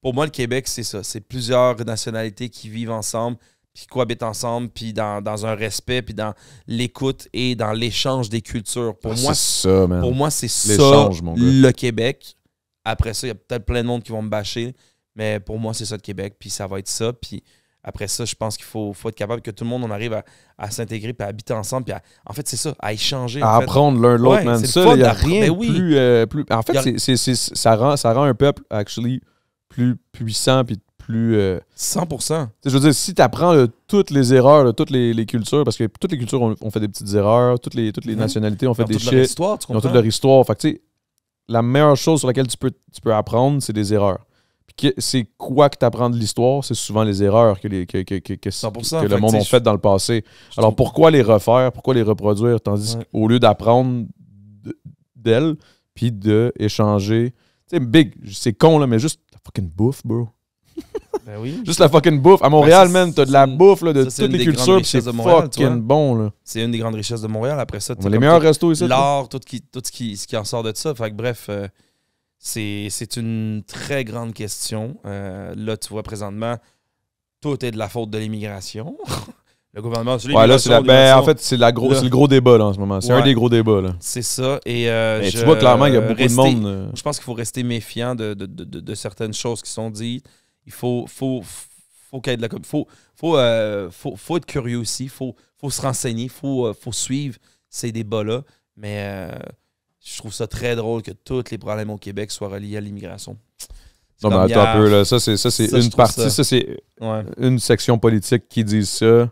pour moi, le Québec, c'est ça. C'est plusieurs nationalités qui vivent ensemble, puis cohabitent ensemble, puis dans, un respect, puis dans l'écoute et dans l'échange des cultures. Pour ah, moi, ça, Pour moi, c'est ça le Québec. Après ça, il y a peut-être plein de monde qui vont me bâcher, mais pour moi, c'est ça le Québec, puis ça va être ça. Puis après ça, je pense qu'il faut, faut, être capable que tout le monde, on arrive à, s'intégrer, puis à habiter ensemble, puis en fait, c'est ça, à échanger. À apprendre l'un l'autre, man. Ça, il n'y a rien ben euh, plus, En fait, ça, rend, ça rend un peuple, actually, plus puissant puis plus. 100 euh, Je veux dire, si tu apprends toutes les erreurs, toutes les, cultures, parce que toutes les cultures ont, fait des petites erreurs, toutes les, toutes les mhm. nationalités ont fait des shit. Ils ont toute leur histoire, Ils toute leur histoire. Fait tu sais, la meilleure chose sur laquelle tu peux, peux apprendre, c'est des erreurs. c'est quoi que tu apprends de l'histoire? C'est souvent les erreurs que, les, que, que, le monde a faites dans le passé. Alors pourquoi les refaire? Pourquoi les reproduire? Tandis qu'au lieu d'apprendre d'elles, puis d'échanger. Tu sais, big, c'est con, là, mais juste fucking bouffe, bro. Ben oui. Juste la fucking bouffe. À Montréal, même. Ben, man, t'as de la bouffe là, de toutes les cultures, c'est fucking bon. C'est une des grandes richesses de Montréal. Après ça, les meilleurs restos ici. L'art, tout, qui, tout ce, qui, en sort de ça. Fait que bref, euh, c'est une très grande question. Euh, là, tu vois présentement, tout est de la faute de l'immigration. Le gouvernement, celui ben, en fait, c'est la gros, le gros débat en ce moment. C'est un des gros débats C'est ça. Et euh, je, tu vois clairement qu'il y a beaucoup de monde. Euh. Je pense qu'il faut rester méfiant de, certaines choses qui sont dites. Il faut, de la faut, faut, euh, faut, faut, être curieux aussi. Faut, faut se renseigner. Faut, faut suivre ces débats là. Mais je trouve ça très drôle que tous les problèmes au Québec soient reliés à l'immigration. Non, mais attends un peu, Ça, c'est, une partie, ça, c'est une section politique qui dit ça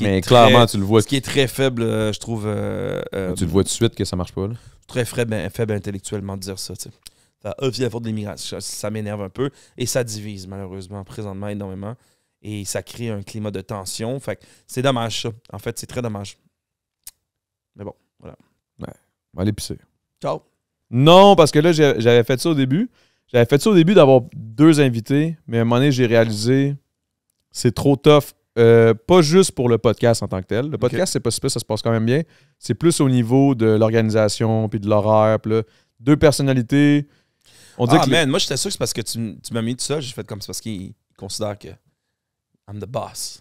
mais clairement, tu le vois. Ce qui est très faible, euh, je trouve. Euh, euh, tu le vois tout de suite que ça marche pas. Très faible, faible intellectuellement de dire ça. Ça a la de l'immigration. Ça, m'énerve un peu et ça divise malheureusement présentement énormément. Et ça crée un climat de tension. Fait c'est dommage ça. En fait, c'est très dommage. Mais bon, voilà. Ouais. On va aller Ciao. Non, parce que là, j'avais fait ça au début. J'avais fait ça au début d'avoir deux invités, mais à un moment donné, j'ai réalisé c'est trop tough euh, pas juste pour le podcast en tant que tel. Le podcast, c'est pas super, ça se passe quand même bien. C'est plus au niveau de l'organisation, puis de l'horaire, puis deux personnalités. On ah, man, moi, j'étais sûr que c'est parce que tu, tu m'as mis tout ça. J'ai fait comme c'est parce qu'il considère que I'm the boss.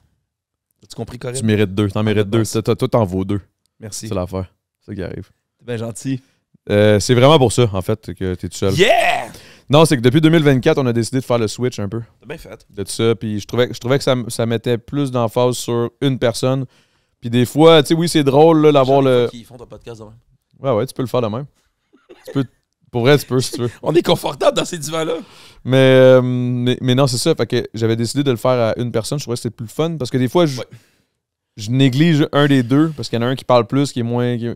As-tu compris correct? Tu mérites deux, t'en mérites deux. Toi, t'en vaux deux. Merci. C'est l'affaire. C'est ça qui arrive. T'es bien gentil. Euh, c'est vraiment pour ça, en fait, que t'es tout seul. Yeah! Non, c'est que depuis 2024, on a décidé de faire le switch un peu. T'as bien fait. De ça. Puis je trouvais, je trouvais que ça, ça mettait plus d'emphase sur une personne. Puis des fois, tu sais, oui, c'est drôle d'avoir le. Ils font ton podcast de même. Ouais, ouais, tu peux le faire de même. Pour vrai, tu peux, si tu veux. on est confortable dans ces divans-là. Euh, mais, mais, non, c'est ça. Fait que j'avais décidé de le faire à une personne. Je trouvais que c'était plus fun. Parce que des fois, je je néglige un des deux parce qu'il y en a un qui parle plus, qui est moins. qui,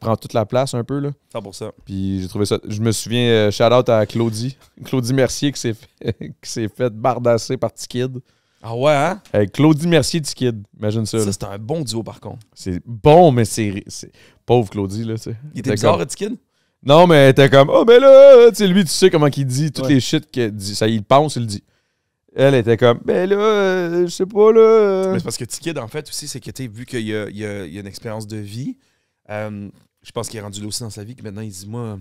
prend toute la place un peu. Là. ça Puis j'ai trouvé ça. Je me souviens, euh, shout out à Claudie. Claudie Mercier qui s'est fait, fait, bardasser par Tikid. Ah ouais, hein? Claudie Mercier Tikid, imagine ça. c'est un bon duo par contre. C'est bon, mais c'est. Pauvre Claudie, là, tu Il était bizarre, à Tikid? Non, mais elle était comme, oh, mais ben là, tu sais, lui, tu sais comment qu'il dit, toutes les shit qu'il dit. Ça, il pense, il dit. Elle était comme, ben là, euh, je sais pas, là. Mais c'est parce que Tikid, en fait, aussi, c'est que, tu vu qu'il y, a, une expérience de vie, euh, je pense qu'il est rendu là aussi dans sa vie, que maintenant, il dit, moi,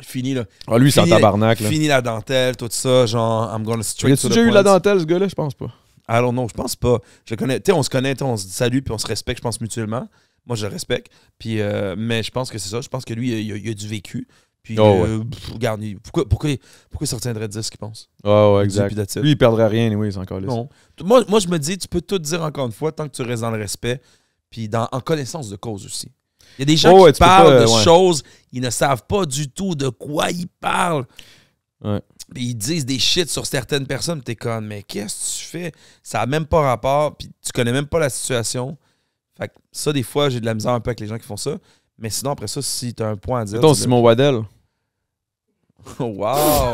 fini, là. Ah, lui, c'est un tabarnak, Fini la dentelle, tout ça, genre, I'm gonna straight to the déjà eu la dentelle, ce gars-là? Je pense pas. Alors non, je pense pas. Je connais, tu on se connaît, on se salue puis on se respecte, je pense, mutuellement. Moi, je le respecte. Puis, euh, mais je pense que c'est ça. Je pense que lui, il il a du vécu. Puis, oh, euh, pourquoi, pourquoi, pourquoi il de dire ce qu'il pense? Ah ouais, exact. Lui, il perdrait rien, oui, c'est encore Moi, je me dis, tu peux tout dire encore une fois tant que tu restes dans le respect, puis dans, en connaissance de cause aussi. Il y a des gens oh, qui parlent de choses, ils ne savent pas du tout de quoi ils parlent. Puis ils disent des shit sur certaines personnes, t'es con, mais qu'est-ce que tu fais? Ça n'a même pas rapport, puis tu connais même pas la situation. Fait que ça, des fois, j'ai de la misère un peu avec les gens qui font ça. Mais sinon, après ça, si tu as un point à dire. Simon Waddell. wow!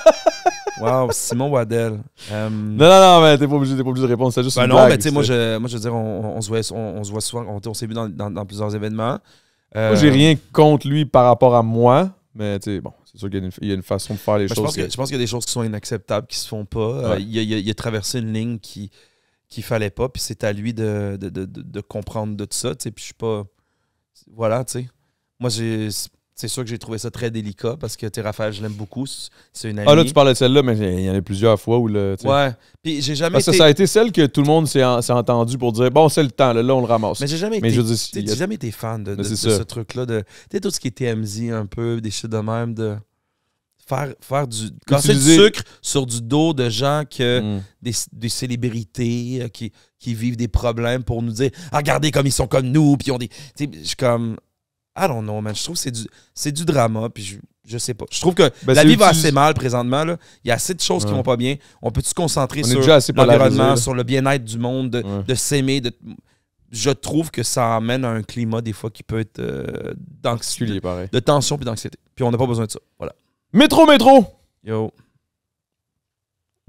wow, Simon Waddell. Euh, non, non, non, mais t'es pas obligé, pas obligé de répondre, c'est juste ben non, mais tu sais, moi je, moi, je veux dire, on, se voit, on, se voit souvent, on, s'est vu dans, plusieurs événements. Moi, euh, j'ai rien contre lui par rapport à moi, mais tu sais, bon, c'est sûr qu'il y, a une façon de faire les ben, choses. Je pense, qu'il y a des choses qui sont inacceptables, qui se font pas. Euh, il, a, traversé une ligne qui qu'il fallait pas, puis c'est à lui de, de, de, comprendre de tout ça, tu sais, puis je suis pas... Voilà, tu sais. Moi, j'ai c'est sûr que j'ai trouvé ça très délicat parce que Raphaël, je l'aime beaucoup. C'est une Ah là, tu parlais de celle-là, mais il y en a plusieurs fois où le. Ouais. Puis j'ai jamais. ça a été celle que tout le monde s'est entendue entendu pour dire bon, c'est le temps, là, on le ramasse. Mais j'ai jamais, été, jamais été fan de, ce truc-là. Tu sais, tout ce qui était TMZ un peu, des choses de même, de faire, faire du. Casser du sucre sur du dos de gens que. Mm. Des, célébrités euh, qui, qui vivent des problèmes pour nous dire ah, regardez comme ils sont comme nous, puis on des. Tu sais, je suis comme. I don't know, man. Je trouve que c'est du, c'est du drama, puis je, je sais pas. Je trouve que ben, la vie va assez mal présentement. Là. Il y a assez de choses qui vont pas bien. On peut se concentrer sur l'environnement, sur le bien-être du monde, de, s'aimer. Je trouve que ça amène à un climat des fois qui peut être euh, d'anxiété, de, tension puis d'anxiété. Puis on n'a pas besoin de ça. Voilà. Métro, métro! Yo.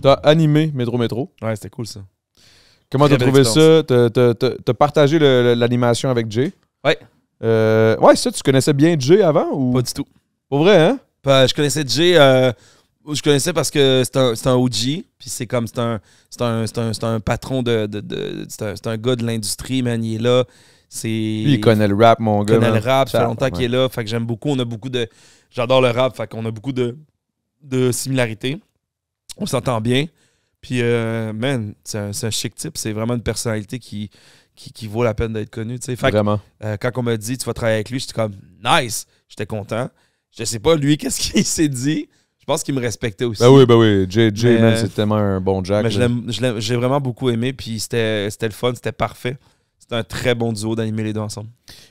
T'as animé Métro, métro. Ouais, c'était cool ça. Comment t'as trouvé ça? T'as partagé l'animation avec Jay? Ouais. Euh, ouais, ça, tu connaissais bien Jay avant ou. Pas du tout. Pour vrai, hein? je connaissais Jay. Euh, je connaissais parce que c'est un, OG, puis c'est comme c'est un, un, un, patron de. c'est, un, gars de l'industrie, man. Il est là. C'est... il connaît le rap, mon gars. Il connaît le rap, ça longtemps qu'il est là. Fait que j'aime beaucoup. On a beaucoup de. J'adore le rap, fait qu'on a beaucoup de, de similarités. On s'entend bien. Puis, euh, man, c'est un chic type. C'est vraiment une personnalité qui qui, vaut la peine d'être connu. Fait Vraiment. Euh, quand on m'a dit tu vas travailler avec lui, j'étais comme nice, j'étais content. Je sais pas lui qu'est-ce qu'il s'est dit. Je pense qu'il me respectait aussi. Ben oui, ben oui. JJ, c'était euh, c'est tellement un bon Jack. Mais j'ai vraiment beaucoup aimé, puis c'était le fun, c'était parfait. C'était un très bon duo d'animer les deux ensemble.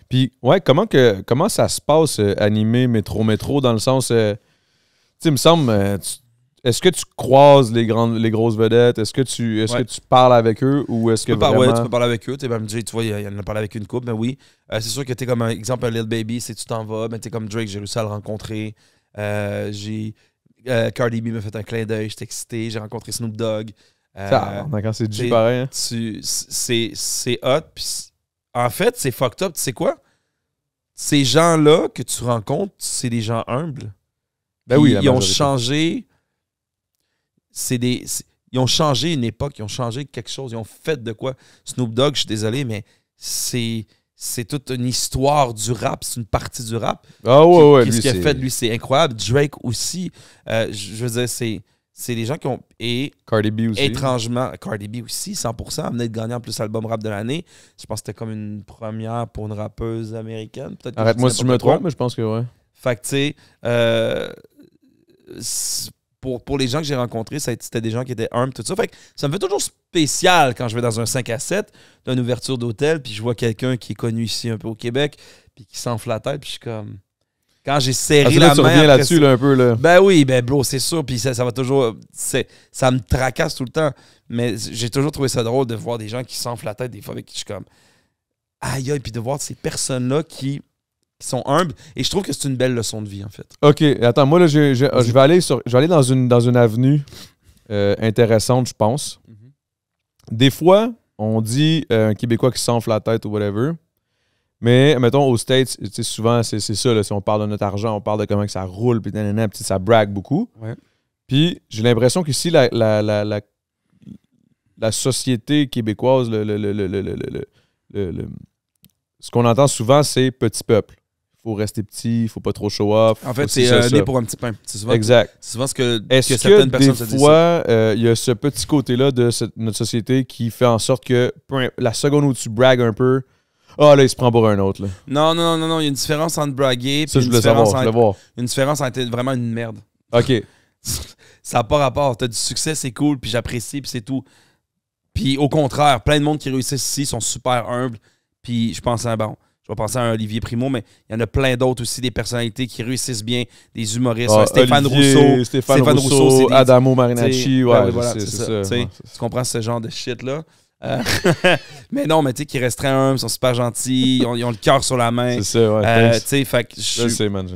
Puis, ouais, comment, que, comment ça se passe, animé euh, animer Métro Métro, dans le sens. tu sais, il me semble, est-ce que tu croises les grandes, les grosses vedettes? Est-ce que tu est que tu parles avec eux ou est-ce que tu peux parler avec eux, tu ben, me tu vois, il y en a parlé avec une coupe, mais ben oui. Euh, c'est sûr que tu es comme un exemple un Lil Baby, si tu t'en vas, mais ben, t'es comme Drake, j'ai réussi à le rencontrer. Euh, j'ai euh, Cardi B m'a fait un clin d'œil, j'étais excité, j'ai rencontré Snoop Dogg. ça, c'est du pareil. Hein. c'est, hot, en fait, c'est fucked up, tu sais quoi? Ces gens-là que tu rencontres, c'est des gens humbles. Ben oui, ils ont changé c'est Ils ont changé une époque, ils ont changé quelque chose, ils ont fait de quoi. Snoop Dogg, je suis désolé, mais c'est c'est toute une histoire du rap, c'est une partie du rap. Ah ouais, ouais. ce qu'il a fait, lui, c'est incroyable. Drake aussi, euh, je veux dire, c'est. des gens qui ont. Et. Cardi B aussi. Étrangement, Cardi B aussi, 100%, venait de gagner en plus l'album rap de l'année. Je pense que c'était comme une première pour une rappeuse américaine. Arrête-moi si je me trompe, mais je pense que ouais. Fait que, tu sais, euh, pour, les gens que j'ai rencontrés, c'était des gens qui étaient humbles, tout ça. Fait que ça me fait toujours spécial quand je vais dans un 5 à 7 d'une ouverture d'hôtel, puis je vois quelqu'un qui est connu ici un peu au Québec, puis qui s'enfle la tête, puis je suis comme. Quand j'ai serré ah, la main. là-dessus là, un peu. Là. Ben oui, ben bro, c'est sûr, puis ça, va toujours. Ça me tracasse tout le temps, mais j'ai toujours trouvé ça drôle de voir des gens qui s'enflent la tête des fois, avec qui je suis comme. Aïe, aïe, puis de voir ces personnes-là qui sont humbles. Et je trouve que c'est une belle leçon de vie, en fait. OK, attends, moi, là, je, vais aller, sur, je dans, une, dans une avenue intéressante, je pense. Des fois, on dit un Québécois qui s'enfle la tête ou whatever. Mais, mettons, aux States, souvent, c'est ça. si on parle de notre argent, on parle de comment que ça roule, puis ça brague beaucoup. Puis, j'ai l'impression qu'ici, la, la, société québécoise, ce qu'on entend souvent, c'est petit peuple faut rester petit, faut pas trop show off. En fait, c'est euh, né pour un petit pain. C'est souvent, exact. Tu souvent ce que, que certaines personnes se disent. Des fois, il euh, y a ce petit côté-là de notre société qui fait en sorte que la seconde où tu bragues un peu, ah là, il se prend pour un autre. Là. Non, non, non, non, il y a une différence entre braguer Ça, je Une différence entre être vraiment une merde. OK. Ça n'a pas rapport. as du succès, c'est cool, puis j'apprécie, puis c'est tout. Puis au contraire, plein de monde qui réussissent ici sont super humbles, puis je pense à bon. Je vais penser à un Olivier Primo, mais il y en a plein d'autres aussi, des personnalités qui réussissent bien, des humoristes. Ah, euh, Stéphane Rousseau, Stéphane, Rousseau, Adamo Marinacci. Ouais, voilà, c'est ça. tu comprends ce genre de shit-là? Euh, mais non, mais tu sais, qu'ils restent humbles, ils sont super gentils, ils ont, le cœur sur la main. C'est ça, ouais. Euh, tu sais, fait que je sais, man.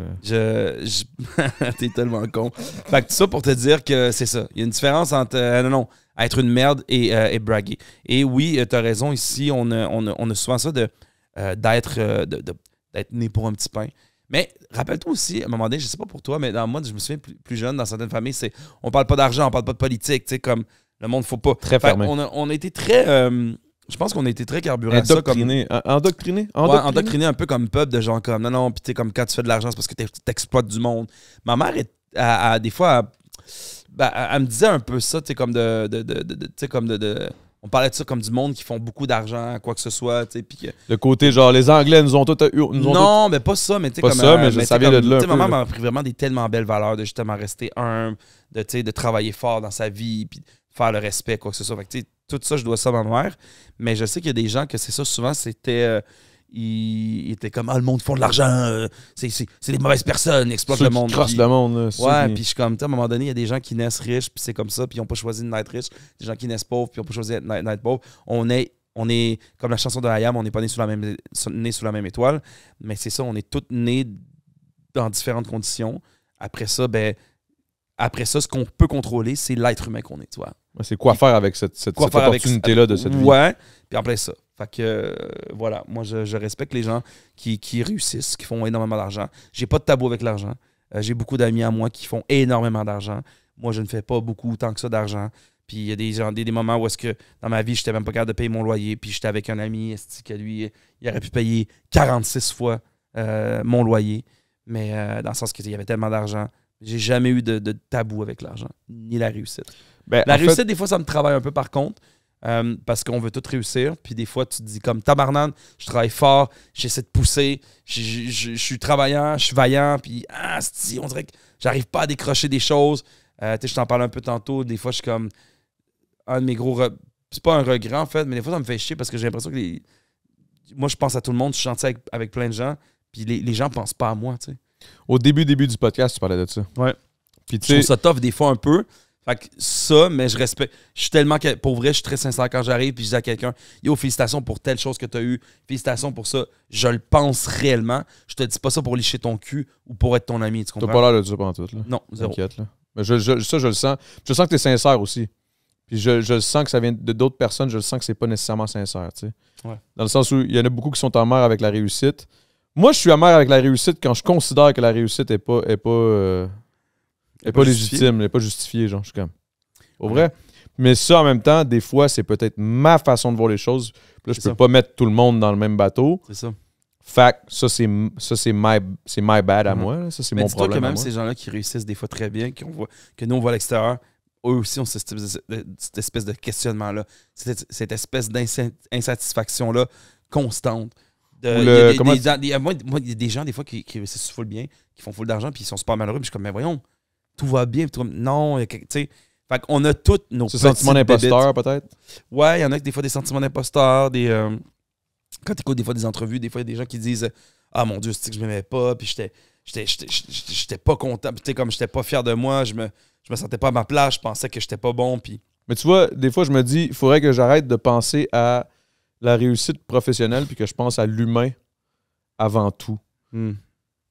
T'es tellement con. Fait que tout ça pour te dire que c'est ça. Il y a une différence entre. non, non, être une merde et, et braguer. Et oui, t'as raison, ici, on on, on a souvent ça de euh, euh, d'être né pour un petit pain. Mais rappelle-toi aussi, à un moment donné, je ne sais pas pour toi, mais dans moi, je me souviens plus, jeune, dans certaines familles, c'est on parle pas d'argent, on parle pas de politique, tu sais, comme le monde faut pas. Très fermé. On a, été très. Euh, je pense qu'on a très carburant Endoctriné. Ça, Endoctriné. Endoctriné. un peu comme peuple de gens comme non, non, puis comme quand tu fais de l'argent, c'est parce que tu exploites du monde. Ma mère, des fois, ben, elle, me disait un peu ça, tu sais, comme tu sais, comme de on parlait de ça comme du monde qui font beaucoup d'argent, quoi que ce soit. Le côté genre, les Anglais nous ont tout. Euh, non, mais pas ça, mais tu sais, comme. ça, euh, mais je savais de là. Tu sais, maman m'a appris vraiment des tellement belles valeurs de justement rester humble, de, de travailler fort dans sa vie, puis faire le respect, quoi que ce soit. Fait tout ça, je dois ça dans le noir. Mais je sais qu'il y a des gens que c'est ça, souvent, c'était. Euh, il, était comme ah le monde font de l'argent euh, c'est des mauvaises personnes exploitent le monde crossent le monde ouais puis je suis comme à un moment donné il y a des gens qui naissent riches puis c'est comme ça puis ils ont pas choisi de naître riche des gens qui naissent pauvres puis ils ont pas choisi de naître pauvres on est on est comme la chanson de Hayam on n'est pas né sous la même né sous la même étoile mais c'est ça on est tous nés dans différentes conditions après ça ben après ça, ce qu'on peut contrôler, c'est l'être humain qu'on est, tu vois. C'est quoi faire avec cette, cette, opportunité-là de cette vie. Ouais, puis après ça. Fait que, euh, voilà, moi, je, respecte les gens qui, qui, réussissent, qui font énormément d'argent. J'ai pas de tabou avec l'argent. Euh, j'ai beaucoup d'amis à moi qui font énormément d'argent. Moi, je ne fais pas beaucoup tant que ça d'argent. Puis il y a des, gens, des, moments où est-ce que dans ma vie, j'étais même pas capable de payer mon loyer. Puis j'étais avec un ami, est que lui, il aurait pu payer 46 fois euh, mon loyer. Mais dans le sens qu'il y avait tellement d'argent j'ai jamais eu de, tabou avec l'argent, ni la réussite. Ben, la réussite, des fois, ça me travaille un peu par contre. Euh, parce qu'on veut tout réussir. Puis des fois, tu te dis comme tabarnane, je travaille fort, j'essaie de pousser, je, suis travaillant, je suis vaillant, puis ah, on dirait que j'arrive pas à décrocher des choses. Euh, je t'en parle un peu tantôt. Des fois, je suis comme un de mes gros. C'est pas un regret en fait, mais des fois, ça me fait chier parce que j'ai l'impression que les... moi, je pense à tout le monde, je suis avec, avec plein de gens, puis les, les gens pensent pas à moi, tu sais. Au début, début du podcast, tu parlais de ça. Ouais. Puis je trouve ça tough des fois un peu. Fait que ça, mais je respecte. Je suis tellement. Pour vrai, je suis très sincère quand j'arrive puis je dis à quelqu'un Yo, félicitations pour telle chose que tu as eue, félicitations pour ça. Je le pense réellement. Je te dis pas ça pour licher ton cul ou pour être ton ami. Tu T'as pas l'air de dire pendant tout, là. Non, zéro. Mais je, je, ça, je le sens. Je sens que tu es sincère aussi. Puis je, je sens que ça vient de d'autres personnes, je le sens que c'est pas nécessairement sincère, Dans le sens où il y en a beaucoup qui sont en mer avec la réussite, moi, je suis amer avec la réussite quand je considère que la réussite n'est pas, est pas, euh, pas, légitime, n'est pas justifiée. Genre, je suis comme. Au vrai. Mais ça, en même temps, des fois, c'est peut-être ma façon de voir les choses. là, je peux pas mettre tout le monde dans le même bateau. C'est ça. Fact, ça, c'est my, bad à mhm. moi. Ça, c'est mon problème. que même ces gens-là qui réussissent des fois très bien, que nous, on voit à l'extérieur, eux aussi ont cette, cette espèce de questionnement-là, cette espèce d'insatisfaction-là constante des, gens, des fois, qui, se foutent bien, qui font full d'argent, puis ils sont super malheureux. Puis je suis comme, mais voyons, tout va bien. non, tu sais. Fait qu'on a toutes nos. Ce sentiment d'imposteur, peut-être? Ouais, il y en a des fois des sentiments d'imposteur, des. tu euh, quand des fois des entrevues, des fois il y a des gens qui disent Ah mon Dieu, c'est que je m'aimais pas, puis j'étais. J'étais, pas content, tu sais, comme j'étais pas fier de moi, je me, me sentais pas à ma place, je pensais que j'étais pas bon, puis Mais tu vois, des fois, je me dis, il faudrait que j'arrête de penser à la réussite professionnelle puis que je pense à l'humain avant tout. Hmm.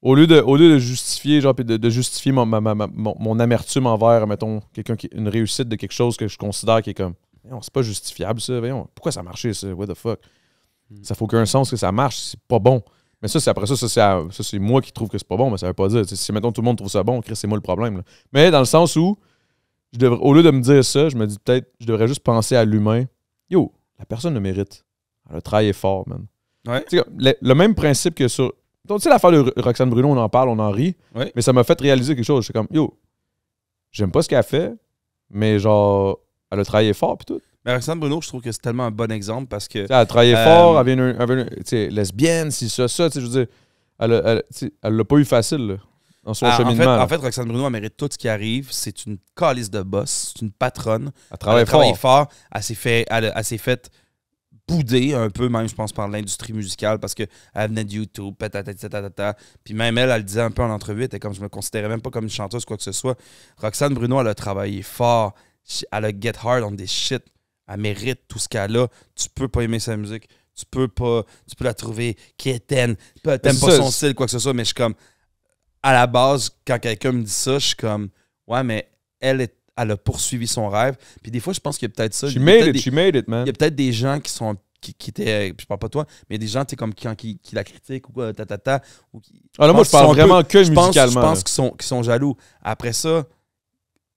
Au lieu, de, au lieu de justifier, genre, de, justifier mon, mon, amertume envers, mettons, quelqu'un qui, une réussite de quelque chose que je considère qui est comme c'est pas justifiable ça, pourquoi ça marché, ça? What the fuck? Hmm. Ça fait aucun sens que ça marche, c'est pas bon. Mais ça, c'est après ça, ça c'est, moi qui trouve que c'est pas bon, mais ça veut pas dire. Si mettons tout le monde trouve ça bon, c'est moi le problème. Mais dans le sens où je devrais, au lieu de me dire ça, je me dis peut-être je devrais juste penser à l'humain. Yo, la personne le mérite. Elle a travaillé fort, man. Ouais. Le, même principe que sur. tu sais, l'affaire de Roxane Bruno, on en parle, on en rit. Mais ça m'a fait réaliser quelque chose. suis comme, yo, j'aime pas ce qu'elle fait, mais genre, elle a travaillé fort, puis tout. Mais Roxane Bruno, je trouve que c'est tellement un bon exemple parce que. elle a travaillé euh, fort, elle avait une. tu sais, lesbienne, si ça, ça. Tu sais, je veux dire, elle l'a pas eu facile, là. Ah, en, son en, fait, Roxane Bruno, elle mérite tout ce qui arrive. C'est une calice de boss, c'est une patronne. Elle travaille, elle fort. fort. Elle s'est fait, elle s'est faite boudée un peu, même, je pense, par l'industrie musicale parce qu'elle venait de YouTube, patata, Puis même elle, elle le disait un peu en entrevue, était comme je me considérais même pas comme une chanteuse, quoi que ce soit. Roxane Bruno, elle a travaillé fort. Elle a get hard on des shit. Elle mérite tout ce qu'elle a. Tu peux pas aimer sa musique. Tu peux pas. Tu peux la trouver Tu T'aimes pas son style, quoi que ce soit, mais je suis comme. À la base, quand quelqu'un me dit ça, je suis comme. Ouais, mais elle est elle a poursuivi son rêve. Puis des fois, je pense qu'il y a peut-être ça. made it, made it, man. Il y a peut-être des gens qui sont qui, je parle pas toi, mais des gens, tu comme qui, qui, la critiquent ou quoi, ta, ta, qui, ah, moi, je parle vraiment que je musicalement. Pense, je pense qu'ils sont, sont jaloux. Après ça,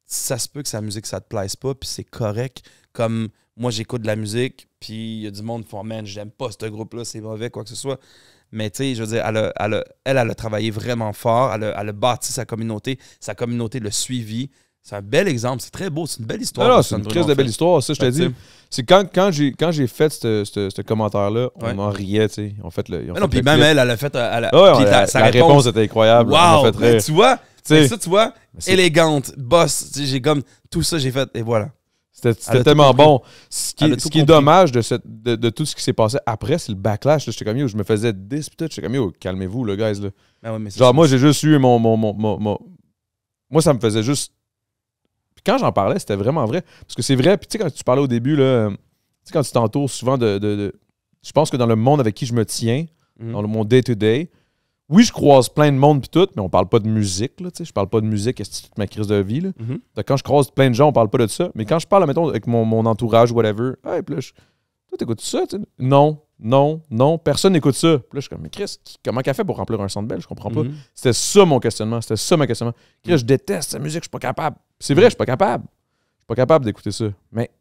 ça se peut que sa musique, ça te plaise pas, puis c'est correct. Comme moi, j'écoute de la musique, puis il y a du monde qui font, man, j'aime pas ce groupe-là, c'est mauvais, quoi que ce soit. Mais tu sais, je veux dire, elle, a, elle, a, travaillé vraiment fort, elle a, bâti sa communauté, sa communauté le suivi. C'est un bel exemple, c'est très beau, c'est une belle histoire. c'est une crise de belle histoire, ça, je te dis. C'est quand, quand j'ai fait ce commentaire-là, on en riait, tu sais. fait le, non, puis même elle, elle a fait. Elle a, la, sa réponse, était incroyable. Wow, tu vois, ça, tu vois, élégante, boss. J'ai comme tout ça, j'ai fait, et voilà. C'était tellement bon. Ce qui, est dommage de, de, tout ce qui s'est passé après, c'est le backlash. J'étais comme, je me faisais 10 je j'étais comme, calmez-vous, le guys. Ah Genre, moi, j'ai juste eu mon, Moi, ça me faisait juste quand j'en parlais, c'était vraiment vrai. Parce que c'est vrai, puis tu sais, quand tu parlais au début, là, tu sais, quand tu t'entoures souvent de, Je pense que dans le monde avec qui je me tiens, mhm. dans le, mon day-to-day, oui, je croise plein de monde puis tout, mais on parle pas de musique, là, tu sais. Je parle pas de musique, c'est toute ma crise de vie, mhm. Quand je croise plein de gens, on parle pas de ça. Mais quand je parle, mettons, avec mon, mon entourage, whatever, hey, puis là, toi, t'écoutes ça? Non non, non, personne n'écoute ça. Puis là, je suis comme, mais Chris, comment qu'elle fait pour remplir un centre belge? » Je comprends pas. Mhm. C'était ça mon questionnement, c'était ça mon questionnement. Chris, je mhm. déteste sa musique, je suis pas capable. C'est vrai, je suis pas capable. Je suis pas capable d'écouter ça. Mais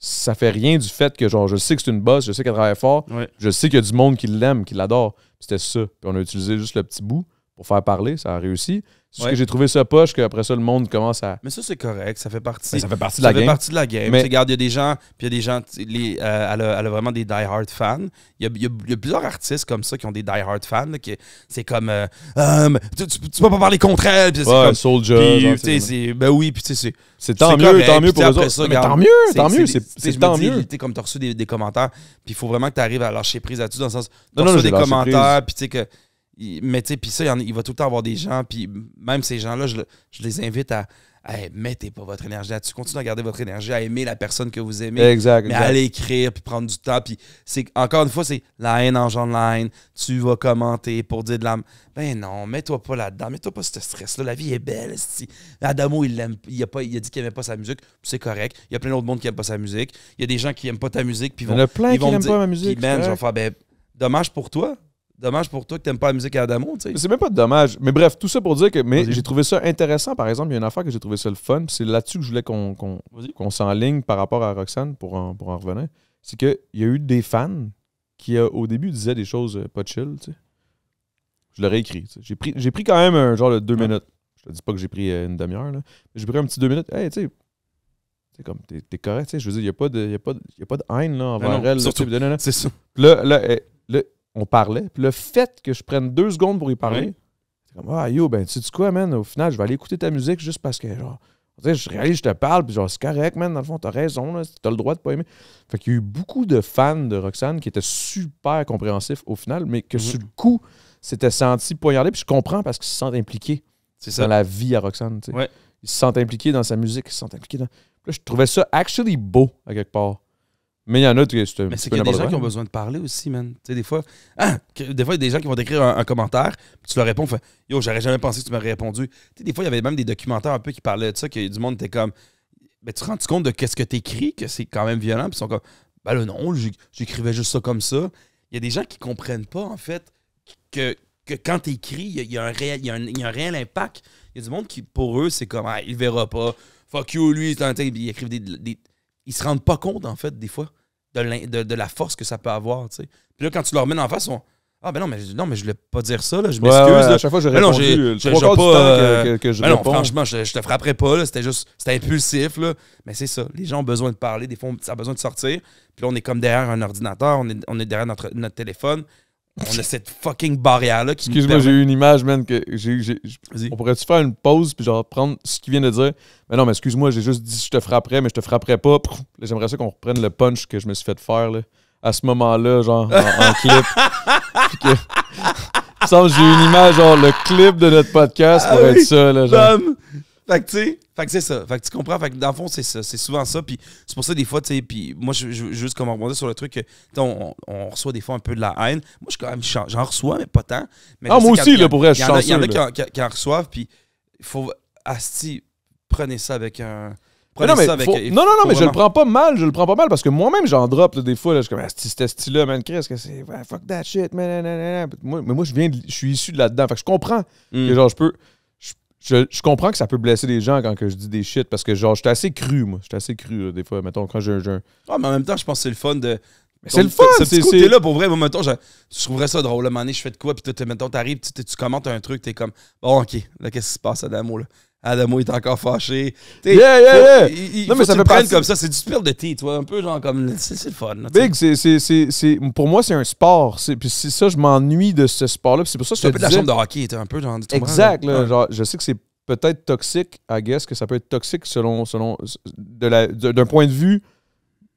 ça fait rien du fait que, genre, je sais que c'est une bosse, je sais qu'elle travaille fort, je sais qu'il y a du monde qui l'aime, qui l'adore. C'était ça. Puis on a utilisé juste le petit bout faire parler, ça a réussi. C'est que j'ai trouvé ça poche qu'après ça, le monde commence à. Mais ça, c'est correct. Ça fait partie. Ben, ça fait partie de la game. Ça fait partie de la game. Mais... Regarde, il y a des gens. Puis il y a des gens. Les, euh, elle, a, vraiment des die-hard fans. Il y, a, il, y a, plusieurs artistes comme ça qui ont des die-hard fans. c'est comme. Euh, hum, tu, tu, peux pas parler contre elle. Puis ouais, comme, Soldier. Puis, ben oui, puis tu sais, c'est. tant mieux, tant mieux pour eux autres. mais tant mieux, tant mieux. C'est tant mieux. Comme t'as reçu des, commentaires. Puis il faut vraiment que tu arrives à lâcher prise là-dessus dans le sens. T'as reçu des commentaires. Puis tu sais que mais tu sais, puis ça, il, va tout le temps avoir des gens, puis même ces gens-là, je, les invite à, mettez pas votre énergie là-dessus, continuez à garder votre énergie, à aimer la personne que vous aimez, Exactement. mais à l'écrire, puis prendre du temps, puis c'est encore une fois, c'est la haine engendre la haine, tu vas commenter pour dire de la... Ben non, mets-toi pas là-dedans, mets-toi pas ce stress-là, la vie est belle, si Adamo, il l'aime, il a, pas, il dit qu'il aimait pas sa musique, c'est correct, il y a plein d'autres monde qui aiment pas sa musique, il y a des gens qui aiment pas ta musique, puis vont... Il y en a plein qui n'aiment pas ma musique. ben, dommage pour toi, dommage pour toi que t'aimes pas la musique à Adamo, tu sais. C'est même pas de dommage. Mais bref, tout ça pour dire que mais j'ai trouvé ça intéressant. Par exemple, il y a une affaire que j'ai trouvé ça le fun. C'est là-dessus que je voulais qu'on qu'on s'enligne par rapport à Roxane pour en, revenir. C'est qu'il y a eu des fans qui, euh, au début, disaient des choses euh, pas chill, tu sais. Je l'aurais écrit. J'ai pris, pris quand même un genre de deux minutes. Je te dis pas que j'ai pris euh, une demi-heure, là. J'ai pris un petit deux minutes. Hey, tu sais, comme, t'es correct, Je veux dire, il n'y a, pas de, a, haine là, elle. C'est ça. Là, là, eh, on parlait. Puis le fait que je prenne deux secondes pour y parler, c'est comme Ah yo, ben tu sais quoi, man, au final, je vais aller écouter ta musique juste parce que genre. Je réalise, je te parle, puis genre, c'est correct, man. Dans le fond, t'as raison, t'as le droit de pas aimer. Fait qu'il y a eu beaucoup de fans de Roxane qui étaient super compréhensifs au final, mais que mhm. sur le coup, c'était senti poignardés, puis je comprends parce qu'ils se sentent impliqués ça. dans la vie à Roxane. sais. Ils se sentent impliqués dans sa musique, ils se sentent impliqués dans. Là, je trouvais ça actually beau à quelque part. Mais il y en a Mais c'est qu'il y a des gens qui ont besoin de parler aussi, man. Tu sais, des fois, hein, des fois, il y a des gens qui vont t'écrire un, commentaire, puis tu leur réponds, yo, j'aurais jamais pensé que tu m'aurais répondu. Tu sais, des fois, il y avait même des documentaires un peu qui parlaient de ça, que du monde était comme, mais tu te rends compte de qu'est-ce que t'écris, que c'est quand même violent, puis ils sont comme, ben non, j'écrivais juste ça comme ça. Il y a des gens qui comprennent pas, en fait, que, que quand t'écris, il y, a un réel impact. Il y a du monde qui, pour eux, c'est comme, ah, il verra pas, fuck you, lui, ils écrivent des ils se rendent pas compte, en fait, des fois, de, de, de la force que ça peut avoir. sais. Puis là, quand tu leur mets en face, on. Ah ben non, mais non, mais je voulais pas dire ça, là. je m'excuse. à chaque fois, je ben répondu j'ai, euh, pas, euh, que, je ben franchement, je, te frapperai pas, c'était juste, c'était impulsif. Là. Mais c'est ça, les gens ont besoin de parler, des fois, ça a besoin de sortir. Puis là, on est comme derrière un ordinateur, on est, derrière notre, notre téléphone on a cette fucking barrière-là qui Excuse-moi, j'ai eu une image, man, que j'ai... on pourrait-tu faire une pause, puis genre prendre ce qu'il vient de dire? Mais non, mais excuse-moi, j'ai juste dit je te frapperai, mais je te frapperai pas. J'aimerais ça qu'on reprenne le punch que je me suis fait faire, là, à ce moment-là, genre, en, clip. que... Il me semble que j'ai une image, genre, le clip de notre podcast pourrait ah être ça, là, genre... Fait que, tu sais, fait que c'est ça. Fait que tu comprends. Fait que dans le fond, c'est ça. C'est souvent ça. Puis c'est pour ça, des fois, tu sais, puis moi, je, veux juste comme rebondir sur le truc, que, on, on, reçoit des fois un peu de la haine. Moi, je quand même, j'en reçois, mais pas tant. Mais ah, moi aussi, là, pour Il y en a qui en, reçoivent, puis il faut. Asti, prenez ça avec un. non, mais avec, non, non, non, mais je le prends pas mal, je le prends pas mal parce que moi-même, j'en drop des fois. Là, je suis comme, Asti, c'était style-là, man, Chris, que c'est fuck that shit, man. mais moi, je viens, je suis issu de là-dedans. Fait que je comprends hmm. genre, je peux. Je, je, comprends que ça peut blesser les gens quand que je dis des shit parce que genre, j'étais assez cru, moi. J'étais assez cru, là, des fois. Mettons, quand j'ai un. Ah, mais en même temps, je pense que c'est le fun de. C'est le fun, c'est t'es là pour vrai. Moi, mettons, je, trouverais ça drôle. À un moment je fais de quoi, puis toi, mettons, t'arrives, tu, commentes un truc, t'es comme, bon, ok, là, qu'est-ce qui se passe, Adamo, là? Adamo est encore fâché. yeah, yeah, yeah! il, non, mais ça fait prendre comme ça. C'est du sport de tu toi. Un peu genre comme. C'est le fun. Là, Big, c'est. Pour moi, c'est un sport. Puis c'est ça, je m'ennuie de ce sport-là. c'est pour ça que je te. un peu de la chambre de hockey, un peu genre. Exact, là, genre, je sais que c'est peut-être toxique, I guess, que ça peut être toxique selon. selon d'un point de vue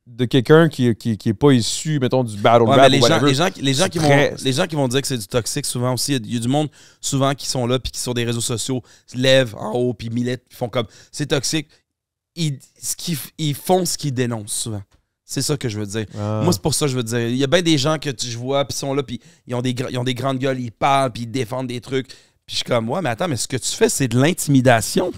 de quelqu'un qui, qui, qui, est pas issu, mettons, du battle ouais, les, gens, les, gens, les, gens, qui vont, les gens qui vont dire que c'est du toxique, souvent aussi, il y, a du monde, souvent, qui sont là, puis qui sur des réseaux sociaux, se lèvent en haut, puis millettent, puis font comme, c'est toxique. Ils, ce font ce qu'ils dénoncent, souvent. C'est ça que je veux dire. Ah. Moi, c'est pour ça que je veux dire. Il y a bien des gens que je vois, puis sont là, puis ils, ont des, ont des grandes gueules, ils parlent, puis ils défendent des trucs. Puis je suis comme, ouais, mais attends, mais ce que tu fais, c'est de l'intimidation.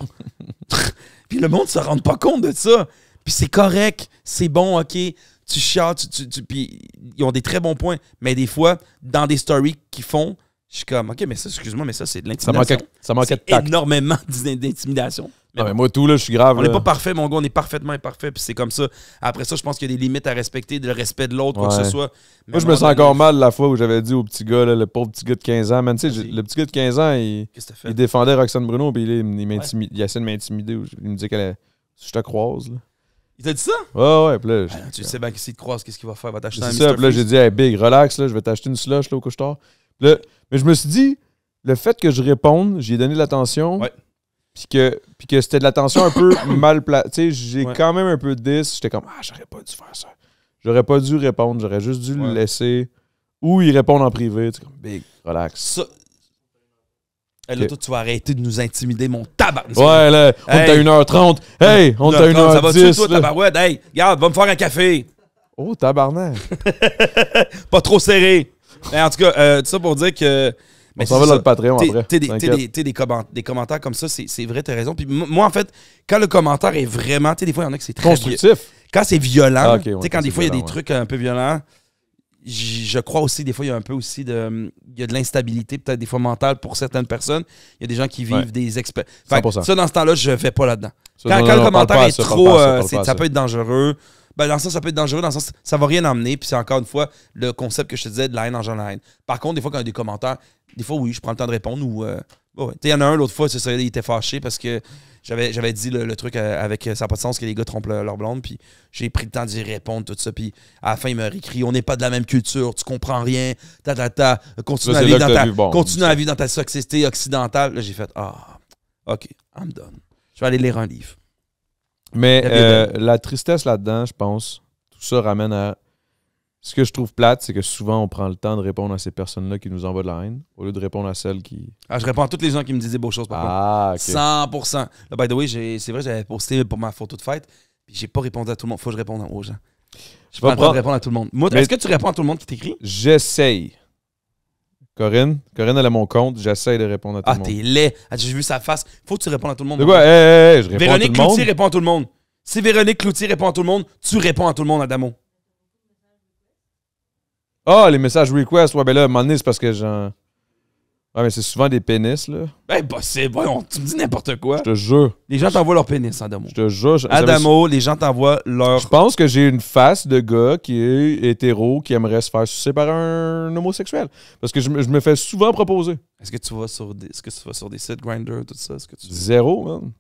puis le monde se rend pas compte de ça. Puis c'est correct, c'est bon, OK, tu chiales, tu, puis ils ont des très bons points. Mais des fois, dans des stories qu'ils font, je suis comme, OK, mais ça, excuse-moi, mais ça, c'est de l'intimidation. Ça manque de tact. énormément d'intimidation. Mais, mais moi, tout, là, je suis grave. On n'est pas parfait, mon gars, on est parfaitement imparfait, puis c'est comme ça. Après ça, je pense qu'il y a des limites à respecter, le respect de l'autre, quoi que ce soit. moi, je me sens encore mal la fois où j'avais dit au petit gars, le pauvre petit gars de 15 ans, man, tu sais, le petit gars de 15 ans, il, défendait Roxane Bruno, puis il, il, m'intimide il, de m'intimider. Il me disait que je te croise, il t'a dit ça? Ouais, ouais. Puis ah, tu sais bien qu'il te croise, qu'est-ce qu'il va faire? Il va t'acheter un C'est ça. j'ai dit, hey, Big, relax, là, je vais t'acheter une slush là, au couche-tard. mais je me suis dit, le fait que je réponde, j'ai donné de l'attention. Ouais. Puis que, puis que c'était de l'attention un peu mal placée. J'ai quand même un peu de 10. J'étais comme, ah, j'aurais pas dû faire ça. J'aurais pas dû répondre. J'aurais juste dû le laisser. Ou il répond en privé. big, relax. Là, toi, tu vas arrêter de nous intimider, mon tabac. Ouais, là, on est à 1h30. Hey, on est à 1h30. Ça va-tu, toi, tabarouette? Hey, regarde, va me faire un café. Oh, tabarnak. pas trop serré. Mais en tout cas, euh, tout ça pour dire que. on va dans le Patreon après. T'es des, des, des, comment des, commentaires comme ça, c'est vrai, t'as raison. Puis moi, en fait, quand le commentaire est vraiment. Tu sais, des fois, il y en a que c'est très. Constructif. Quand c'est violent, ah, tu sais, quand des fois, il y a des trucs un peu violents je crois aussi, des fois, il y a un peu aussi de, hum, il y a de l'instabilité, peut-être des fois mentale pour certaines personnes. Il y a des gens qui vivent des expériences. Ça, dans ce temps-là, je vais pas là-dedans. Quand, le commentaire est trop, euh, ça, peut être dangereux. Ben, dans le sens, ça peut être dangereux, dans le sens, ça va rien emmener. Puis c'est encore une fois le concept que je te disais de la haine en genre la haine. Par contre, des fois, quand il y a des commentaires, des fois, oui, je prends le temps de répondre ou. Euh, il y en a un l'autre fois, il était fâché parce que j'avais, j'avais dit le, truc euh, avec euh, ça n'a pas de sens que les gars trompent leur, blonde, puis j'ai pris le temps d'y répondre, tout ça. Puis à la fin, il me réécrit On n'est pas de la même culture, tu comprends rien, ta ta ta, continue, à, vivre dans ta, dans société occidentale. Là, j'ai fait Ah, OK, I'm done. Je vais aller lire un livre. Mais la euh, tristesse là-dedans, je pense, tout ça ramène à ce que je trouve plate, c'est que souvent, on prend le temps de répondre à ces personnes-là qui nous envoient de la haine, au lieu de répondre à celles qui. Ah, je réponds à toutes les gens qui me disaient des beaux choses, par ah, 100%. by the way, c'est vrai, j'avais posté pour ma photo de fête, puis j'ai pas répondu à tout le monde. Faut que je réponde aux gens. Je pas répondre à tout le monde. est-ce que tu réponds à tout le monde qui t'écrit? J'essaye. Corinne, Corinne, elle a mon compte, J'essaye de répondre à tout le ah, monde. Ah, t'es laid. Ah, j'ai vu sa face. Faut que tu répondes à tout le monde. Quoi? Hey, eh, eh, eh, je réponds à tout le monde. Cloutier répond à tout le monde. Si Véronique Cloutier répond à tout le monde, tu réponds à tout le monde, Adamo. Ah, les messages request. Ouais, ben là, à un moment c'est parce que j'en. Ouais, mais c'est souvent des pénis, là. Ben, c'est... tu me dis n'importe quoi. Je te jure. Les gens t'envoient leur pénis, Adamo. Je te jure. Adamo, les gens t'envoient leur. Je pense que j'ai une face de gars qui est hétéro, qui aimerait se faire sucer par un homosexuel. Parce que je, me- fais souvent proposer. Est-ce que tu vas sur des, est-ce que tu vas sur des sites grinders, tout ça? que Zéro, man.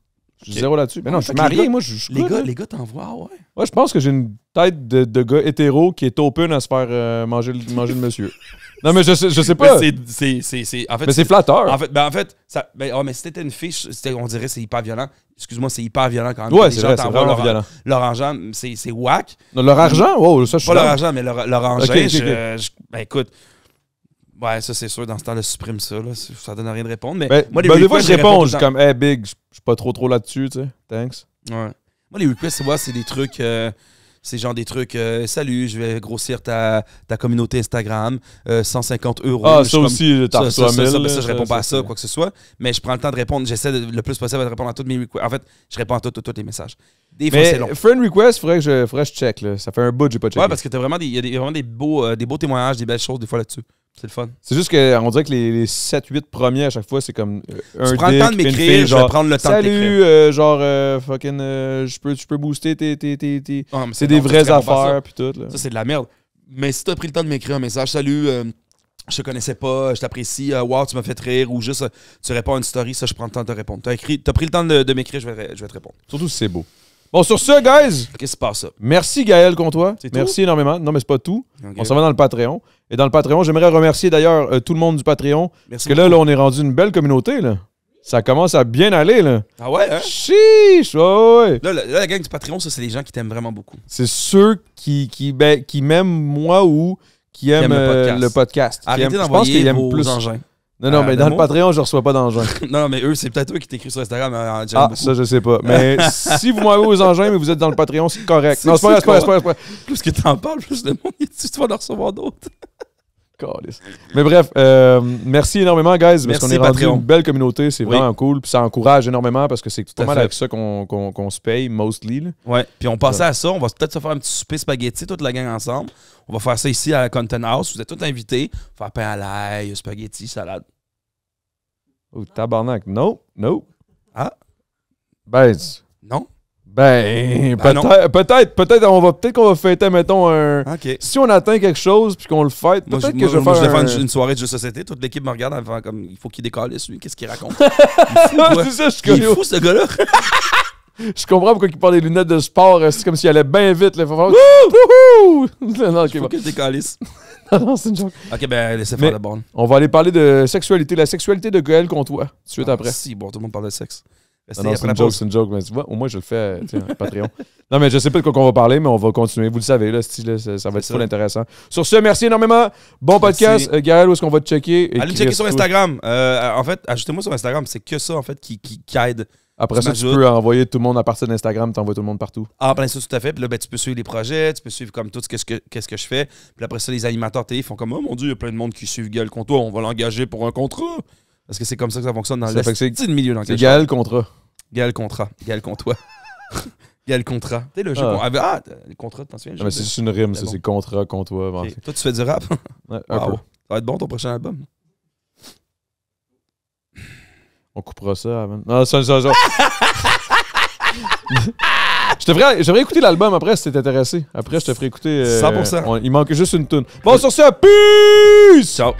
Je suis zéro là-dessus. Mais non, je suis marié, moi, Les gars, les gars t'envoient, ouais. Ouais, je pense que j'ai une tête de, de gars hétéro qui est open à se faire euh, manger, le- manger monsieur. Non, mais je sais, je sais pas. Mais, c'est- c'est- c'est- en fait, c'est flatteur. En fait, ben en fait ça, ben, ah, mais si t'étais une fille, on dirait que c'est hyper violent. Excuse-moi, c'est hyper violent quand même. Ouais, c'est vrai, c'est vraiment violent. Leur argent, c'est c'est whack. leur argent, ça, je suis Pas leur argent, mais leur, leur engin. ben, écoute, Ouais, ça c'est sûr, dans ce temps-là, supprime ça. Là. Ça donne rien de répondre. Mais ben, moi, les ben, des fois, je réponds, je suis comme, hey, big, je suis pas trop trop là-dessus, tu sais. Thanks. Ouais. Moi, les requests, c'est des trucs. Euh, c'est genre des trucs, euh, salut, je vais grossir ta, ta communauté Instagram, 150 euh, euros. Ah, ça aussi, t'as ça, ça, ça, je réponds pas à ça, quoi que ce soit. Mais je prends le temps de répondre. J'essaie le plus possible de répondre à tous mes requests. En fait, je réponds à tous les messages. Des fois, c'est long. Friend request, faudrait que je, faudrait que je check. Là. Ça fait un bout que j'ai pas checké. Ouais, parce que t'as vraiment des, y a vraiment des beaux, des beaux témoignages, des belles choses des fois là-dessus. C'est le fun. C'est juste qu'on dirait que les, 7-8 premiers à chaque fois, c'est comme euh, un Tu prends le temps de m'écrire, je vais prendre le temps Salut, de t'écrire. Euh, genre, euh, fucking, je, peux, peux booster tes. Ah, c'est des vraies affaires, puis tout. Ça, c'est de la merde. Mais si tu as pris le temps de m'écrire un message, salut, je te connaissais pas, je t'apprécie, wow, tu m'as fait rire, ou juste tu réponds à une story, ça, je prends le temps de te répondre. T'as, écrit, as pris le temps de, m'écrire, je vais, je vais te répondre. Surtout si c'est beau. Bon, sur ce, guys. Qu'est-ce qui se passe? Merci, Gaël, Comtois. Merci énormément. Non, mais c'est pas tout. On s'en va dans le Patreon. Et dans le Patreon, j'aimerais remercier d'ailleurs euh, tout le monde du Patreon. Merci parce que là, là, on est rendu une belle communauté, là. Ça commence à bien aller, là. Ah ouais, Chiche! Hein? Là, la gang du Patreon, ça, c'est les gens qui t'aiment vraiment beaucoup. C'est ceux qui, qui, ben, m'aiment, moi, ou qui aiment, le euh, podcast. le podcast. Arrêtez plus. engins. Non, non, euh, mais dans le Patreon, je reçois pas d'engins. non, mais eux, c'est peut-être eux qui t'écrivent sur Instagram. Euh, ah, ça, je sais pas. Mais si vous m'avez aux engins, mais vous êtes dans le Patreon, c'est correct. Non, c'est pas, c'est pas, c'est pas, Plus que t'en parles, plus de monde, tu vas en recevoir d'autres. Mais bref, euh, merci énormément, guys, parce qu'on est rendu une belle communauté. C'est vraiment cool. Puis ça encourage énormément parce que c'est tout à mal avec ça qu'on se paye, mostly. Ouais. Puis on passait à ça. On va peut-être se faire un petit souper spaghetti, toute la gang ensemble. On va faire ça ici à la Content House. Vous êtes tous invités. Faire pain à l'ail, spaghetti, salade. Oh, tabarnak. Non, non. Ah. Ben. Non. Ben, ah, peut-être, peut-être, peut-être qu'on va fêter, mettons, un. Si on atteint quelque chose puis qu'on le fête, peut-être que je vais faire. une soirée de jeu société, toute l'équipe me regarde en me comme il faut qu'il décolle, lui, qu'est-ce qu'il raconte Il est fou, ah, il ce gars-là. je comprends pourquoi il parle des lunettes de sport, euh, c'est comme s'il allait bien vite, là. Faut faire... non, non, faut non, c'est une joke. Ok, ben, laissez faire la bonne On va aller parler de sexualité, la sexualité de contre toi suite ah, après. Si, bon, tout le monde parle de sexe. Ben, c'est une joke, joke, mais au moins je le fais à Patreon. non, mais je sais pas de quoi qu'on va parler, mais on va continuer. Vous le savez, là, style, ça, va être intéressant. Sur ce, merci énormément. Bon podcast. Euh, Gaël, où est-ce qu'on va te checker? Allez checker sur Instagram. Euh, en fait, ajoutez-moi sur Instagram. C'est que ça, en fait, qui, qui, aide. Après ça, tu peux envoyer tout le monde à partir d'Instagram, tu envoies tout le monde partout. Ah, plein ça, tout à fait. Puis là, ben, tu peux suivre les projets, tu peux suivre comme tout ce que, qu'est-ce que je fais. Puis après ça, les animateurs télé font comme Oh mon Dieu, il y a plein de monde qui suivent Gueule toi. on va l'engager pour un contrat. Parce que c'est comme ça que ça fonctionne dans le petit milieu dans C'est Gaël contrat. Gaël contrat. Gaël toi. Gaël contrat. Tu sais, le jeu. Ah, ah le contrat, t'en souviens? Ah, c'est juste une rime, ça. C'est contrat, contre toi. Toi, tu fais du rap? ouais, un peu. Ça va être bon ton prochain album. On coupera ça avant. Non, ça, ça, ça. je te écouter l'album après si t'es intéressé. Après, je te ferai écouter. 100%. Euh, il manque juste une tune. Bon, sur ce, peace! Ciao!